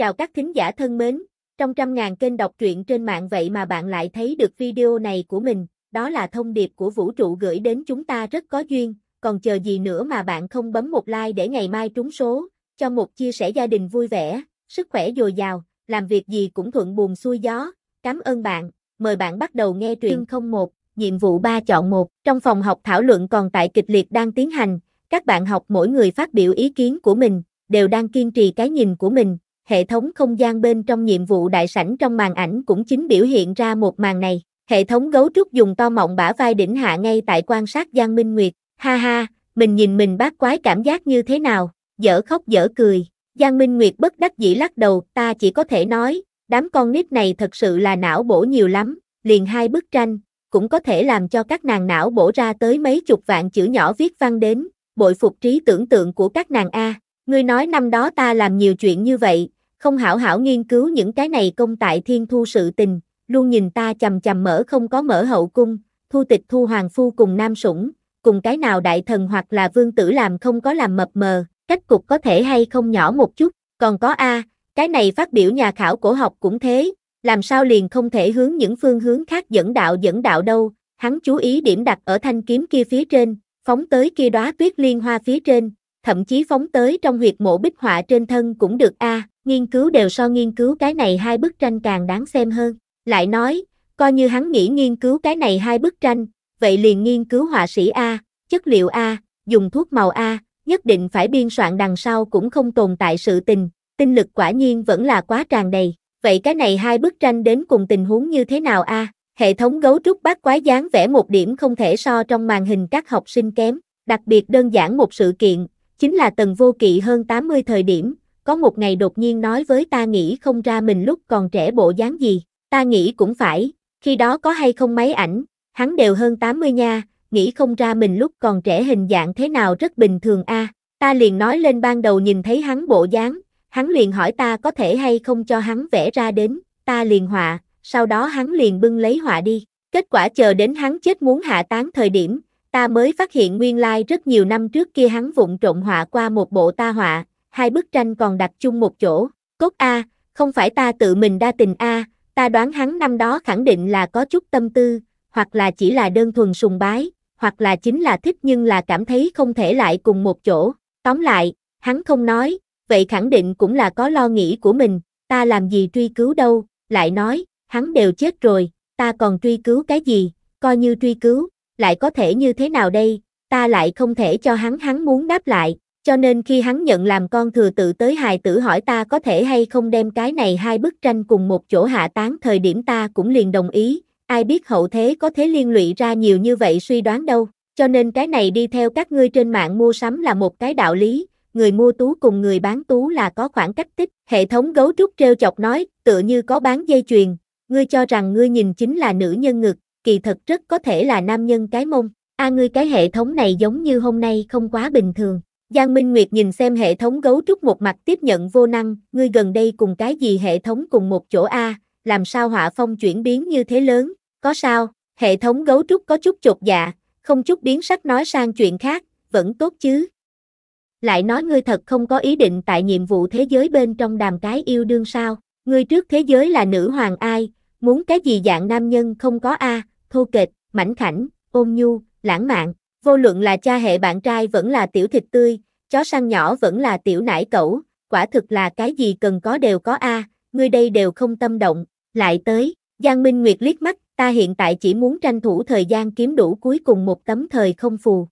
Chào các thính giả thân mến, trong trăm ngàn kênh đọc truyện trên mạng vậy mà bạn lại thấy được video này của mình, đó là thông điệp của vũ trụ gửi đến chúng ta rất có duyên, còn chờ gì nữa mà bạn không bấm một like để ngày mai trúng số, cho một chia sẻ gia đình vui vẻ, sức khỏe dồi dào, làm việc gì cũng thuận buồm xuôi gió. Cảm ơn bạn, mời bạn bắt đầu nghe truyện 01, nhiệm vụ 3 chọn 1. Trong phòng học thảo luận còn tại kịch liệt đang tiến hành, các bạn học mỗi người phát biểu ý kiến của mình, đều đang kiên trì cái nhìn của mình, hệ thống không gian bên trong nhiệm vụ đại sảnh trong màn ảnh cũng chính biểu hiện ra một màn này. Hệ thống gấu trúc dùng to mọng bả vai đỉnh hạ ngay tại quan sát Giang Minh Nguyệt. Ha ha, mình nhìn mình bác quái cảm giác như thế nào, dở khóc dở cười. Giang Minh Nguyệt bất đắc dĩ lắc đầu, ta chỉ có thể nói, đám con nít này thật sự là não bổ nhiều lắm, liền hai bức tranh, cũng có thể làm cho các nàng não bổ ra tới mấy chục vạn chữ nhỏ viết văn đến, bội phục trí tưởng tượng của các nàng A. Ngươi nói năm đó ta làm nhiều chuyện như vậy, không hảo hảo nghiên cứu những cái này công tại thiên thu sự tình, luôn nhìn ta chầm chầm mở không có mở hậu cung, thu tịch thu hoàng phu cùng nam sủng, cùng cái nào đại thần hoặc là vương tử làm không có làm mập mờ, cách cục có thể hay không nhỏ một chút, còn có A, cái này phát biểu nhà khảo cổ học cũng thế, làm sao liền không thể hướng những phương hướng khác dẫn đạo dẫn đạo đâu, hắn chú ý điểm đặt ở thanh kiếm kia phía trên, phóng tới kia đóa tuyết liên hoa phía trên, thậm chí phóng tới trong huyệt mộ bích họa trên thân cũng được a, à, nghiên cứu đều so nghiên cứu cái này hai bức tranh càng đáng xem hơn. Lại nói, coi như hắn nghĩ nghiên cứu cái này hai bức tranh, vậy liền nghiên cứu họa sĩ a, chất liệu a, dùng thuốc màu a, nhất định phải biên soạn đằng sau cũng không tồn tại sự tình, tinh lực quả nhiên vẫn là quá tràn đầy. Vậy cái này hai bức tranh đến cùng tình huống như thế nào a? Hệ thống gấu trúc bát quái dáng vẽ một điểm không thể so trong màn hình các học sinh kém, đặc biệt đơn giản một sự kiện, Chính là tần vô kỵ hơn 80 thời điểm, có một ngày đột nhiên nói với ta nghĩ không ra mình lúc còn trẻ bộ dáng gì, ta nghĩ cũng phải, khi đó có hay không máy ảnh, hắn đều hơn 80 nha, nghĩ không ra mình lúc còn trẻ hình dạng thế nào rất bình thường a. Ta liền nói lên ban đầu nhìn thấy hắn bộ dáng, hắn liền hỏi ta có thể hay không cho hắn vẽ ra đến, ta liền họa, sau đó hắn liền bưng lấy họa đi. Kết quả chờ đến hắn chết muốn hạ tán thời điểm, ta mới phát hiện nguyên lai rất nhiều năm trước kia hắn vụng trộn họa qua một bộ ta họa, hai bức tranh còn đặt chung một chỗ, cốt A, không phải ta tự mình đa tình A, ta đoán hắn năm đó khẳng định là có chút tâm tư, hoặc là chỉ là đơn thuần sùng bái, hoặc là chính là thích nhưng là cảm thấy không thể lại cùng một chỗ, tóm lại, hắn không nói, vậy khẳng định cũng là có lo nghĩ của mình, ta làm gì truy cứu đâu, lại nói, hắn đều chết rồi, ta còn truy cứu cái gì, coi như truy cứu, lại có thể như thế nào đây, ta lại không thể cho hắn hắn muốn đáp lại, cho nên khi hắn nhận làm con thừa tự tới hài tử hỏi ta có thể hay không đem cái này hai bức tranh cùng một chỗ hạ tán thời điểm ta cũng liền đồng ý, ai biết hậu thế có thế liên lụy ra nhiều như vậy suy đoán đâu, cho nên cái này đi theo các ngươi trên mạng mua sắm là một cái đạo lý, người mua tú cùng người bán tú là có khoảng cách tích, hệ thống gấu trúc treo chọc nói, tựa như có bán dây chuyền, ngươi cho rằng ngươi nhìn chính là nữ nhân ngực, kỳ thật rất có thể là nam nhân cái mông. A ngươi cái hệ thống này giống như hôm nay không quá bình thường. Giang Minh Nguyệt nhìn xem hệ thống gấu trúc một mặt tiếp nhận vô năng, ngươi gần đây cùng cái gì hệ thống cùng một chỗ A, làm sao họa phong chuyển biến như thế lớn, có sao, hệ thống gấu trúc có chút chột dạ, không chút biến sắc nói sang chuyện khác, vẫn tốt chứ. Lại nói ngươi thật không có ý định tại nhiệm vụ thế giới bên trong đàm cái yêu đương sao, ngươi trước thế giới là nữ hoàng ai, muốn cái gì dạng nam nhân không có A, thô kệch, mảnh khảnh, ôn nhu, lãng mạn. Vô luận là cha hệ bạn trai vẫn là tiểu thịt tươi, chó săn nhỏ vẫn là tiểu nải cẩu, quả thực là cái gì cần có đều có a, à, ngươi đây đều không tâm động. Lại tới, Giang Minh Nguyệt liếc mắt, ta hiện tại chỉ muốn tranh thủ thời gian kiếm đủ cuối cùng một tấm thời không phù.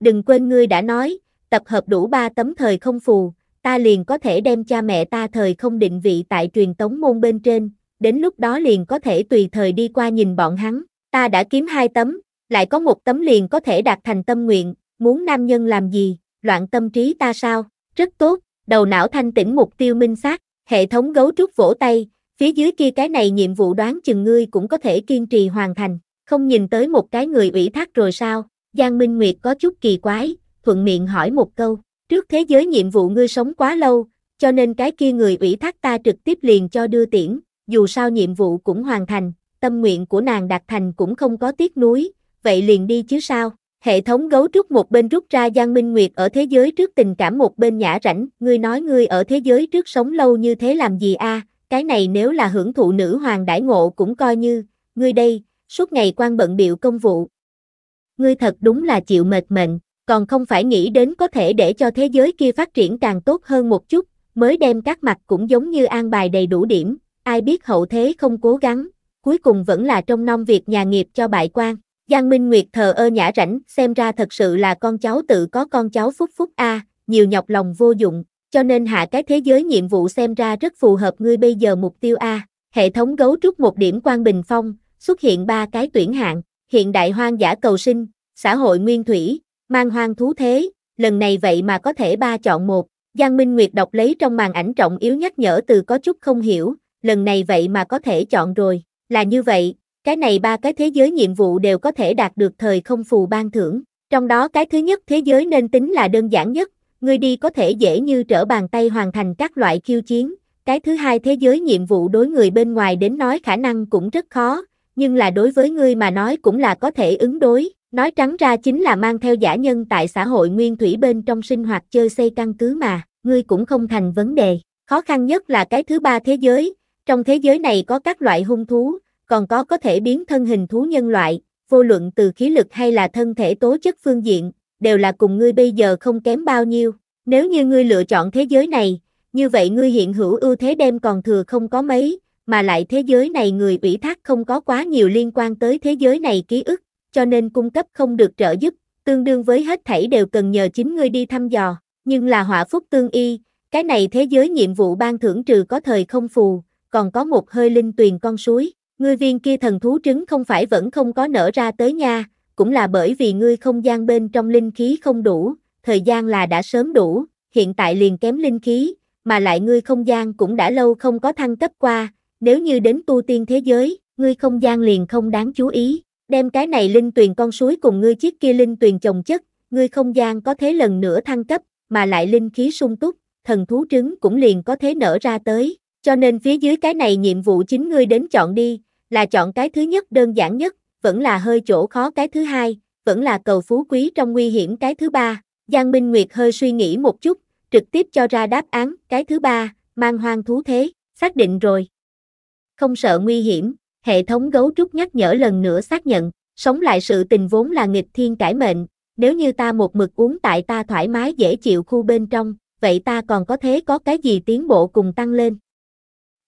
Đừng quên ngươi đã nói, tập hợp đủ ba tấm thời không phù, ta liền có thể đem cha mẹ ta thời không định vị tại truyền tống môn bên trên, đến lúc đó liền có thể tùy thời đi qua nhìn bọn hắn. Ta đã kiếm hai tấm, lại có một tấm liền có thể đạt thành tâm nguyện, muốn nam nhân làm gì, loạn tâm trí ta sao, rất tốt, đầu não thanh tỉnh mục tiêu minh xác, hệ thống gấu trúc vỗ tay, phía dưới kia cái này nhiệm vụ đoán chừng ngươi cũng có thể kiên trì hoàn thành, không nhìn tới một cái người ủy thác rồi sao, Giang Minh Nguyệt có chút kỳ quái, thuận miệng hỏi một câu, trước thế giới nhiệm vụ ngươi sống quá lâu, cho nên cái kia người ủy thác ta trực tiếp liền cho đưa tiễn, dù sao nhiệm vụ cũng hoàn thành, tâm nguyện của nàng đạt thành cũng không có tiếc nuối, vậy liền đi chứ sao. Hệ thống gấu trúc một bên rút ra Giang Minh Nguyệt ở thế giới trước tình cảm một bên nhã rảnh, ngươi nói ngươi ở thế giới trước sống lâu như thế làm gì a? cái này nếu là hưởng thụ nữ hoàng đãi ngộ cũng coi như, ngươi đây, suốt ngày quan bận biệu công vụ. Ngươi thật đúng là chịu mệt mệnh, còn không phải nghĩ đến có thể để cho thế giới kia phát triển càng tốt hơn một chút, mới đem các mặt cũng giống như an bài đầy đủ điểm, ai biết hậu thế không cố gắng, cuối cùng vẫn là trong nông việc nhà nghiệp cho bại quan. Giang Minh Nguyệt thờ ơ nhã rảnh, xem ra thật sự là con cháu tự có con cháu phúc phúc a, nhiều nhọc lòng vô dụng, cho nên hạ cái thế giới nhiệm vụ xem ra rất phù hợp ngươi bây giờ mục tiêu a. Hệ thống gấu trúc một điểm quan bình phong, xuất hiện ba cái tuyển hạng, hiện đại hoang dã cầu sinh, xã hội nguyên thủy, mang hoang thú thế, lần này vậy mà có thể ba chọn một. Giang Minh Nguyệt đọc lấy trong màn ảnh trọng yếu nhắc nhở từ có chút không hiểu, lần này vậy mà có thể chọn rồi, là như vậy, cái này ba cái thế giới nhiệm vụ đều có thể đạt được thời không phù ban thưởng, trong đó cái thứ nhất thế giới nên tính là đơn giản nhất, người đi có thể dễ như trở bàn tay hoàn thành các loại khiêu chiến, cái thứ hai thế giới nhiệm vụ đối người bên ngoài đến nói khả năng cũng rất khó, nhưng là đối với người mà nói cũng là có thể ứng đối, nói trắng ra chính là mang theo giả nhân tại xã hội nguyên thủy bên trong sinh hoạt chơi xây căn cứ mà, ngươi cũng không thành vấn đề. Khó khăn nhất là cái thứ ba thế giới, trong thế giới này có các loại hung thú, còn có có thể biến thân hình thú nhân loại, vô luận từ khí lực hay là thân thể tố chất phương diện, đều là cùng ngươi bây giờ không kém bao nhiêu. Nếu như ngươi lựa chọn thế giới này, như vậy ngươi hiện hữu ưu thế đem còn thừa không có mấy, mà lại thế giới này người ủy thác không có quá nhiều liên quan tới thế giới này ký ức, cho nên cung cấp không được trợ giúp, tương đương với hết thảy đều cần nhờ chính ngươi đi thăm dò, nhưng là họa phúc tương y, cái này thế giới nhiệm vụ ban thưởng trừ có thời không phù, còn có một hơi linh tuyền con suối, ngươi viên kia thần thú trứng không phải vẫn không có nở ra tới nha, cũng là bởi vì ngươi không gian bên trong linh khí không đủ, thời gian là đã sớm đủ, hiện tại liền kém linh khí, mà lại ngươi không gian cũng đã lâu không có thăng cấp qua, nếu như đến tu tiên thế giới, ngươi không gian liền không đáng chú ý, đem cái này linh tuyền con suối cùng ngươi chiếc kia linh tuyền chồng chất, ngươi không gian có thế lần nữa thăng cấp, mà lại linh khí sung túc, thần thú trứng cũng liền có thế nở ra tới, cho nên phía dưới cái này nhiệm vụ chính ngươi đến chọn đi, là chọn cái thứ nhất đơn giản nhất, vẫn là hơi chỗ khó cái thứ hai, vẫn là cầu phú quý trong nguy hiểm cái thứ ba. Giang Minh Nguyệt hơi suy nghĩ một chút, trực tiếp cho ra đáp án, cái thứ ba, mang hoang thú thế, xác định rồi. Không sợ nguy hiểm, hệ thống gấu trúc nhắc nhở lần nữa xác nhận, sống lại sự tình vốn là nghịch thiên cải mệnh, nếu như ta một mực uống tại ta thoải mái dễ chịu khu bên trong, vậy ta còn có thế có cái gì tiến bộ cùng tăng lên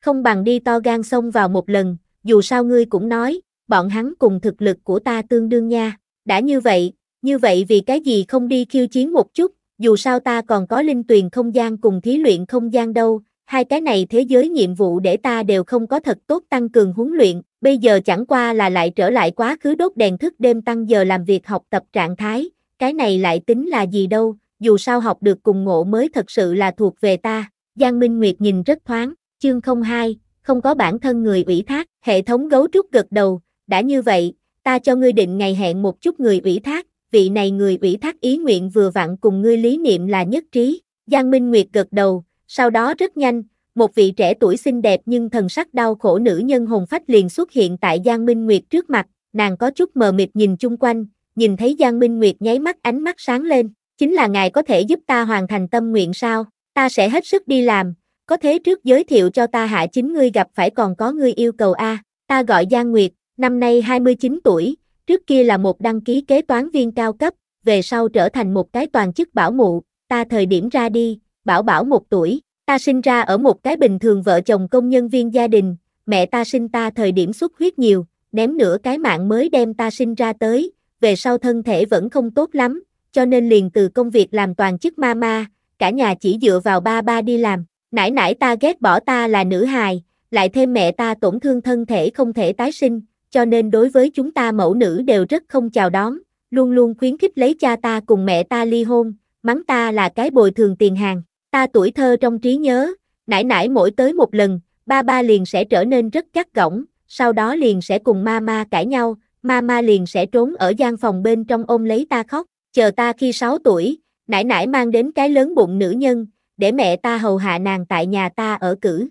không bằng đi to gan xông vào một lần, dù sao ngươi cũng nói, bọn hắn cùng thực lực của ta tương đương nha, đã như vậy, như vậy vì cái gì không đi khiêu chiến một chút, dù sao ta còn có linh tuyền không gian cùng thí luyện không gian đâu, hai cái này thế giới nhiệm vụ để ta đều không có thật tốt tăng cường huấn luyện, bây giờ chẳng qua là lại trở lại quá khứ đốt đèn thức đêm tăng giờ làm việc học tập trạng thái, cái này lại tính là gì đâu, dù sao học được cùng ngộ mới thật sự là thuộc về ta, Giang Minh Nguyệt nhìn rất thoáng, chương 02, không có bản thân người ủy thác, hệ thống gấu trúc gật đầu, đã như vậy, ta cho ngươi định ngày hẹn một chút người ủy thác, vị này người ủy thác ý nguyện vừa vặn cùng ngươi lý niệm là nhất trí, Giang Minh Nguyệt gật đầu, sau đó rất nhanh, một vị trẻ tuổi xinh đẹp nhưng thần sắc đau khổ nữ nhân hồn phách liền xuất hiện tại Giang Minh Nguyệt trước mặt, nàng có chút mờ mịt nhìn chung quanh, nhìn thấy Giang Minh Nguyệt nháy mắt ánh mắt sáng lên, chính là ngài có thể giúp ta hoàn thành tâm nguyện sao, ta sẽ hết sức đi làm, có thế trước giới thiệu cho ta hạ chính ngươi gặp phải còn có ngươi yêu cầu A, ta gọi Giang Nguyệt, năm nay 29 tuổi, trước kia là một đăng ký kế toán viên cao cấp, về sau trở thành một cái toàn chức bảo mụ, ta thời điểm ra đi, bảo bảo một tuổi, ta sinh ra ở một cái bình thường vợ chồng công nhân viên gia đình, mẹ ta sinh ta thời điểm xuất huyết nhiều, ném nửa cái mạng mới đem ta sinh ra tới, về sau thân thể vẫn không tốt lắm, cho nên liền từ công việc làm toàn chức ma ma, cả nhà chỉ dựa vào ba ba đi làm. Nãi nãi ta ghét bỏ ta là nữ hài, lại thêm mẹ ta tổn thương thân thể không thể tái sinh, cho nên đối với chúng ta mẫu nữ đều rất không chào đón, luôn luôn khuyến khích lấy cha ta cùng mẹ ta ly hôn, mắng ta là cái bồi thường tiền hàng. Ta tuổi thơ trong trí nhớ, nãi nãi mỗi tới một lần, ba ba liền sẽ trở nên rất gắt gỏng, sau đó liền sẽ cùng ma ma cãi nhau, ma ma liền sẽ trốn ở gian phòng bên trong ôm lấy ta khóc, chờ ta khi 6 tuổi, nãi nãi mang đến cái lớn bụng nữ nhân, để mẹ ta hầu hạ nàng tại nhà ta ở cử.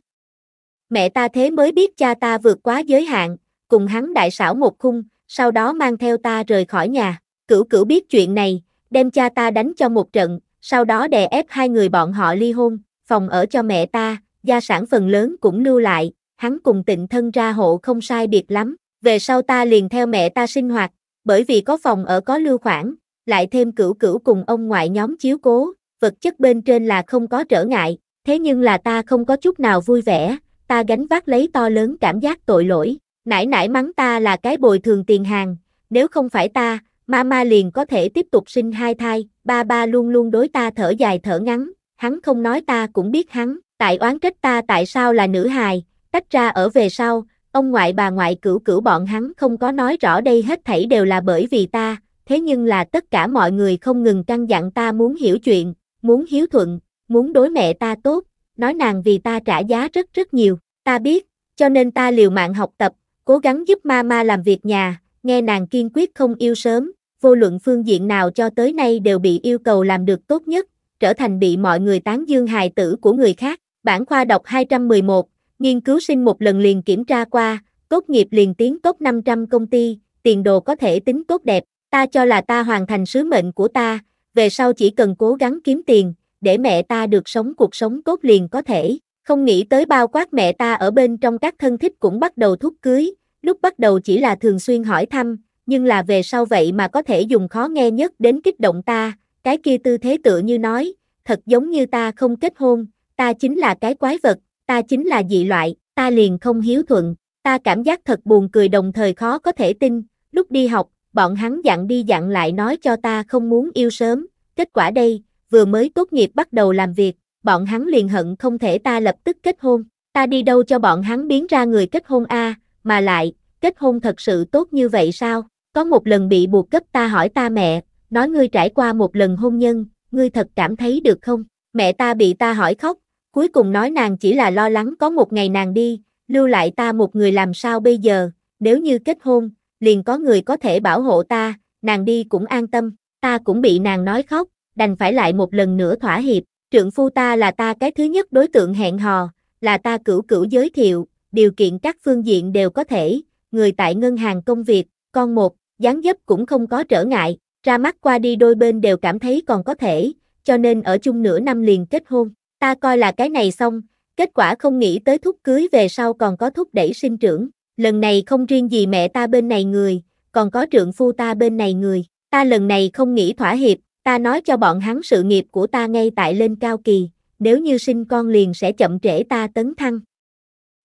Mẹ ta thế mới biết cha ta vượt quá giới hạn, cùng hắn đại xảo một khung, sau đó mang theo ta rời khỏi nhà. Cửu cửu biết chuyện này, đem cha ta đánh cho một trận, sau đó đè ép hai người bọn họ ly hôn, phòng ở cho mẹ ta, gia sản phần lớn cũng lưu lại, hắn cùng tịnh thân ra hộ không sai biệt lắm, về sau ta liền theo mẹ ta sinh hoạt, bởi vì có phòng ở có lưu khoản, lại thêm cửu cửu cùng ông ngoại nhóm chiếu cố, vật chất bên trên là không có trở ngại, thế nhưng là ta không có chút nào vui vẻ, ta gánh vác lấy to lớn cảm giác tội lỗi, nãy nãy mắng ta là cái bồi thường tiền hàng, nếu không phải ta, mama liền có thể tiếp tục sinh hai thai, ba ba luôn luôn đối ta thở dài thở ngắn, hắn không nói ta cũng biết hắn, tại oán trách ta tại sao là nữ hài, tách ra ở về sau, ông ngoại bà ngoại cửu cửu bọn hắn không có nói rõ đây hết thảy đều là bởi vì ta, thế nhưng là tất cả mọi người không ngừng căn dặn ta muốn hiểu chuyện, muốn hiếu thuận, muốn đối mẹ ta tốt, nói nàng vì ta trả giá rất rất nhiều, ta biết, cho nên ta liều mạng học tập, cố gắng giúp mama làm việc nhà, nghe nàng kiên quyết không yêu sớm, vô luận phương diện nào cho tới nay đều bị yêu cầu làm được tốt nhất, trở thành bị mọi người tán dương hài tử của người khác. Bản khoa đọc 211, nghiên cứu sinh một lần liền kiểm tra qua, tốt nghiệp liền tiến tốt 500 công ty, tiền đồ có thể tính tốt đẹp, ta cho là ta hoàn thành sứ mệnh của ta, về sau chỉ cần cố gắng kiếm tiền, để mẹ ta được sống cuộc sống tốt liền có thể. Không nghĩ tới bao quát mẹ ta ở bên trong các thân thích cũng bắt đầu thúc cưới, lúc bắt đầu chỉ là thường xuyên hỏi thăm, nhưng là về sau vậy mà có thể dùng khó nghe nhất đến kích động ta, cái kia tư thế tựa như nói, thật giống như ta không kết hôn, ta chính là cái quái vật, ta chính là dị loại, ta liền không hiếu thuận, ta cảm giác thật buồn cười đồng thời khó có thể tin, lúc đi học, bọn hắn dặn đi dặn lại nói cho ta không muốn yêu sớm, kết quả đây, vừa mới tốt nghiệp bắt đầu làm việc, bọn hắn liền hận không thể ta lập tức kết hôn, ta đi đâu cho bọn hắn biến ra người kết hôn a, mà lại, kết hôn thật sự tốt như vậy sao? Có một lần bị buộc cấp ta hỏi ta mẹ, nói ngươi trải qua một lần hôn nhân, ngươi thật cảm thấy được không? Mẹ ta bị ta hỏi khóc, cuối cùng nói nàng chỉ là lo lắng có một ngày nàng đi, lưu lại ta một người làm sao bây giờ, nếu như kết hôn, liền có người có thể bảo hộ ta, nàng đi cũng an tâm, ta cũng bị nàng nói khóc, đành phải lại một lần nữa thỏa hiệp, trượng phu ta là ta cái thứ nhất đối tượng hẹn hò, là ta cửu cửu giới thiệu, điều kiện các phương diện đều có thể, người tại ngân hàng công việc, con một, dáng dấp cũng không có trở ngại, ra mắt qua đi đôi bên đều cảm thấy còn có thể, cho nên ở chung nửa năm liền kết hôn, ta coi là cái này xong, kết quả không nghĩ tới thúc cưới về sau còn có thúc đẩy sinh trưởng lần này không riêng gì mẹ ta bên này người, còn có trượng phu ta bên này người, ta lần này không nghĩ thỏa hiệp, ta nói cho bọn hắn sự nghiệp của ta ngay tại lên cao kỳ, nếu như sinh con liền sẽ chậm trễ ta tấn thăng.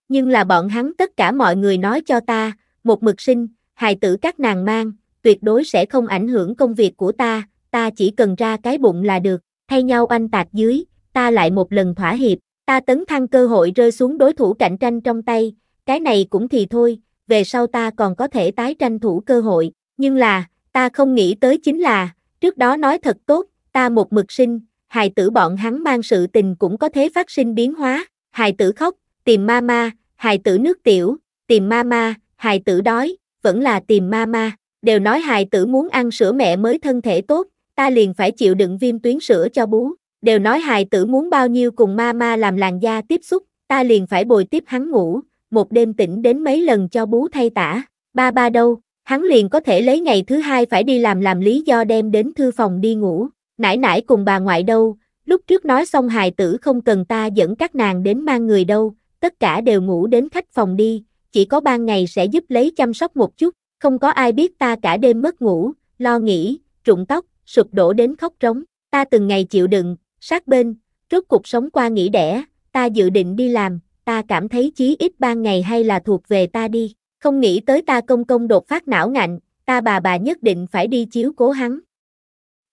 Nhưng là bọn hắn tất cả mọi người nói cho ta, một mực sinh, hài tử các nàng mang, tuyệt đối sẽ không ảnh hưởng công việc của ta, ta chỉ cần ra cái bụng là được, thay nhau anh tạc dưới, ta lại một lần thỏa hiệp, ta tấn thăng cơ hội rơi xuống đối thủ cạnh tranh trong tay, cái này cũng thì thôi, về sau ta còn có thể tái tranh thủ cơ hội, nhưng là, ta không nghĩ tới chính là, trước đó nói thật tốt, ta một mực sinh, hài tử bọn hắn mang sự tình cũng có thể phát sinh biến hóa, hài tử khóc, tìm mama, hài tử nước tiểu, tìm mama, hài tử đói, vẫn là tìm mama, đều nói hài tử muốn ăn sữa mẹ mới thân thể tốt, ta liền phải chịu đựng viêm tuyến sữa cho bú, đều nói hài tử muốn bao nhiêu cùng mama làm làn da tiếp xúc, ta liền phải bồi tiếp hắn ngủ, một đêm tỉnh đến mấy lần cho bú thay tả, ba ba đâu, hắn liền có thể lấy ngày thứ hai phải đi làm làm lý do đem đến thư phòng đi ngủ, nãi nãi cùng bà ngoại đâu, lúc trước nói xong hài tử không cần ta dẫn các nàng đến mang người đâu, tất cả đều ngủ đến khách phòng đi, chỉ có ban ngày sẽ giúp lấy chăm sóc một chút, không có ai biết ta cả đêm mất ngủ, lo nghĩ, trụng tóc, sụp đổ đến khóc rống, ta từng ngày chịu đựng, sát bên, rốt cuộc sống qua nghỉ đẻ, ta dự định đi làm, ta cảm thấy chí ít ban ngày hay là thuộc về ta đi. Không nghĩ tới ta công công đột phát não ngạnh, ta bà bà nhất định phải đi chiếu cố hắn.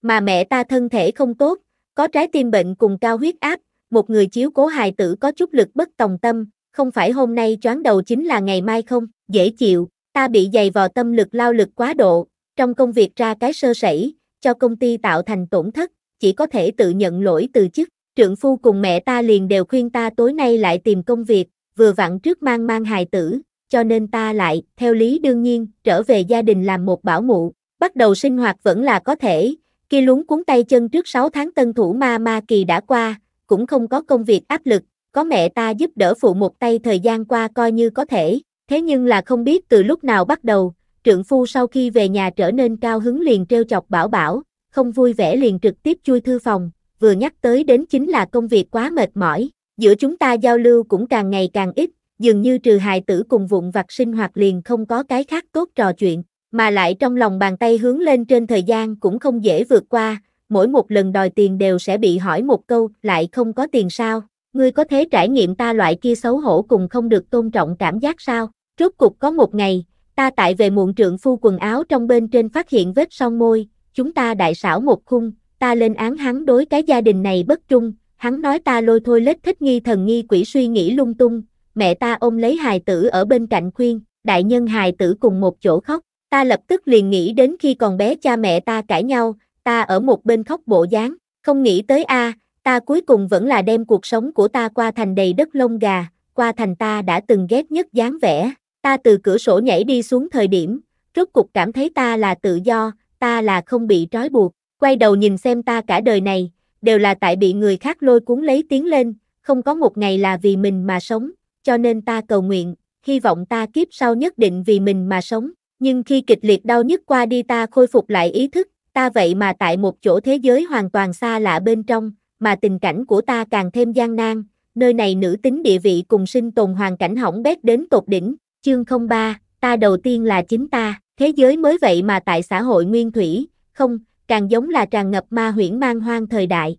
Mà mẹ ta thân thể không tốt, có trái tim bệnh cùng cao huyết áp, một người chiếu cố hài tử có chút lực bất tòng tâm, không phải hôm nay choáng đầu chính là ngày mai không, dễ chịu, ta bị dày vò tâm lực lao lực quá độ, trong công việc ra cái sơ sẩy, cho công ty tạo thành tổn thất, chỉ có thể tự nhận lỗi từ chức trượng phu cùng mẹ ta liền đều khuyên ta tối nay lại tìm công việc, vừa vặn trước mang mang hài tử, cho nên ta lại, theo lý đương nhiên, trở về gia đình làm một bảo mụ, bắt đầu sinh hoạt vẫn là có thể, khi lúng cuốn tay chân trước 6 tháng tân thủ ma ma kỳ đã qua, cũng không có công việc áp lực, có mẹ ta giúp đỡ phụ một tay thời gian qua coi như có thể, thế nhưng là không biết từ lúc nào bắt đầu, trượng phu sau khi về nhà trở nên cao hứng liền treo chọc bảo bảo, không vui vẻ liền trực tiếp chui thư phòng, vừa nhắc tới đến chính là công việc quá mệt mỏi, giữa chúng ta giao lưu cũng càng ngày càng ít, dường như trừ hài tử cùng vụn vặt sinh hoạt liền không có cái khác tốt trò chuyện, mà lại trong lòng bàn tay hướng lên trên thời gian cũng không dễ vượt qua, mỗi một lần đòi tiền đều sẽ bị hỏi một câu lại không có tiền sao, ngươi có thể trải nghiệm ta loại kia xấu hổ cùng không được tôn trọng cảm giác sao, rốt cục có một ngày, ta tại về muộn trượng phu quần áo trong bên trên phát hiện vết son môi, chúng ta đại xảo một khung, ta lên án hắn đối cái gia đình này bất trung, hắn nói ta lôi thôi lết thích nghi thần nghi quỷ suy nghĩ lung tung, mẹ ta ôm lấy hài tử ở bên cạnh khuyên, đại nhân hài tử cùng một chỗ khóc, ta lập tức liền nghĩ đến khi còn bé cha mẹ ta cãi nhau, ta ở một bên khóc bộ dáng, không nghĩ tới a, ta cuối cùng vẫn là đem cuộc sống của ta qua thành đầy đất lông gà, qua thành ta đã từng ghét nhất dáng vẻ, ta từ cửa sổ nhảy đi xuống thời điểm, rốt cục cảm thấy ta là tự do, ta là không bị trói buộc, quay đầu nhìn xem ta cả đời này, đều là tại bị người khác lôi cuốn lấy tiếng lên, không có một ngày là vì mình mà sống, cho nên ta cầu nguyện, hy vọng ta kiếp sau nhất định vì mình mà sống, nhưng khi kịch liệt đau nhức qua đi ta khôi phục lại ý thức, ta vậy mà tại một chỗ thế giới hoàn toàn xa lạ bên trong, mà tình cảnh của ta càng thêm gian nan, nơi này nữ tính địa vị cùng sinh tồn hoàn cảnh hỏng bét đến tột đỉnh, chương 03, ta đầu tiên là chính ta, thế giới mới vậy mà tại xã hội nguyên thủy, không, càng giống là tràn ngập ma huyễn man hoang thời đại.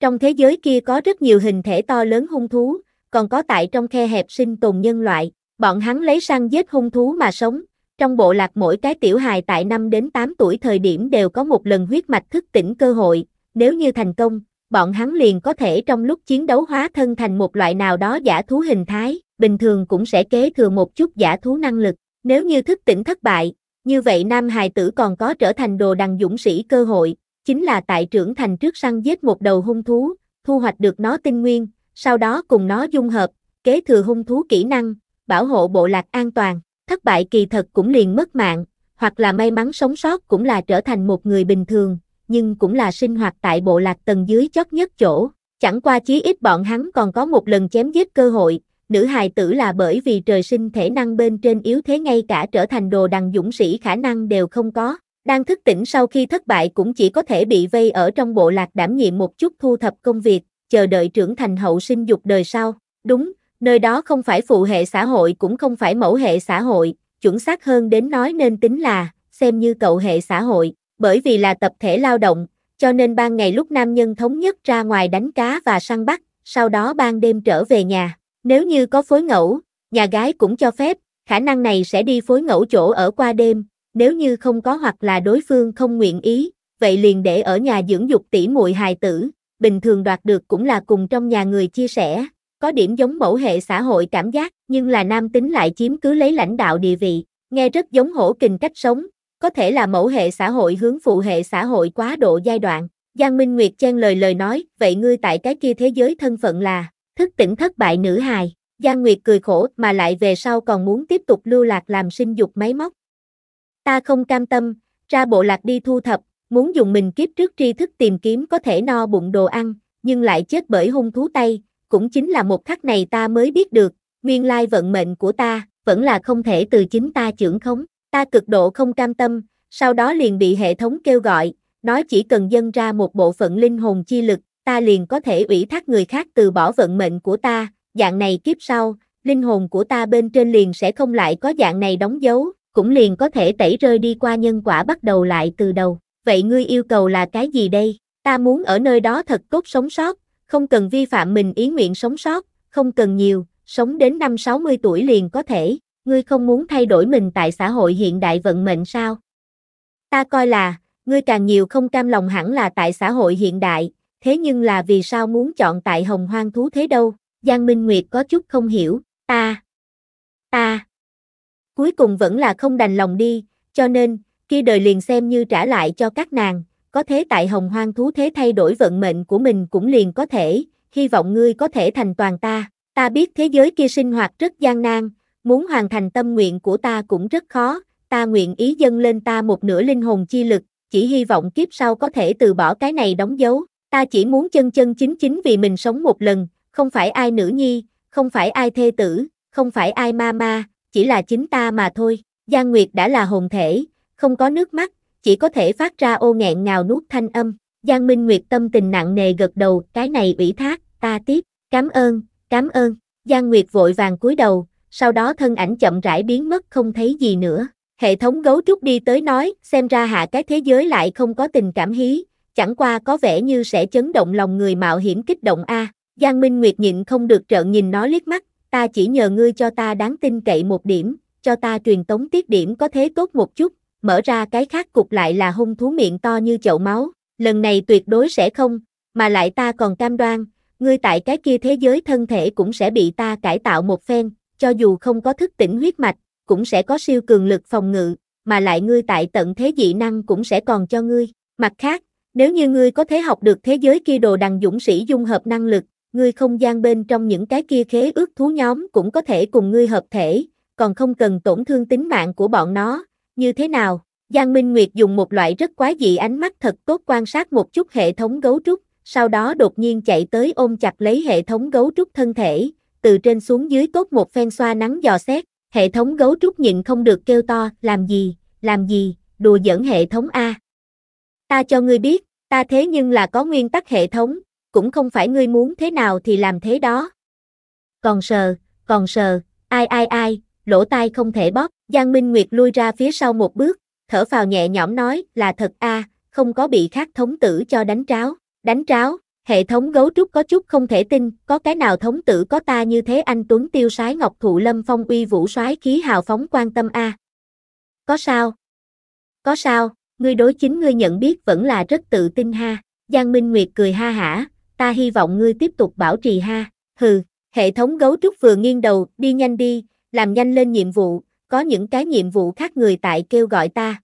Trong thế giới kia có rất nhiều hình thể to lớn hung thú, còn có tại trong khe hẹp sinh tồn nhân loại, bọn hắn lấy săn giết hung thú mà sống, trong bộ lạc mỗi cái tiểu hài tại 5 đến 8 tuổi thời điểm đều có một lần huyết mạch thức tỉnh cơ hội, nếu như thành công, bọn hắn liền có thể trong lúc chiến đấu hóa thân thành một loại nào đó giả thú hình thái, bình thường cũng sẽ kế thừa một chút giả thú năng lực, nếu như thức tỉnh thất bại, như vậy nam hài tử còn có trở thành đồ đằng dũng sĩ cơ hội, chính là tại trưởng thành trước săn giết một đầu hung thú, thu hoạch được nó tinh nguyên, sau đó cùng nó dung hợp, kế thừa hung thú kỹ năng, bảo hộ bộ lạc an toàn, thất bại kỳ thật cũng liền mất mạng, hoặc là may mắn sống sót cũng là trở thành một người bình thường, nhưng cũng là sinh hoạt tại bộ lạc tầng dưới chót nhất chỗ. Chẳng qua chí ít bọn hắn còn có một lần chém giết cơ hội, nữ hài tử là bởi vì trời sinh thể năng bên trên yếu thế ngay cả trở thành đồ đằng dũng sĩ khả năng đều không có. Đang thức tỉnh sau khi thất bại cũng chỉ có thể bị vây ở trong bộ lạc đảm nhiệm một chút thu thập công việc, chờ đợi trưởng thành hậu sinh dục đời sau. Đúng, nơi đó không phải phụ hệ xã hội cũng không phải mẫu hệ xã hội, chuẩn xác hơn đến nói nên tính là, xem như cậu hệ xã hội, bởi vì là tập thể lao động, cho nên ban ngày lúc nam nhân thống nhất ra ngoài đánh cá và săn bắt, sau đó ban đêm trở về nhà. Nếu như có phối ngẫu, nhà gái cũng cho phép, khả năng này sẽ đi phối ngẫu chỗ ở qua đêm, nếu như không có hoặc là đối phương không nguyện ý, vậy liền để ở nhà dưỡng dục tỷ muội hài tử, bình thường đoạt được cũng là cùng trong nhà người chia sẻ, có điểm giống mẫu hệ xã hội cảm giác, nhưng là nam tính lại chiếm cứ lấy lãnh đạo địa vị, nghe rất giống hổ kình cách sống, có thể là mẫu hệ xã hội hướng phụ hệ xã hội quá độ giai đoạn. Giang Minh Nguyệt chen lời lời nói, vậy ngươi tại cái kia thế giới thân phận là thức tỉnh thất bại nữ hài, Giang Nguyệt cười khổ mà lại về sau còn muốn tiếp tục lưu lạc làm sinh dục máy móc. Ta không cam tâm, ra bộ lạc đi thu thập, muốn dùng mình kiếp trước tri thức tìm kiếm có thể no bụng đồ ăn, nhưng lại chết bởi hung thú tay, cũng chính là một khắc này ta mới biết được, nguyên lai vận mệnh của ta, vẫn là không thể từ chính ta trưởng khống, ta cực độ không cam tâm, sau đó liền bị hệ thống kêu gọi, nói chỉ cần dâng ra một bộ phận linh hồn chi lực, ta liền có thể ủy thác người khác từ bỏ vận mệnh của ta, dạng này kiếp sau, linh hồn của ta bên trên liền sẽ không lại có dạng này đóng dấu, cũng liền có thể tẩy rơi đi qua nhân quả bắt đầu lại từ đầu. Vậy ngươi yêu cầu là cái gì đây? Ta muốn ở nơi đó thật tốt sống sót, không cần vi phạm mình ý nguyện sống sót, không cần nhiều, sống đến năm 60 tuổi liền có thể. Ngươi không muốn thay đổi mình tại xã hội hiện đại vận mệnh sao? Ta coi là, ngươi càng nhiều không cam lòng hẳn là tại xã hội hiện đại, thế nhưng là vì sao muốn chọn tại hồng hoang thú thế đâu, Giang Minh Nguyệt có chút không hiểu, ta, ta, cuối cùng vẫn là không đành lòng đi, cho nên, kia đời liền xem như trả lại cho các nàng, có thế tại hồng hoang thú thế thay đổi vận mệnh của mình cũng liền có thể, hy vọng ngươi có thể thành toàn ta, ta biết thế giới kia sinh hoạt rất gian nan, muốn hoàn thành tâm nguyện của ta cũng rất khó, ta nguyện ý dâng lên ta một nửa linh hồn chi lực, chỉ hy vọng kiếp sau có thể từ bỏ cái này đóng dấu, Ta chỉ muốn chân chân chính chính vì mình sống một lần, không phải ai nữ nhi, không phải ai thê tử, không phải ai ma ma, chỉ là chính ta mà thôi. Giang Nguyệt đã là hồn thể, không có nước mắt, chỉ có thể phát ra ô nghẹn ngào nuốt thanh âm. Giang Minh Nguyệt tâm tình nặng nề gật đầu, cái này ủy thác, ta tiếp, cảm ơn, cảm ơn. Giang Nguyệt vội vàng cúi đầu, sau đó thân ảnh chậm rãi biến mất không thấy gì nữa. Hệ thống gấu trúc đi tới nói, xem ra hạ cái thế giới lại không có tình cảm hí, chẳng qua có vẻ như sẽ chấn động lòng người mạo hiểm kích động a. Giang Minh Nguyệt nhịn không được trợn nhìn nó liếc mắt, ta chỉ nhờ ngươi cho ta đáng tin cậy một điểm, cho ta truyền tống tiết điểm có thế tốt một chút, mở ra cái khác cục lại là hung thú miệng to như chậu máu, lần này tuyệt đối sẽ không, mà lại ta còn cam đoan, ngươi tại cái kia thế giới thân thể cũng sẽ bị ta cải tạo một phen, cho dù không có thức tỉnh huyết mạch, cũng sẽ có siêu cường lực phòng ngự, mà lại ngươi tại tận thế dị năng cũng sẽ còn cho ngươi. Mặt khác, nếu như ngươi có thể học được thế giới kia đồ đằng dũng sĩ dung hợp năng lực, ngươi không gian bên trong những cái kia khế ước thú nhóm cũng có thể cùng ngươi hợp thể, còn không cần tổn thương tính mạng của bọn nó, như thế nào? Giang Minh Nguyệt dùng một loại rất quái dị ánh mắt thật tốt quan sát một chút hệ thống gấu trúc, sau đó đột nhiên chạy tới ôm chặt lấy hệ thống gấu trúc thân thể, từ trên xuống dưới tốt một phen xoa nắng dò xét, hệ thống gấu trúc nhịn không được kêu to, làm gì, làm gì, đùa giỡn hệ thống A. Ta cho ngươi biết, Ta thế nhưng là có nguyên tắc hệ thống, cũng không phải ngươi muốn thế nào thì làm thế đó. Còn sờ, còn sờ, ai ai ai, lỗ tai không thể bóp, Giang Minh Nguyệt lui ra phía sau một bước, thở phào nhẹ nhõm nói là thật a, không có bị khác thống tử cho đánh tráo, đánh tráo, hệ thống gấu trúc có chút không thể tin, có cái nào thống tử có ta như thế anh Tuấn tiêu sái ngọc thụ lâm phong uy vũ soái khí hào phóng quan tâm a. Có sao? Có sao? ngươi đối chính ngươi nhận biết vẫn là rất tự tin ha. Giang Minh Nguyệt cười ha hả, ta hy vọng ngươi tiếp tục bảo trì ha. Hừ, hệ thống gấu trúc vừa nghiêng đầu, đi nhanh đi, làm nhanh lên nhiệm vụ, có những cái nhiệm vụ khác người tại kêu gọi ta.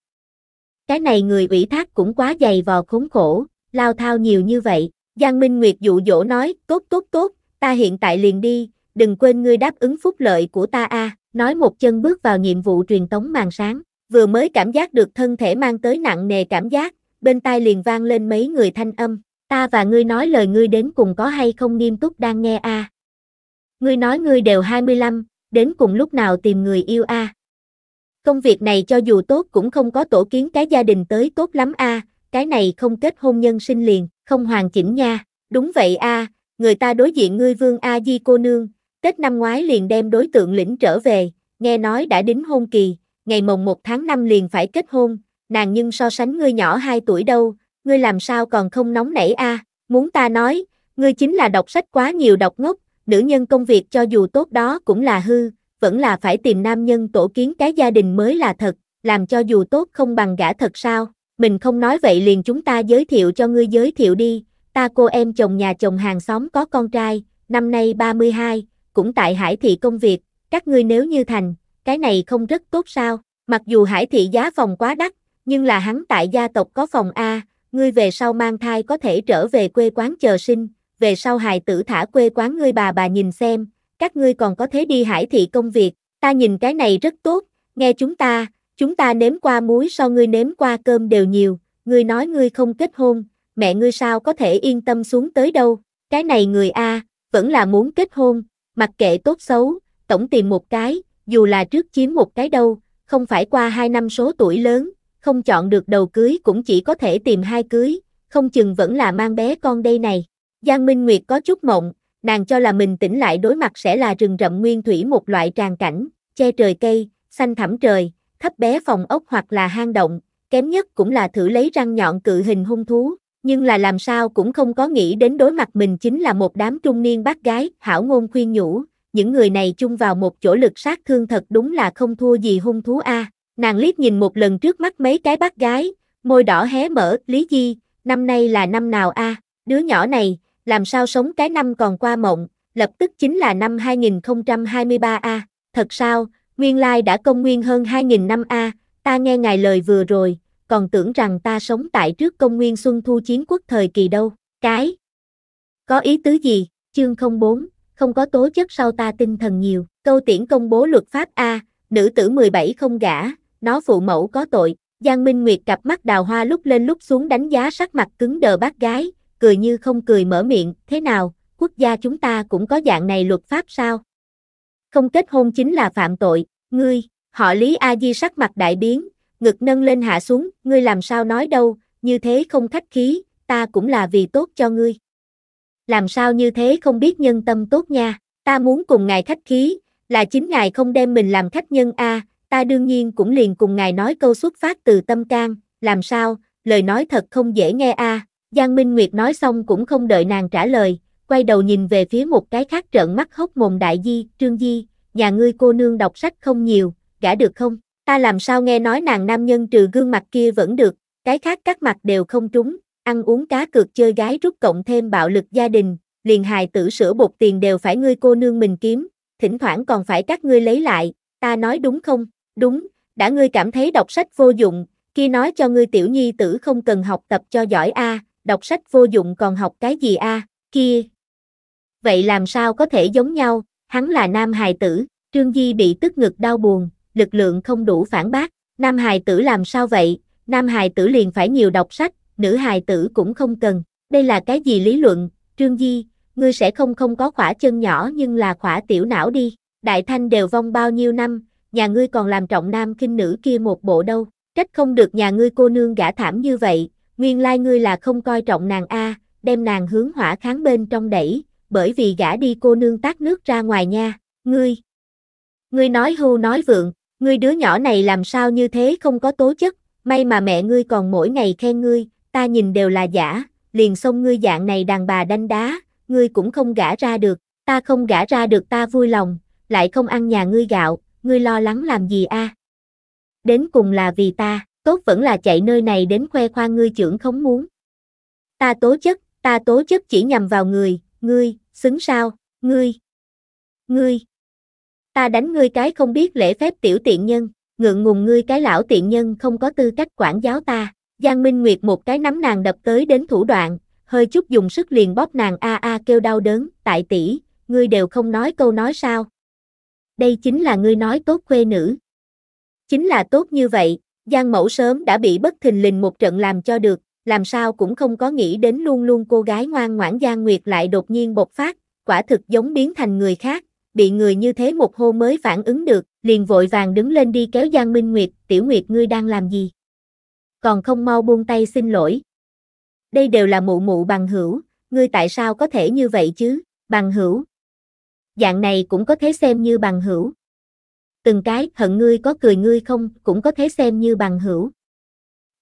Cái này người ủy thác cũng quá dày vò khốn khổ, lao thao nhiều như vậy. Giang Minh Nguyệt dụ dỗ nói, tốt tốt tốt, ta hiện tại liền đi, đừng quên ngươi đáp ứng phúc lợi của ta a. Nói một chân bước vào nhiệm vụ truyền tống màn sáng vừa mới cảm giác được thân thể mang tới nặng nề cảm giác, bên tai liền vang lên mấy người thanh âm, ta và ngươi nói lời ngươi đến cùng có hay không nghiêm túc đang nghe a. Ngươi nói ngươi đều 25, đến cùng lúc nào tìm người yêu a. Công việc này cho dù tốt cũng không có tổ kiến cái gia đình tới tốt lắm a, cái này không kết hôn nhân sinh liền, không hoàn chỉnh nha. Đúng vậy a, người ta đối diện ngươi Vương A Di cô nương, Tết năm ngoái liền đem đối tượng lĩnh trở về, nghe nói đã đính hôn kỳ, ngày mồng 1 tháng 5 liền phải kết hôn, nàng nhưng so sánh ngươi nhỏ 2 tuổi đâu, ngươi làm sao còn không nóng nảy a? muốn ta nói, ngươi chính là đọc sách quá nhiều đọc ngốc, nữ nhân công việc cho dù tốt đó cũng là hư, vẫn là phải tìm nam nhân tổ kiến cái gia đình mới là thật, làm cho dù tốt không bằng gã thật sao, mình không nói vậy liền chúng ta giới thiệu cho ngươi giới thiệu đi, ta cô em chồng nhà chồng hàng xóm có con trai, năm nay 32, cũng tại Hải Thị công việc, các ngươi nếu như thành, cái này không rất tốt sao, mặc dù hải thị giá phòng quá đắt, nhưng là hắn tại gia tộc có phòng A, ngươi về sau mang thai có thể trở về quê quán chờ sinh, về sau hài tử thả quê quán ngươi bà bà nhìn xem, các ngươi còn có thế đi hải thị công việc, ta nhìn cái này rất tốt, nghe chúng ta, chúng ta nếm qua muối so ngươi nếm qua cơm đều nhiều, ngươi nói ngươi không kết hôn, mẹ ngươi sao có thể yên tâm xuống tới đâu, cái này người A, vẫn là muốn kết hôn, mặc kệ tốt xấu, tổng tìm một cái, dù là trước chiếm một cái đâu, không phải qua hai năm số tuổi lớn, không chọn được đầu cưới cũng chỉ có thể tìm hai cưới, không chừng vẫn là mang bé con đây này. Giang Minh Nguyệt có chút mộng, nàng cho là mình tỉnh lại đối mặt sẽ là rừng rậm nguyên thủy một loại tràn cảnh, che trời cây, xanh thẳm trời, thấp bé phòng ốc hoặc là hang động, kém nhất cũng là thử lấy răng nhọn cự hình hung thú, nhưng là làm sao cũng không có nghĩ đến đối mặt mình chính là một đám trung niên bác gái, hảo ngôn khuyên nhủ, những người này chung vào một chỗ lực sát thương thật đúng là không thua gì hung thú A. Nàng liếc nhìn một lần trước mắt mấy cái bác gái, môi đỏ hé mở, Lý Di, năm nay là năm nào A, đứa nhỏ này, làm sao sống cái năm còn qua mộng, lập tức chính là năm 2023 A, thật sao, nguyên lai đã công nguyên hơn 2.000 năm A, ta nghe ngài lời vừa rồi, còn tưởng rằng ta sống tại trước công nguyên xuân thu chiến quốc thời kỳ đâu, cái, có ý tứ gì, chương 04 không có tố chất sau ta tinh thần nhiều. Câu tiễn công bố luật pháp A, nữ tử 17 không gả, nó phụ mẫu có tội. Giang Minh Nguyệt cặp mắt đào hoa lúc lên lúc xuống đánh giá sắc mặt cứng đờ bác gái, cười như không cười mở miệng, thế nào, quốc gia chúng ta cũng có dạng này luật pháp sao? Không kết hôn chính là phạm tội, ngươi, họ Lý A Di sắc mặt đại biến, ngực nâng lên hạ xuống, ngươi làm sao nói đâu, như thế không khách khí, ta cũng là vì tốt cho ngươi làm sao như thế không biết nhân tâm tốt nha, ta muốn cùng ngài khách khí, là chính ngài không đem mình làm khách nhân a, ta đương nhiên cũng liền cùng ngài nói câu xuất phát từ tâm can, làm sao, lời nói thật không dễ nghe a. À. Giang Minh Nguyệt nói xong cũng không đợi nàng trả lời, quay đầu nhìn về phía một cái khác trợn mắt hốc mồm đại di, trương di, nhà ngươi cô nương đọc sách không nhiều, gả được không? Ta làm sao nghe nói nàng nam nhân trừ gương mặt kia vẫn được, cái khác các mặt đều không trúng, ăn uống cá cược chơi gái rút cộng thêm bạo lực gia đình, liền hài tử sữa bột tiền đều phải ngươi cô nương mình kiếm, thỉnh thoảng còn phải các ngươi lấy lại, ta nói đúng không? Đúng, đã ngươi cảm thấy đọc sách vô dụng, kia nói cho ngươi tiểu nhi tử không cần học tập cho giỏi a, đọc sách vô dụng còn học cái gì a, kia. Vậy làm sao có thể giống nhau, hắn là nam hài tử, Trương Di bị tức ngực đau buồn, lực lượng không đủ phản bác, nam hài tử làm sao vậy, nam hài tử liền phải nhiều đọc sách, nữ hài tử cũng không cần. Đây là cái gì lý luận, Trương Di, ngươi sẽ không không có khỏa chân nhỏ nhưng là khỏa tiểu não đi. Đại thanh đều vong bao nhiêu năm, nhà ngươi còn làm trọng nam kinh nữ kia một bộ đâu. Trách không được nhà ngươi cô nương gã thảm như vậy, nguyên lai ngươi là không coi trọng nàng A, đem nàng hướng hỏa kháng bên trong đẩy, bởi vì gã đi cô nương tát nước ra ngoài nha, ngươi. Ngươi nói hưu nói vượng, ngươi đứa nhỏ này làm sao như thế không có tố chất, may mà mẹ ngươi còn mỗi ngày khen ngươi, ta nhìn đều là giả, liền xông ngươi dạng này đàn bà đanh đá, ngươi cũng không gả ra được, ta không gả ra được ta vui lòng, lại không ăn nhà ngươi gạo, ngươi lo lắng làm gì a? Đến cùng là vì ta, tốt vẫn là chạy nơi này đến khoe khoang ngươi trưởng không muốn. Ta tố chất, ta tố chất chỉ nhằm vào người, ngươi, xứng sao, ngươi, ngươi. Ta đánh ngươi cái không biết lễ phép tiểu tiện nhân, ngượng ngùng ngươi cái lão tiện nhân không có tư cách quản giáo ta. Giang Minh Nguyệt một cái nắm nàng đập tới đến thủ đoạn, hơi chút dùng sức liền bóp nàng a a kêu đau đớn, tại tỷ, ngươi đều không nói câu nói sao. Đây chính là ngươi nói tốt khuê nữ. Chính là tốt như vậy, Giang Mẫu sớm đã bị bất thình lình một trận làm cho được, làm sao cũng không có nghĩ đến luôn luôn cô gái ngoan ngoãn Giang Nguyệt lại đột nhiên bộc phát, quả thực giống biến thành người khác, bị người như thế một hô mới phản ứng được, liền vội vàng đứng lên đi kéo Giang Minh Nguyệt, tiểu Nguyệt ngươi đang làm gì? còn không mau buông tay xin lỗi. Đây đều là mụ mụ bằng hữu, ngươi tại sao có thể như vậy chứ, bằng hữu. Dạng này cũng có thể xem như bằng hữu. Từng cái hận ngươi có cười ngươi không cũng có thể xem như bằng hữu.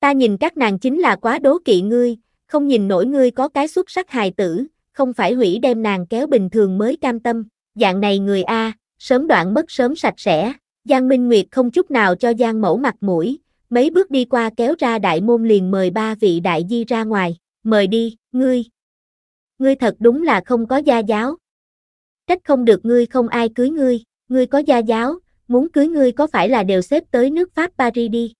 Ta nhìn các nàng chính là quá đố kỵ ngươi, không nhìn nổi ngươi có cái xuất sắc hài tử, không phải hủy đem nàng kéo bình thường mới cam tâm, dạng này người A, sớm đoạn mất sớm sạch sẽ, Giang Minh Nguyệt không chút nào cho Giang mẫu mặt mũi, mấy bước đi qua kéo ra đại môn liền mời ba vị đại di ra ngoài, mời đi, ngươi. Ngươi thật đúng là không có gia giáo. Trách không được ngươi không ai cưới ngươi, ngươi có gia giáo, muốn cưới ngươi có phải là đều xếp tới nước Pháp Paris đi.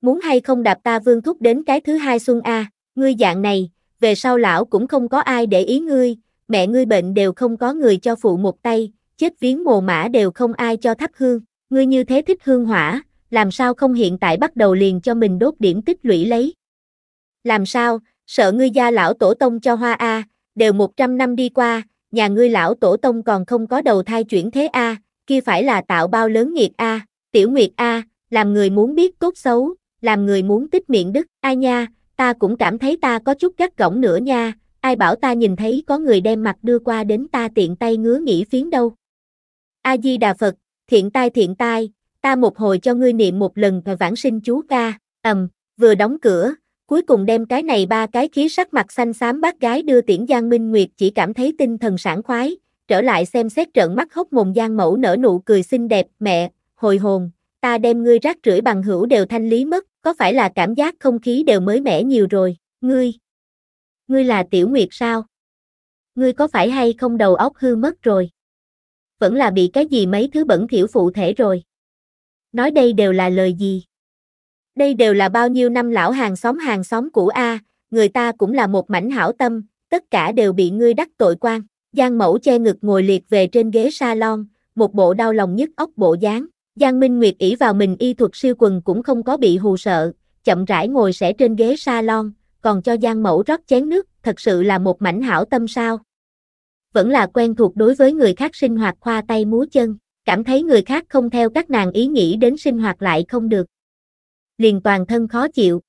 Muốn hay không đạp ta vương thúc đến cái thứ hai xuân A, ngươi dạng này, về sau lão cũng không có ai để ý ngươi, mẹ ngươi bệnh đều không có người cho phụ một tay, chết viếng mồ mã đều không ai cho thắp hương, ngươi như thế thích hương hỏa, làm sao không hiện tại bắt đầu liền cho mình đốt điểm tích lũy lấy. Làm sao, sợ ngươi gia lão tổ tông cho hoa A, đều 100 năm đi qua, nhà ngươi lão tổ tông còn không có đầu thai chuyển thế A, kia phải là tạo bao lớn nghiệp A, tiểu nguyệt A, làm người muốn biết cốt xấu, làm người muốn tích miệng đức, ai nha, ta cũng cảm thấy ta có chút gắt gỏng nữa nha, ai bảo ta nhìn thấy có người đem mặt đưa qua đến ta tiện tay ngứa nghỉ phiến đâu. A-di-đà Phật, thiện tai thiện tai, ta một hồi cho ngươi niệm một lần và vãng sinh chú ca, ầm, um, vừa đóng cửa, cuối cùng đem cái này ba cái khí sắc mặt xanh xám bác gái đưa tiễn Giang Minh Nguyệt chỉ cảm thấy tinh thần sảng khoái, trở lại xem xét trợn mắt hốc mồm Giang Mẫu nở nụ cười xinh đẹp, mẹ, hồi hồn, ta đem ngươi rác rưởi bằng hữu đều thanh lý mất, có phải là cảm giác không khí đều mới mẻ nhiều rồi, ngươi, ngươi là Tiểu Nguyệt sao? Ngươi có phải hay không đầu óc hư mất rồi? Vẫn là bị cái gì mấy thứ bẩn thiểu phụ thể rồi. Nói đây đều là lời gì? Đây đều là bao nhiêu năm lão hàng xóm hàng xóm của A, người ta cũng là một mảnh hảo tâm, tất cả đều bị ngươi đắc tội quan. Giang mẫu che ngực ngồi liệt về trên ghế salon, một bộ đau lòng nhất ốc bộ dáng. Giang Minh Nguyệt ỷ vào mình y thuật siêu quần cũng không có bị hù sợ, chậm rãi ngồi sẽ trên ghế salon, còn cho Giang Mẫu rót chén nước, thật sự là một mảnh hảo tâm sao. Vẫn là quen thuộc đối với người khác sinh hoạt khoa tay múa chân cảm thấy người khác không theo các nàng ý nghĩ đến sinh hoạt lại không được. Liền toàn thân khó chịu.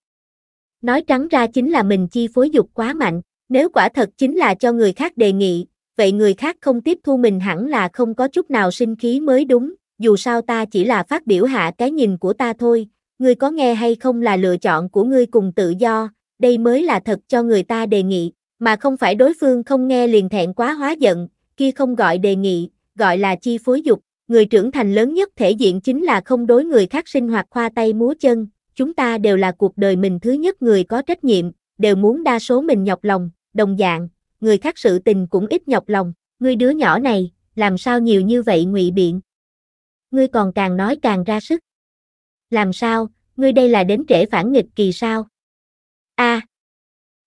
Nói trắng ra chính là mình chi phối dục quá mạnh, nếu quả thật chính là cho người khác đề nghị, vậy người khác không tiếp thu mình hẳn là không có chút nào sinh khí mới đúng, dù sao ta chỉ là phát biểu hạ cái nhìn của ta thôi, ngươi có nghe hay không là lựa chọn của ngươi cùng tự do, đây mới là thật cho người ta đề nghị, mà không phải đối phương không nghe liền thẹn quá hóa giận, kia không gọi đề nghị, gọi là chi phối dục người trưởng thành lớn nhất thể diện chính là không đối người khác sinh hoạt khoa tay múa chân, chúng ta đều là cuộc đời mình thứ nhất người có trách nhiệm, đều muốn đa số mình nhọc lòng, đồng dạng, người khác sự tình cũng ít nhọc lòng, ngươi đứa nhỏ này, làm sao nhiều như vậy ngụy biện. Ngươi còn càng nói càng ra sức. Làm sao, ngươi đây là đến trễ phản nghịch kỳ sao? A, à,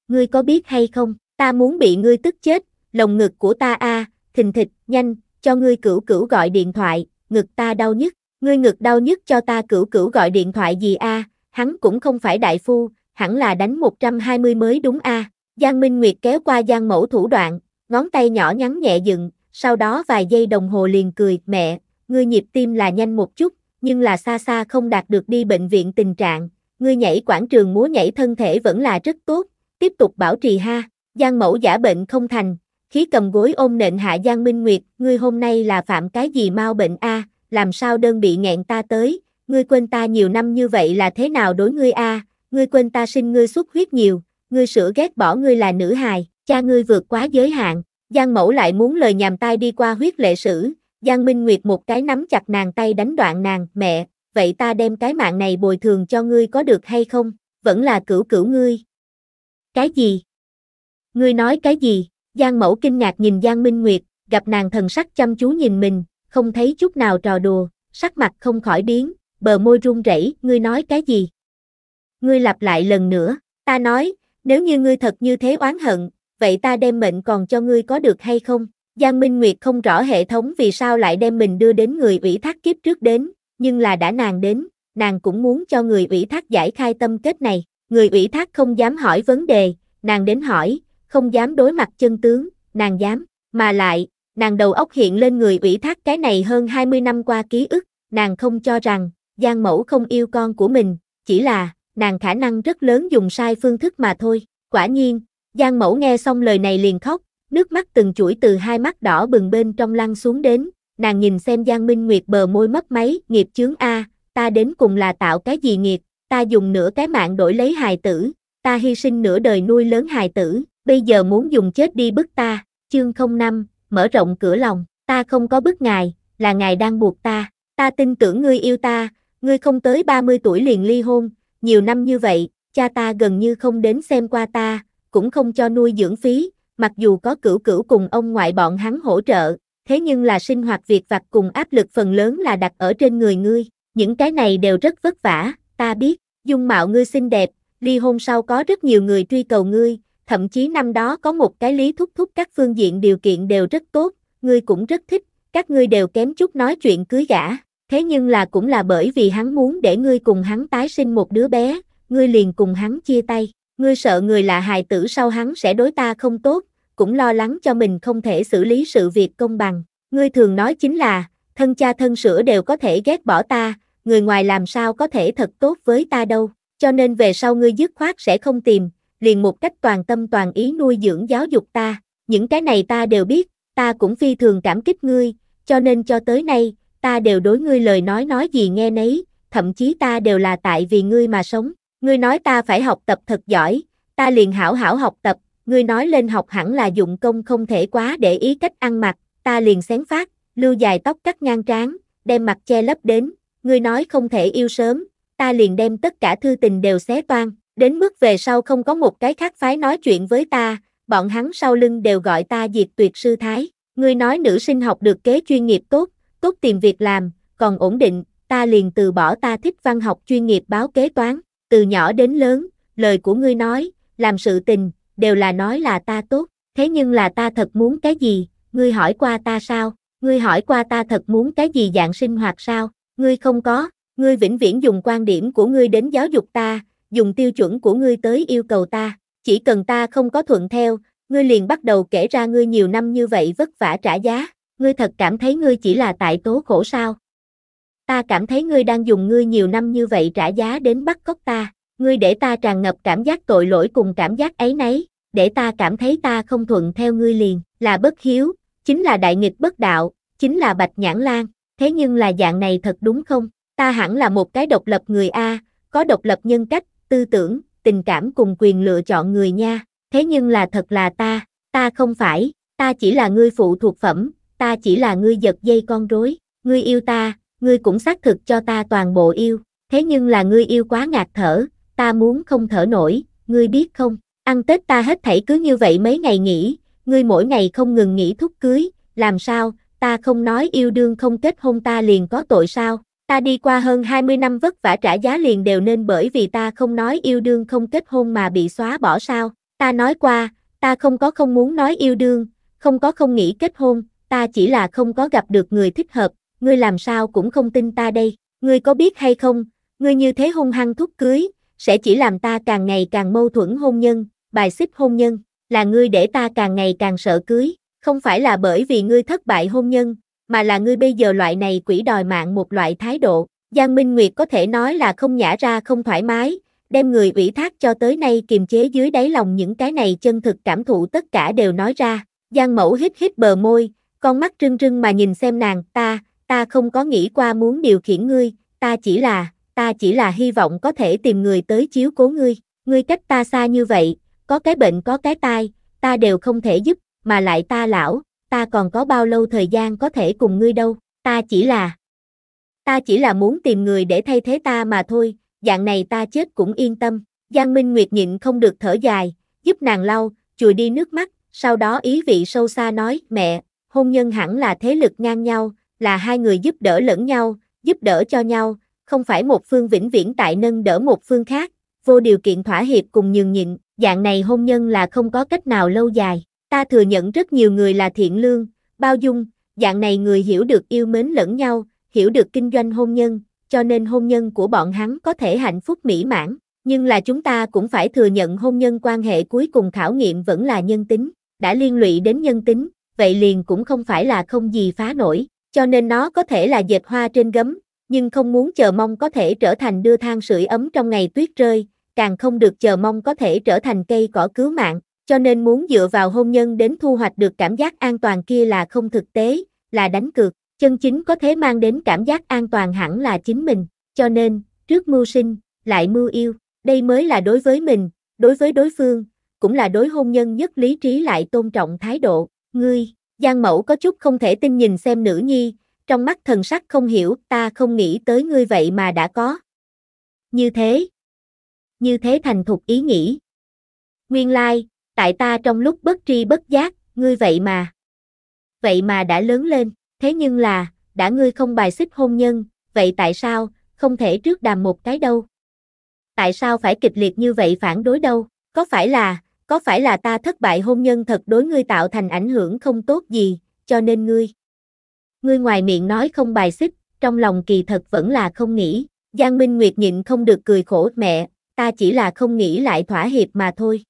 ngươi có biết hay không, ta muốn bị ngươi tức chết, lồng ngực của ta a, thình thịch, nhanh, cho ngươi cửu cửu gọi điện thoại, ngực ta đau nhất, ngươi ngực đau nhất cho ta cửu cửu gọi điện thoại gì a? hắn cũng không phải đại phu, hẳn là đánh 120 mới đúng a. Giang Minh Nguyệt kéo qua Giang Mẫu thủ đoạn, ngón tay nhỏ nhắn nhẹ dừng, sau đó vài giây đồng hồ liền cười, mẹ, ngươi nhịp tim là nhanh một chút, nhưng là xa xa không đạt được đi bệnh viện tình trạng, ngươi nhảy quảng trường múa nhảy thân thể vẫn là rất tốt, tiếp tục bảo trì ha. Giang Mẫu giả bệnh không thành, Khí cầm gối ôm nện hạ Giang Minh Nguyệt, ngươi hôm nay là phạm cái gì mau bệnh a, làm sao đơn bị nghẹn ta tới, ngươi quên ta nhiều năm như vậy là thế nào đối ngươi a, ngươi quên ta sinh ngươi xuất huyết nhiều, ngươi sửa ghét bỏ ngươi là nữ hài, cha ngươi vượt quá giới hạn. Giang Mẫu lại muốn lời nhàm tai đi qua huyết lệ sử, Giang Minh Nguyệt một cái nắm chặt nàng tay đánh đoạn nàng, mẹ, vậy ta đem cái mạng này bồi thường cho ngươi có được hay không, vẫn là cửu cửu ngươi. Cái gì? Ngươi nói cái gì? Giang Mẫu kinh ngạc nhìn Giang Minh Nguyệt, gặp nàng thần sắc chăm chú nhìn mình, không thấy chút nào trò đùa, sắc mặt không khỏi biến, bờ môi run rẩy, ngươi nói cái gì? Ngươi lặp lại lần nữa, ta nói, nếu như ngươi thật như thế oán hận, vậy ta đem mệnh còn cho ngươi có được hay không? Giang Minh Nguyệt không rõ hệ thống vì sao lại đem mình đưa đến người ủy thác kiếp trước đến, nhưng là đã nàng đến, nàng cũng muốn cho người ủy thác giải khai tâm kết này. Người ủy thác không dám hỏi vấn đề, nàng đến hỏi, không dám đối mặt chân tướng, nàng dám, mà lại, nàng đầu óc hiện lên người ủy thác cái này hơn 20 năm qua ký ức, nàng không cho rằng, Giang Mẫu không yêu con của mình, chỉ là, nàng khả năng rất lớn dùng sai phương thức mà thôi, quả nhiên, Giang Mẫu nghe xong lời này liền khóc, nước mắt từng chuỗi từ hai mắt đỏ bừng bên trong lăn xuống đến, nàng nhìn xem Giang Minh Nguyệt bờ môi mất máy, nghiệp chướng A, ta đến cùng là tạo cái gì nghiệp, ta dùng nửa cái mạng đổi lấy hài tử, ta hy sinh nửa đời nuôi lớn hài tử, bây giờ muốn dùng chết đi bức ta, chương 05, mở rộng cửa lòng, ta không có bức ngài, là ngài đang buộc ta, ta tin tưởng ngươi yêu ta, ngươi không tới 30 tuổi liền ly hôn, nhiều năm như vậy, cha ta gần như không đến xem qua ta, cũng không cho nuôi dưỡng phí, mặc dù có cửu cửu cùng ông ngoại bọn hắn hỗ trợ, thế nhưng là sinh hoạt việc vặt cùng áp lực phần lớn là đặt ở trên người ngươi, những cái này đều rất vất vả, ta biết, dung mạo ngươi xinh đẹp, ly hôn sau có rất nhiều người truy cầu ngươi, thậm chí năm đó có một cái lý thúc thúc các phương diện điều kiện đều rất tốt, ngươi cũng rất thích, các ngươi đều kém chút nói chuyện cưới gả, thế nhưng là cũng là bởi vì hắn muốn để ngươi cùng hắn tái sinh một đứa bé, ngươi liền cùng hắn chia tay, ngươi sợ người là hài tử sau hắn sẽ đối ta không tốt, cũng lo lắng cho mình không thể xử lý sự việc công bằng, ngươi thường nói chính là, thân cha thân sữa đều có thể ghét bỏ ta, người ngoài làm sao có thể thật tốt với ta đâu, cho nên về sau ngươi dứt khoát sẽ không tìm, liền một cách toàn tâm toàn ý nuôi dưỡng giáo dục ta, những cái này ta đều biết, ta cũng phi thường cảm kích ngươi, cho nên cho tới nay, ta đều đối ngươi lời nói nói gì nghe nấy, thậm chí ta đều là tại vì ngươi mà sống, ngươi nói ta phải học tập thật giỏi, ta liền hảo hảo học tập, ngươi nói lên học hẳn là dụng công không thể quá để ý cách ăn mặc, ta liền xén phát, lưu dài tóc cắt ngang trán, đem mặt che lấp đến, ngươi nói không thể yêu sớm, ta liền đem tất cả thư tình đều xé toan, Đến mức về sau không có một cái khác phái nói chuyện với ta, bọn hắn sau lưng đều gọi ta diệt tuyệt sư thái. Ngươi nói nữ sinh học được kế chuyên nghiệp tốt, tốt tìm việc làm, còn ổn định, ta liền từ bỏ ta thích văn học chuyên nghiệp báo kế toán. Từ nhỏ đến lớn, lời của ngươi nói, làm sự tình, đều là nói là ta tốt. Thế nhưng là ta thật muốn cái gì, ngươi hỏi qua ta sao? Ngươi hỏi qua ta thật muốn cái gì dạng sinh hoạt sao? Ngươi không có, ngươi vĩnh viễn dùng quan điểm của ngươi đến giáo dục ta, dùng tiêu chuẩn của ngươi tới yêu cầu ta, chỉ cần ta không có thuận theo, ngươi liền bắt đầu kể ra ngươi nhiều năm như vậy vất vả trả giá, ngươi thật cảm thấy ngươi chỉ là tại tố khổ sao? Ta cảm thấy ngươi đang dùng ngươi nhiều năm như vậy trả giá đến bắt cóc ta, ngươi để ta tràn ngập cảm giác tội lỗi cùng cảm giác ấy nấy, để ta cảm thấy ta không thuận theo ngươi liền, là bất hiếu, chính là đại nghịch bất đạo, chính là bạch nhãn lan, thế nhưng là dạng này thật đúng không? Ta hẳn là một cái độc lập người A, có độc lập nhân cách, tư tưởng, tình cảm cùng quyền lựa chọn người nha. Thế nhưng là thật là ta, ta không phải, ta chỉ là ngươi phụ thuộc phẩm, ta chỉ là ngươi giật dây con rối, ngươi yêu ta, ngươi cũng xác thực cho ta toàn bộ yêu, thế nhưng là ngươi yêu quá ngạt thở, ta muốn không thở nổi, ngươi biết không, ăn Tết ta hết thảy cứ như vậy mấy ngày nghỉ, ngươi mỗi ngày không ngừng nghỉ thúc cưới, làm sao, ta không nói yêu đương không kết hôn ta liền có tội sao, Ta đi qua hơn 20 năm vất vả trả giá liền đều nên bởi vì ta không nói yêu đương không kết hôn mà bị xóa bỏ sao. Ta nói qua, ta không có không muốn nói yêu đương, không có không nghĩ kết hôn, ta chỉ là không có gặp được người thích hợp, ngươi làm sao cũng không tin ta đây. Ngươi có biết hay không, ngươi như thế hung hăng thúc cưới, sẽ chỉ làm ta càng ngày càng mâu thuẫn hôn nhân, bài xích hôn nhân, là ngươi để ta càng ngày càng sợ cưới, không phải là bởi vì ngươi thất bại hôn nhân, mà là ngươi bây giờ loại này quỷ đòi mạng một loại thái độ. Giang Minh Nguyệt có thể nói là không nhả ra không thoải mái, đem người ủy thác cho tới nay kiềm chế dưới đáy lòng những cái này chân thực cảm thụ tất cả đều nói ra. Giang Mẫu hít hít bờ môi, con mắt rưng rưng mà nhìn xem nàng, ta, ta không có nghĩ qua muốn điều khiển ngươi, ta chỉ là, ta chỉ là hy vọng có thể tìm người tới chiếu cố ngươi, ngươi cách ta xa như vậy, có cái bệnh có cái tai, ta đều không thể giúp, mà lại ta lão, ta còn có bao lâu thời gian có thể cùng ngươi đâu, ta chỉ là... Ta chỉ là muốn tìm người để thay thế ta mà thôi, dạng này ta chết cũng yên tâm. Giang Minh Nguyệt nhịn không được thở dài, giúp nàng lau, chùi đi nước mắt, sau đó ý vị sâu xa nói, mẹ, hôn nhân hẳn là thế lực ngang nhau, là hai người giúp đỡ lẫn nhau, giúp đỡ cho nhau, không phải một phương vĩnh viễn tại nâng đỡ một phương khác, vô điều kiện thỏa hiệp cùng nhường nhịn, dạng này hôn nhân là không có cách nào lâu dài. Ta thừa nhận rất nhiều người là thiện lương, bao dung, dạng này người hiểu được yêu mến lẫn nhau, hiểu được kinh doanh hôn nhân, cho nên hôn nhân của bọn hắn có thể hạnh phúc mỹ mãn, nhưng là chúng ta cũng phải thừa nhận hôn nhân quan hệ cuối cùng khảo nghiệm vẫn là nhân tính, đã liên lụy đến nhân tính, vậy liền cũng không phải là không gì phá nổi, cho nên nó có thể là dệt hoa trên gấm, nhưng không muốn chờ mong có thể trở thành đưa than sưởi ấm trong ngày tuyết rơi, càng không được chờ mong có thể trở thành cây cỏ cứu mạng, cho nên muốn dựa vào hôn nhân đến thu hoạch được cảm giác an toàn kia là không thực tế, là đánh cược, chân chính có thể mang đến cảm giác an toàn hẳn là chính mình, cho nên, trước mưu sinh, lại mưu yêu, đây mới là đối với mình, đối với đối phương, cũng là đối hôn nhân nhất lý trí lại tôn trọng thái độ, ngươi, Giang Mẫu có chút không thể tin nhìn xem nữ nhi, trong mắt thần sắc không hiểu, ta không nghĩ tới ngươi vậy mà đã có. Như thế, như thế thành thục ý nghĩ. Nguyên lai, like, tại ta trong lúc bất tri bất giác, ngươi vậy mà. Vậy mà đã lớn lên, thế nhưng là, đã ngươi không bài xích hôn nhân, vậy tại sao, không thể trước đàm một cái đâu? Tại sao phải kịch liệt như vậy phản đối đâu? Có phải là, có phải là ta thất bại hôn nhân thật đối ngươi tạo thành ảnh hưởng không tốt gì, cho nên ngươi. Ngươi ngoài miệng nói không bài xích, trong lòng kỳ thật vẫn là không nghĩ. Giang Minh Nguyệt nhịn không được cười khổ mẹ, ta chỉ là không nghĩ lại thỏa hiệp mà thôi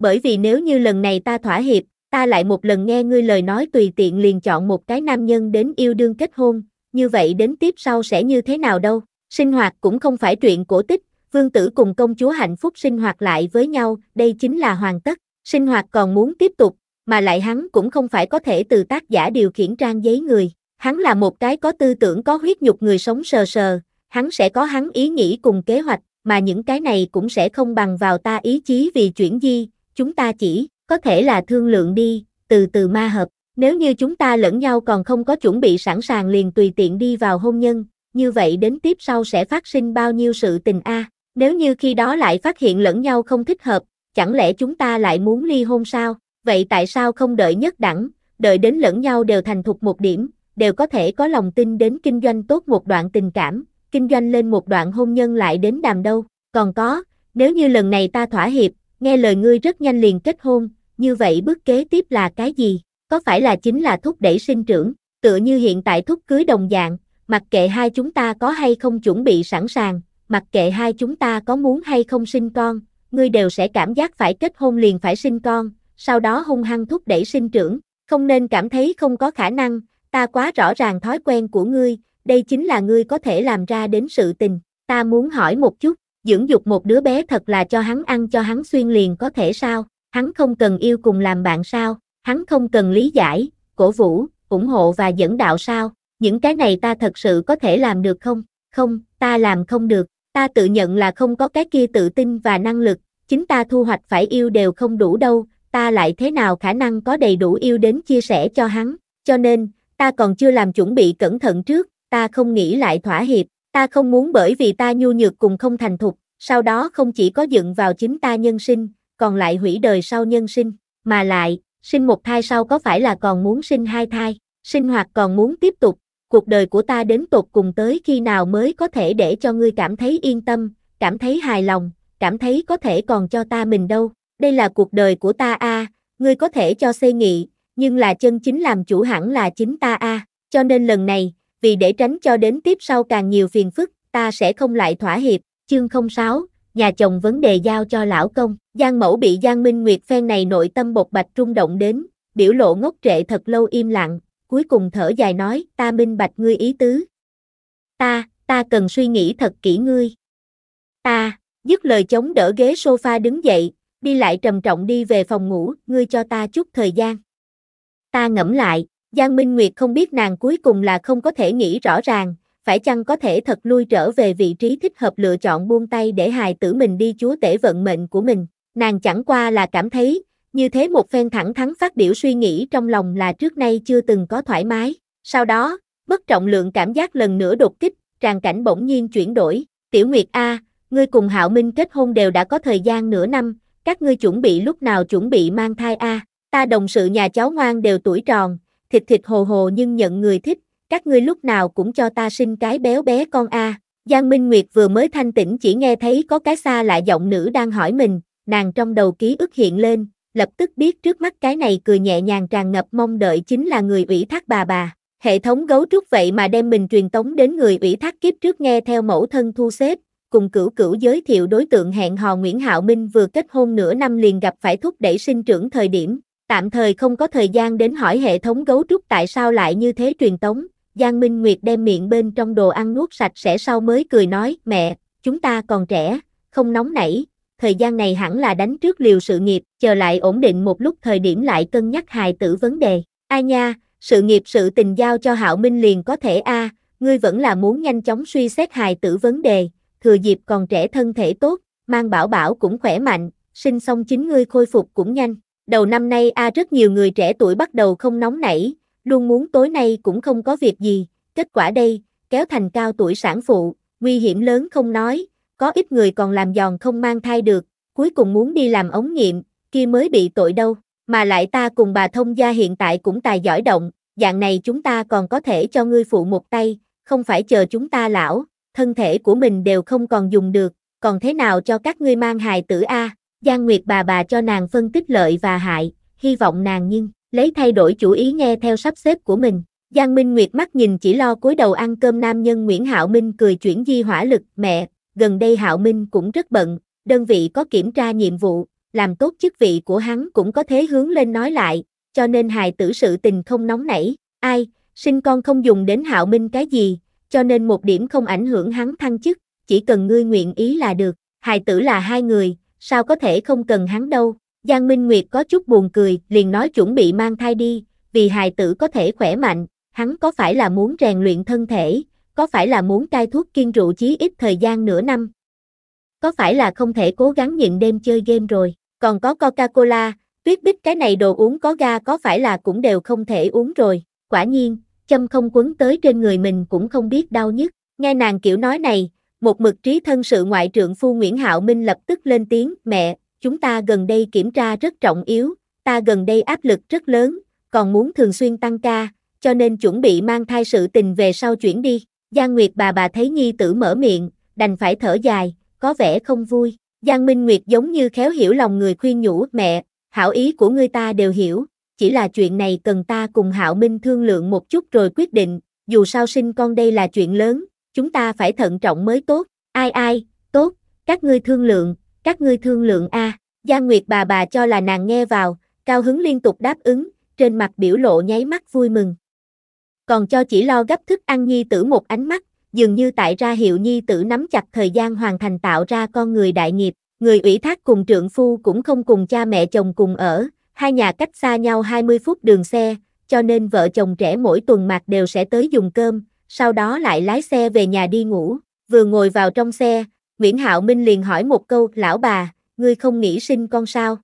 bởi vì nếu như lần này ta thỏa hiệp, ta lại một lần nghe ngươi lời nói tùy tiện liền chọn một cái nam nhân đến yêu đương kết hôn, như vậy đến tiếp sau sẽ như thế nào đâu. Sinh hoạt cũng không phải chuyện cổ tích, vương tử cùng công chúa hạnh phúc sinh hoạt lại với nhau, đây chính là hoàn tất. Sinh hoạt còn muốn tiếp tục, mà lại hắn cũng không phải có thể từ tác giả điều khiển trang giấy người. Hắn là một cái có tư tưởng có huyết nhục người sống sờ sờ, hắn sẽ có hắn ý nghĩ cùng kế hoạch, mà những cái này cũng sẽ không bằng vào ta ý chí vì chuyển di, chúng ta chỉ có thể là thương lượng đi, từ từ ma hợp. Nếu như chúng ta lẫn nhau còn không có chuẩn bị sẵn sàng liền tùy tiện đi vào hôn nhân, như vậy đến tiếp sau sẽ phát sinh bao nhiêu sự tình a? Nếu như khi đó lại phát hiện lẫn nhau không thích hợp, chẳng lẽ chúng ta lại muốn ly hôn sao? Vậy tại sao không đợi nhất đẳng, đợi đến lẫn nhau đều thành thục một điểm, đều có thể có lòng tin đến kinh doanh tốt một đoạn tình cảm, kinh doanh lên một đoạn hôn nhân lại đến đàm đâu? Còn có, nếu như lần này ta thỏa hiệp, nghe lời ngươi rất nhanh liền kết hôn, như vậy bước kế tiếp là cái gì? Có phải là chính là thúc đẩy sinh trưởng, tựa như hiện tại thúc cưới đồng dạng, mặc kệ hai chúng ta có hay không chuẩn bị sẵn sàng, mặc kệ hai chúng ta có muốn hay không sinh con, ngươi đều sẽ cảm giác phải kết hôn liền phải sinh con, sau đó hung hăng thúc đẩy sinh trưởng, không nên cảm thấy không có khả năng, ta quá rõ ràng thói quen của ngươi, đây chính là ngươi có thể làm ra đến sự tình, ta muốn hỏi một chút, dưỡng dục một đứa bé thật là cho hắn ăn cho hắn xuyên liền có thể sao, hắn không cần yêu cùng làm bạn sao, hắn không cần lý giải, cổ vũ, ủng hộ và dẫn đạo sao, những cái này ta thật sự có thể làm được không, không, ta làm không được, ta tự nhận là không có cái kia tự tin và năng lực, chính ta thu hoạch phải yêu đều không đủ đâu, ta lại thế nào khả năng có đầy đủ yêu đến chia sẻ cho hắn, cho nên, ta còn chưa làm chuẩn bị cẩn thận trước, ta không nghĩ lại thỏa hiệp, Ta không muốn bởi vì ta nhu nhược cùng không thành thục, sau đó không chỉ có dựng vào chính ta nhân sinh, còn lại hủy đời sau nhân sinh, mà lại, sinh một thai sau có phải là còn muốn sinh hai thai, sinh hoạt còn muốn tiếp tục, cuộc đời của ta đến tột cùng tới khi nào mới có thể để cho ngươi cảm thấy yên tâm, cảm thấy hài lòng, cảm thấy có thể còn cho ta mình đâu, đây là cuộc đời của ta a, ngươi có thể cho xây nghị, nhưng là chân chính làm chủ hẳn là chính ta a, cho nên lần này, vì để tránh cho đến tiếp sau càng nhiều phiền phức, ta sẽ không lại thỏa hiệp. Chương sáu nhà chồng vấn đề giao cho lão công. Giang mẫu bị Giang Minh Nguyệt phen này nội tâm bột bạch rung động đến, biểu lộ ngốc trệ thật lâu im lặng, cuối cùng thở dài nói, ta minh bạch ngươi ý tứ. Ta, ta cần suy nghĩ thật kỹ ngươi. Ta, dứt lời chống đỡ ghế sofa đứng dậy, đi lại trầm trọng đi về phòng ngủ, ngươi cho ta chút thời gian. Ta ngẫm lại, Giang Minh Nguyệt không biết nàng cuối cùng là không có thể nghĩ rõ ràng, phải chăng có thể thật lui trở về vị trí thích hợp lựa chọn buông tay để hài tử mình đi chúa tể vận mệnh của mình. Nàng chẳng qua là cảm thấy, như thế một phen thẳng thắn phát biểu suy nghĩ trong lòng là trước nay chưa từng có thoải mái. Sau đó, bất trọng lượng cảm giác lần nữa đột kích, tràn cảnh bỗng nhiên chuyển đổi. Tiểu Nguyệt A, ngươi cùng Hạo Minh kết hôn đều đã có thời gian nửa năm, các ngươi chuẩn bị lúc nào chuẩn bị mang thai A. Ta đồng sự nhà cháu ngoan đều tuổi tròn, thịt thịt hồ hồ nhưng nhận người thích, các ngươi lúc nào cũng cho ta sinh cái béo bé con a. Giang Minh Nguyệt vừa mới thanh tỉnh chỉ nghe thấy có cái xa lạ giọng nữ đang hỏi mình, nàng trong đầu ký ức hiện lên, lập tức biết trước mắt cái này cười nhẹ nhàng tràn ngập mong đợi chính là người ủy thác bà bà. Hệ thống gấu trúc vậy mà đem mình truyền tống đến người ủy thác kiếp trước nghe theo mẫu thân thu xếp, cùng cửu cửu giới thiệu đối tượng hẹn hò Nguyễn Hạo Minh vừa kết hôn nửa năm liền gặp phải thúc đẩy sinh trưởng thời điểm, Tạm thời không có thời gian đến hỏi hệ thống gấu trúc tại sao lại như thế truyền tống, Giang Minh Nguyệt đem miệng bên trong đồ ăn nuốt sạch sẽ sau mới cười nói, mẹ, chúng ta còn trẻ, không nóng nảy, thời gian này hẳn là đánh trước liều sự nghiệp, chờ lại ổn định một lúc thời điểm lại cân nhắc hài tử vấn đề. Ai nha, sự nghiệp sự tình giao cho Hạo Minh liền có thể a, ngươi vẫn là muốn nhanh chóng suy xét hài tử vấn đề, thừa dịp còn trẻ thân thể tốt, mang bảo bảo cũng khỏe mạnh, sinh xong chính ngươi khôi phục cũng nhanh đầu năm nay a à rất nhiều người trẻ tuổi bắt đầu không nóng nảy, luôn muốn tối nay cũng không có việc gì, kết quả đây, kéo thành cao tuổi sản phụ, nguy hiểm lớn không nói, có ít người còn làm giòn không mang thai được, cuối cùng muốn đi làm ống nghiệm, kia mới bị tội đâu, mà lại ta cùng bà thông gia hiện tại cũng tài giỏi động, dạng này chúng ta còn có thể cho ngươi phụ một tay, không phải chờ chúng ta lão, thân thể của mình đều không còn dùng được, còn thế nào cho các ngươi mang hài tử a? Giang Nguyệt bà bà cho nàng phân tích lợi và hại, hy vọng nàng nhưng, lấy thay đổi chủ ý nghe theo sắp xếp của mình. Giang Minh Nguyệt mắt nhìn chỉ lo cúi đầu ăn cơm nam nhân Nguyễn Hạo Minh cười chuyển di hỏa lực, mẹ, gần đây Hạo Minh cũng rất bận, đơn vị có kiểm tra nhiệm vụ, làm tốt chức vị của hắn cũng có thế hướng lên nói lại, cho nên hài tử sự tình không nóng nảy, ai, sinh con không dùng đến Hạo Minh cái gì, cho nên một điểm không ảnh hưởng hắn thăng chức, chỉ cần ngươi nguyện ý là được, hài tử là hai người, sao có thể không cần hắn đâu. Giang Minh Nguyệt có chút buồn cười, liền nói chuẩn bị mang thai đi, vì hài tử có thể khỏe mạnh, hắn có phải là muốn rèn luyện thân thể, có phải là muốn cai thuốc kiên rượu chí ít thời gian nửa năm. Có phải là không thể cố gắng nhịn đêm chơi game rồi, còn có Coca-Cola, tuyết bích cái này đồ uống có ga có phải là cũng đều không thể uống rồi, quả nhiên, châm không quấn tới trên người mình cũng không biết đau nhất. nghe nàng kiểu nói này, một mực trí thân sự ngoại trưởng phu Nguyễn Hạo Minh lập tức lên tiếng, mẹ, chúng ta gần đây kiểm tra rất trọng yếu, ta gần đây áp lực rất lớn, còn muốn thường xuyên tăng ca, cho nên chuẩn bị mang thai sự tình về sau chuyển đi. Giang Nguyệt bà bà thấy nhi tử mở miệng, đành phải thở dài, có vẻ không vui. Giang Minh Nguyệt giống như khéo hiểu lòng người khuyên nhủ, mẹ, hảo ý của người ta đều hiểu, chỉ là chuyện này cần ta cùng Hạo Minh thương lượng một chút rồi quyết định, dù sao sinh con đây là chuyện lớn, chúng ta phải thận trọng mới tốt, ai ai, tốt, các ngươi thương lượng, các ngươi thương lượng a. À. Gia Nguyệt bà bà cho là nàng nghe vào, cao hứng liên tục đáp ứng, trên mặt biểu lộ nháy mắt vui mừng. Còn cho chỉ lo gấp thức ăn nhi tử một ánh mắt, dường như tại ra hiệu nhi tử nắm chặt thời gian hoàn thành tạo ra con người đại nghiệp, người ủy thác cùng trượng phu cũng không cùng cha mẹ chồng cùng ở, hai nhà cách xa nhau 20 phút đường xe, cho nên vợ chồng trẻ mỗi tuần mặt đều sẽ tới dùng cơm, sau đó lại lái xe về nhà đi ngủ. Vừa ngồi vào trong xe, Nguyễn Hạo Minh liền hỏi một câu, lão bà, ngươi không nghĩ sinh con sao?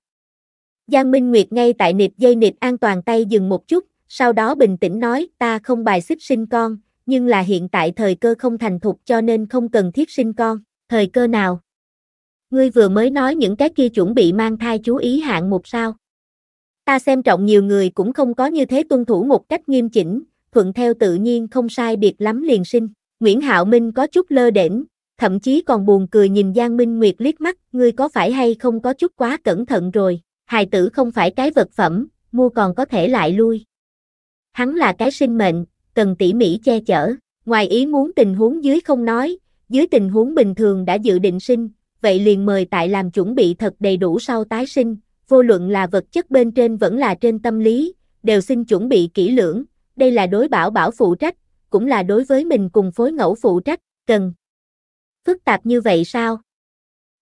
Giang Minh Nguyệt ngay tại nịp dây nịp an toàn tay dừng một chút, sau đó bình tĩnh nói, ta không bài xích sinh con, nhưng là hiện tại thời cơ không thành thục cho nên không cần thiết sinh con, thời cơ nào? Ngươi vừa mới nói những cái kia chuẩn bị mang thai chú ý hạng một sao? Ta xem trọng nhiều người cũng không có như thế tuân thủ một cách nghiêm chỉnh, thuận theo tự nhiên không sai biệt lắm liền sinh. Nguyễn Hạo Minh có chút lơ đễnh, thậm chí còn buồn cười nhìn Giang Minh Nguyệt liếc mắt, ngươi có phải hay không có chút quá cẩn thận rồi, hài tử không phải cái vật phẩm, mua còn có thể lại lui. Hắn là cái sinh mệnh, cần tỉ mỉ che chở, ngoài ý muốn tình huống dưới không nói, dưới tình huống bình thường đã dự định sinh, vậy liền mời tại làm chuẩn bị thật đầy đủ sau tái sinh, vô luận là vật chất bên trên vẫn là trên tâm lý, đều xin chuẩn bị kỹ lưỡng, đây là đối bảo bảo phụ trách, cũng là đối với mình cùng phối ngẫu phụ trách, cần. Phức tạp như vậy sao?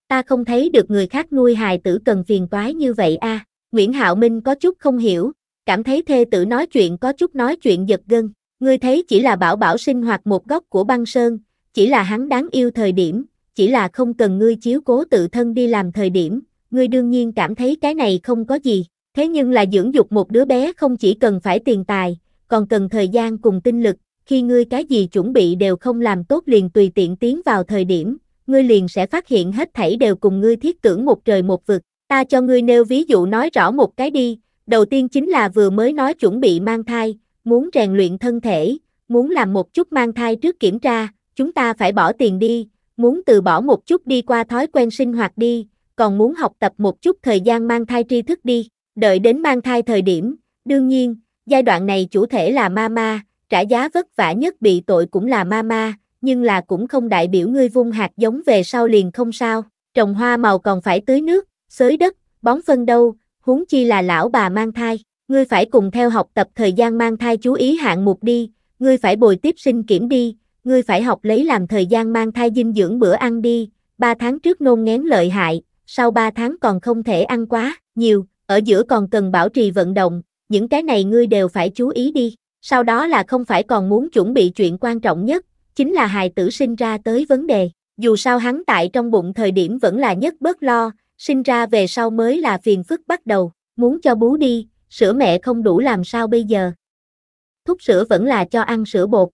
Ta không thấy được người khác nuôi hài tử cần phiền toái như vậy a. Nguyễn Hạo Minh có chút không hiểu, cảm thấy thê tử nói chuyện có chút nói chuyện giật gân. Ngươi thấy chỉ là bảo bảo sinh hoạt một góc của băng sơn, chỉ là hắn đáng yêu thời điểm, chỉ là không cần ngươi chiếu cố tự thân đi làm thời điểm, ngươi đương nhiên cảm thấy cái này không có gì. Thế nhưng là dưỡng dục một đứa bé không chỉ cần phải tiền tài, còn cần thời gian cùng tinh lực, khi ngươi cái gì chuẩn bị đều không làm tốt liền tùy tiện tiến vào thời điểm, ngươi liền sẽ phát hiện hết thảy đều cùng ngươi thiết tưởng một trời một vực. Ta cho ngươi nêu ví dụ nói rõ một cái đi, đầu tiên chính là vừa mới nói chuẩn bị mang thai, muốn rèn luyện thân thể, muốn làm một chút mang thai trước kiểm tra, chúng ta phải bỏ tiền đi, muốn từ bỏ một chút đi qua thói quen sinh hoạt đi, còn muốn học tập một chút thời gian mang thai tri thức đi, đợi đến mang thai thời điểm, đương nhiên, Giai đoạn này chủ thể là mama, trả giá vất vả nhất bị tội cũng là mama, nhưng là cũng không đại biểu ngươi vung hạt giống về sau liền không sao. Trồng hoa màu còn phải tưới nước, xới đất, bón phân đâu, huống chi là lão bà mang thai. Ngươi phải cùng theo học tập thời gian mang thai chú ý hạng mục đi, ngươi phải bồi tiếp sinh kiểm đi, ngươi phải học lấy làm thời gian mang thai dinh dưỡng bữa ăn đi, 3 tháng trước nôn ngén lợi hại, sau 3 tháng còn không thể ăn quá nhiều, ở giữa còn cần bảo trì vận động, những cái này ngươi đều phải chú ý đi. Sau đó là không phải còn muốn chuẩn bị chuyện quan trọng nhất, chính là hài tử sinh ra tới vấn đề. Dù sao hắn tại trong bụng thời điểm vẫn là nhất bớt lo, sinh ra về sau mới là phiền phức bắt đầu, muốn cho bú đi, sữa mẹ không đủ làm sao bây giờ. Thúc sữa vẫn là cho ăn sữa bột.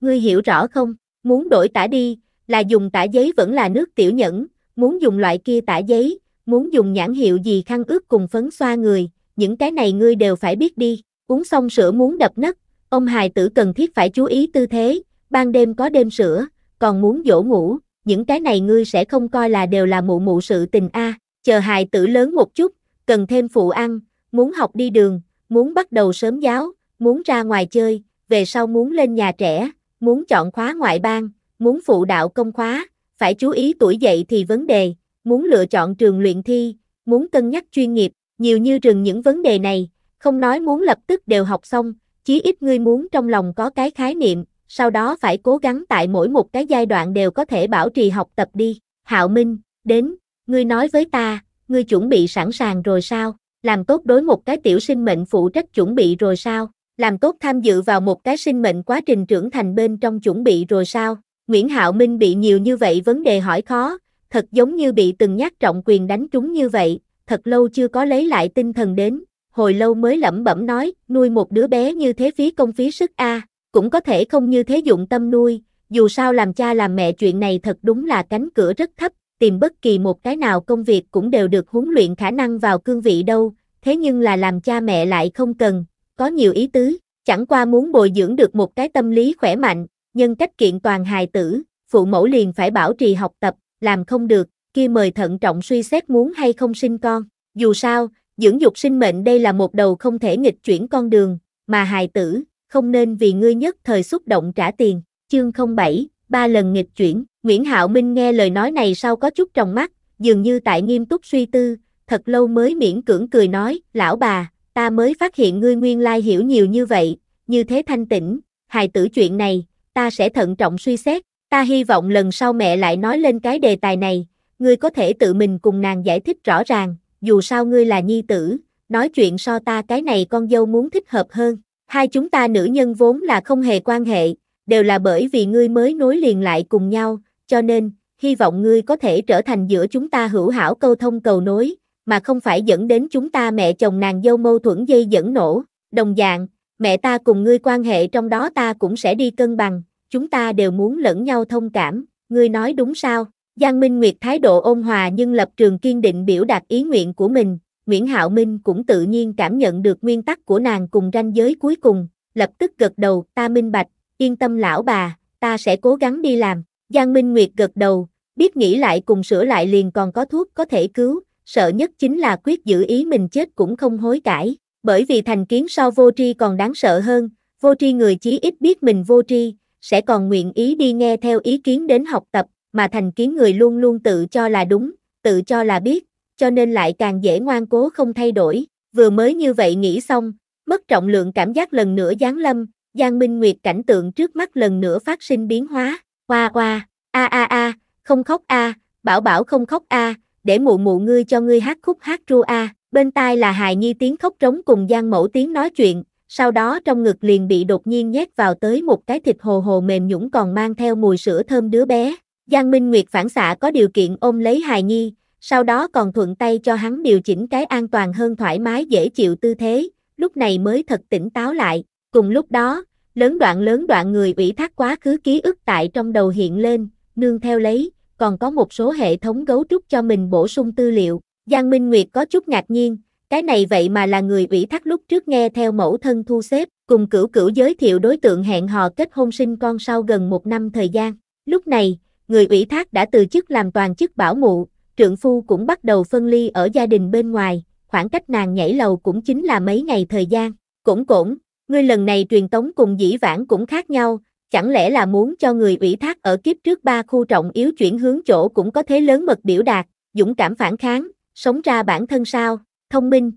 Ngươi hiểu rõ không, muốn đổi tả đi, là dùng tả giấy vẫn là nước tiểu nhẫn, muốn dùng loại kia tả giấy, muốn dùng nhãn hiệu gì khăn ướt cùng phấn xoa người, những cái này ngươi đều phải biết đi, uống xong sữa muốn đập nấc, ông hài tử cần thiết phải chú ý tư thế, ban đêm có đêm sữa, còn muốn dỗ ngủ, những cái này ngươi sẽ không coi là đều là mụ mụ sự tình a, chờ hài tử lớn một chút, cần thêm phụ ăn, muốn học đi đường, muốn bắt đầu sớm giáo, muốn ra ngoài chơi, về sau muốn lên nhà trẻ, muốn chọn khóa ngoại bang, muốn phụ đạo công khóa, phải chú ý tuổi dậy thì vấn đề, muốn lựa chọn trường luyện thi, muốn cân nhắc chuyên nghiệp, nhiều như rừng những vấn đề này, không nói muốn lập tức đều học xong, chí ít ngươi muốn trong lòng có cái khái niệm, sau đó phải cố gắng tại mỗi một cái giai đoạn đều có thể bảo trì học tập đi. Hạo Minh, đến, ngươi nói với ta, ngươi chuẩn bị sẵn sàng rồi sao? Làm tốt đối một cái tiểu sinh mệnh phụ trách chuẩn bị rồi sao? Làm tốt tham dự vào một cái sinh mệnh quá trình trưởng thành bên trong chuẩn bị rồi sao? Nguyễn Hạo Minh bị nhiều như vậy vấn đề hỏi khó, thật giống như bị từng nhát trọng quyền đánh trúng như vậy, thật lâu chưa có lấy lại tinh thần đến, hồi lâu mới lẩm bẩm nói, nuôi một đứa bé như thế phí công phí sức a, cũng có thể không như thế dụng tâm nuôi, dù sao làm cha làm mẹ chuyện này thật đúng là cánh cửa rất thấp, tìm bất kỳ một cái nào công việc cũng đều được huấn luyện khả năng vào cương vị đâu, thế nhưng là làm cha mẹ lại không cần, có nhiều ý tứ, chẳng qua muốn bồi dưỡng được một cái tâm lý khỏe mạnh, nhân cách kiện toàn hài tử, phụ mẫu liền phải bảo trì học tập, làm không được, kia mời thận trọng suy xét muốn hay không sinh con. Dù sao, dưỡng dục sinh mệnh đây là một đầu không thể nghịch chuyển con đường, mà hài tử, không nên vì ngươi nhất thời xúc động trả tiền. Chương 07, ba lần nghịch chuyển. Nguyễn Hạo Minh nghe lời nói này sau có chút trong mắt, dường như tại nghiêm túc suy tư, thật lâu mới miễn cưỡng cười nói, lão bà, ta mới phát hiện ngươi nguyên lai hiểu nhiều như vậy, như thế thanh tĩnh, hài tử chuyện này, ta sẽ thận trọng suy xét, ta hy vọng lần sau mẹ lại nói lên cái đề tài này, ngươi có thể tự mình cùng nàng giải thích rõ ràng, dù sao ngươi là nhi tử, nói chuyện so ta cái này con dâu muốn thích hợp hơn. Hai chúng ta nữ nhân vốn là không hề quan hệ, đều là bởi vì ngươi mới nối liền lại cùng nhau, cho nên, hy vọng ngươi có thể trở thành giữa chúng ta hữu hảo câu thông cầu nối, mà không phải dẫn đến chúng ta mẹ chồng nàng dâu mâu thuẫn dây dẫn nổ. Đồng dạng, mẹ ta cùng ngươi quan hệ trong đó ta cũng sẽ đi cân bằng, chúng ta đều muốn lẫn nhau thông cảm, ngươi nói đúng sao? Giang Minh Nguyệt thái độ ôn hòa nhưng lập trường kiên định biểu đạt ý nguyện của mình, Nguyễn Hạo Minh cũng tự nhiên cảm nhận được nguyên tắc của nàng cùng ranh giới cuối cùng, lập tức gật đầu, ta minh bạch, yên tâm lão bà, ta sẽ cố gắng đi làm. Giang Minh Nguyệt gật đầu, biết nghĩ lại cùng sửa lại liền còn có thuốc có thể cứu, sợ nhất chính là quyết giữ ý mình chết cũng không hối cải, bởi vì thành kiến so vô tri còn đáng sợ hơn, vô tri người chí ít biết mình vô tri, sẽ còn nguyện ý đi nghe theo ý kiến đến học tập, mà thành kiến người luôn luôn tự cho là đúng, tự cho là biết, cho nên lại càng dễ ngoan cố không thay đổi, vừa mới như vậy nghĩ xong, mất trọng lượng cảm giác lần nữa giáng lâm, Giang Minh Nguyệt cảnh tượng trước mắt lần nữa phát sinh biến hóa, hoa hoa, a a a, không khóc a, bảo bảo không khóc a, để mụ mụ ngươi cho ngươi hát khúc hát ru a, bên tai là hài nhi tiếng khóc trống cùng Giang Mẫu tiếng nói chuyện, sau đó trong ngực liền bị đột nhiên nhét vào tới một cái thịt hồ hồ mềm nhũng còn mang theo mùi sữa thơm đứa bé, Giang Minh Nguyệt phản xạ có điều kiện ôm lấy hài nhi, sau đó còn thuận tay cho hắn điều chỉnh cái an toàn hơn thoải mái dễ chịu tư thế, lúc này mới thật tỉnh táo lại, cùng lúc đó, lớn đoạn lớn đoạn người ủy thác quá khứ ký ức tại trong đầu hiện lên, nương theo lấy, còn có một số hệ thống gấu trúc cho mình bổ sung tư liệu, Giang Minh Nguyệt có chút ngạc nhiên, cái này vậy mà là người ủy thác lúc trước nghe theo mẫu thân thu xếp, cùng cửu cửu giới thiệu đối tượng hẹn hò kết hôn sinh con sau gần một năm thời gian, lúc này, người ủy thác đã từ chức làm toàn chức bảo mụ, trượng phu cũng bắt đầu phân ly ở gia đình bên ngoài, khoảng cách nàng nhảy lầu cũng chính là mấy ngày thời gian. Cũng cũng, ngươi lần này truyền tống cùng dĩ vãng cũng khác nhau, chẳng lẽ là muốn cho người ủy thác ở kiếp trước ba khu trọng yếu chuyển hướng chỗ cũng có thế lớn mật biểu đạt, dũng cảm phản kháng, sống ra bản thân sao, thông minh.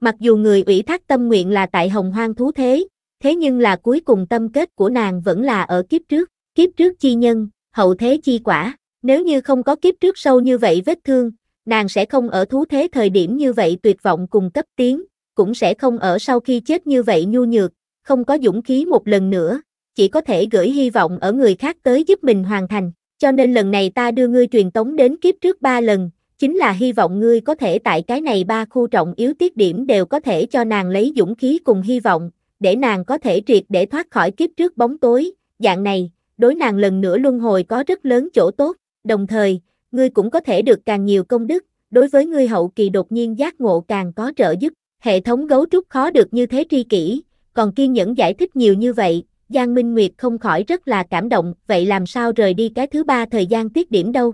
Mặc dù người ủy thác tâm nguyện là tại hồng hoang thú thế, thế nhưng là cuối cùng tâm kết của nàng vẫn là ở kiếp trước, kiếp trước chi nhân, hậu thế chi quả, nếu như không có kiếp trước sâu như vậy vết thương, nàng sẽ không ở thú thế thời điểm như vậy tuyệt vọng cùng cấp tiến, cũng sẽ không ở sau khi chết như vậy nhu nhược, không có dũng khí một lần nữa, chỉ có thể gửi hy vọng ở người khác tới giúp mình hoàn thành. Cho nên lần này ta đưa ngươi truyền tống đến kiếp trước ba lần, chính là hy vọng ngươi có thể tại cái này ba khu trọng yếu tiết điểm đều có thể cho nàng lấy dũng khí cùng hy vọng, để nàng có thể triệt để thoát khỏi kiếp trước bóng tối, dạng này, đối nàng lần nữa luân hồi có rất lớn chỗ tốt, đồng thời, ngươi cũng có thể được càng nhiều công đức, đối với ngươi hậu kỳ đột nhiên giác ngộ càng có trợ giúp, hệ thống gấu trúc khó được như thế tri kỷ, còn kiên nhẫn giải thích nhiều như vậy, Giang Minh Nguyệt không khỏi rất là cảm động, vậy làm sao rời đi cái thứ ba thời gian tiết điểm đâu?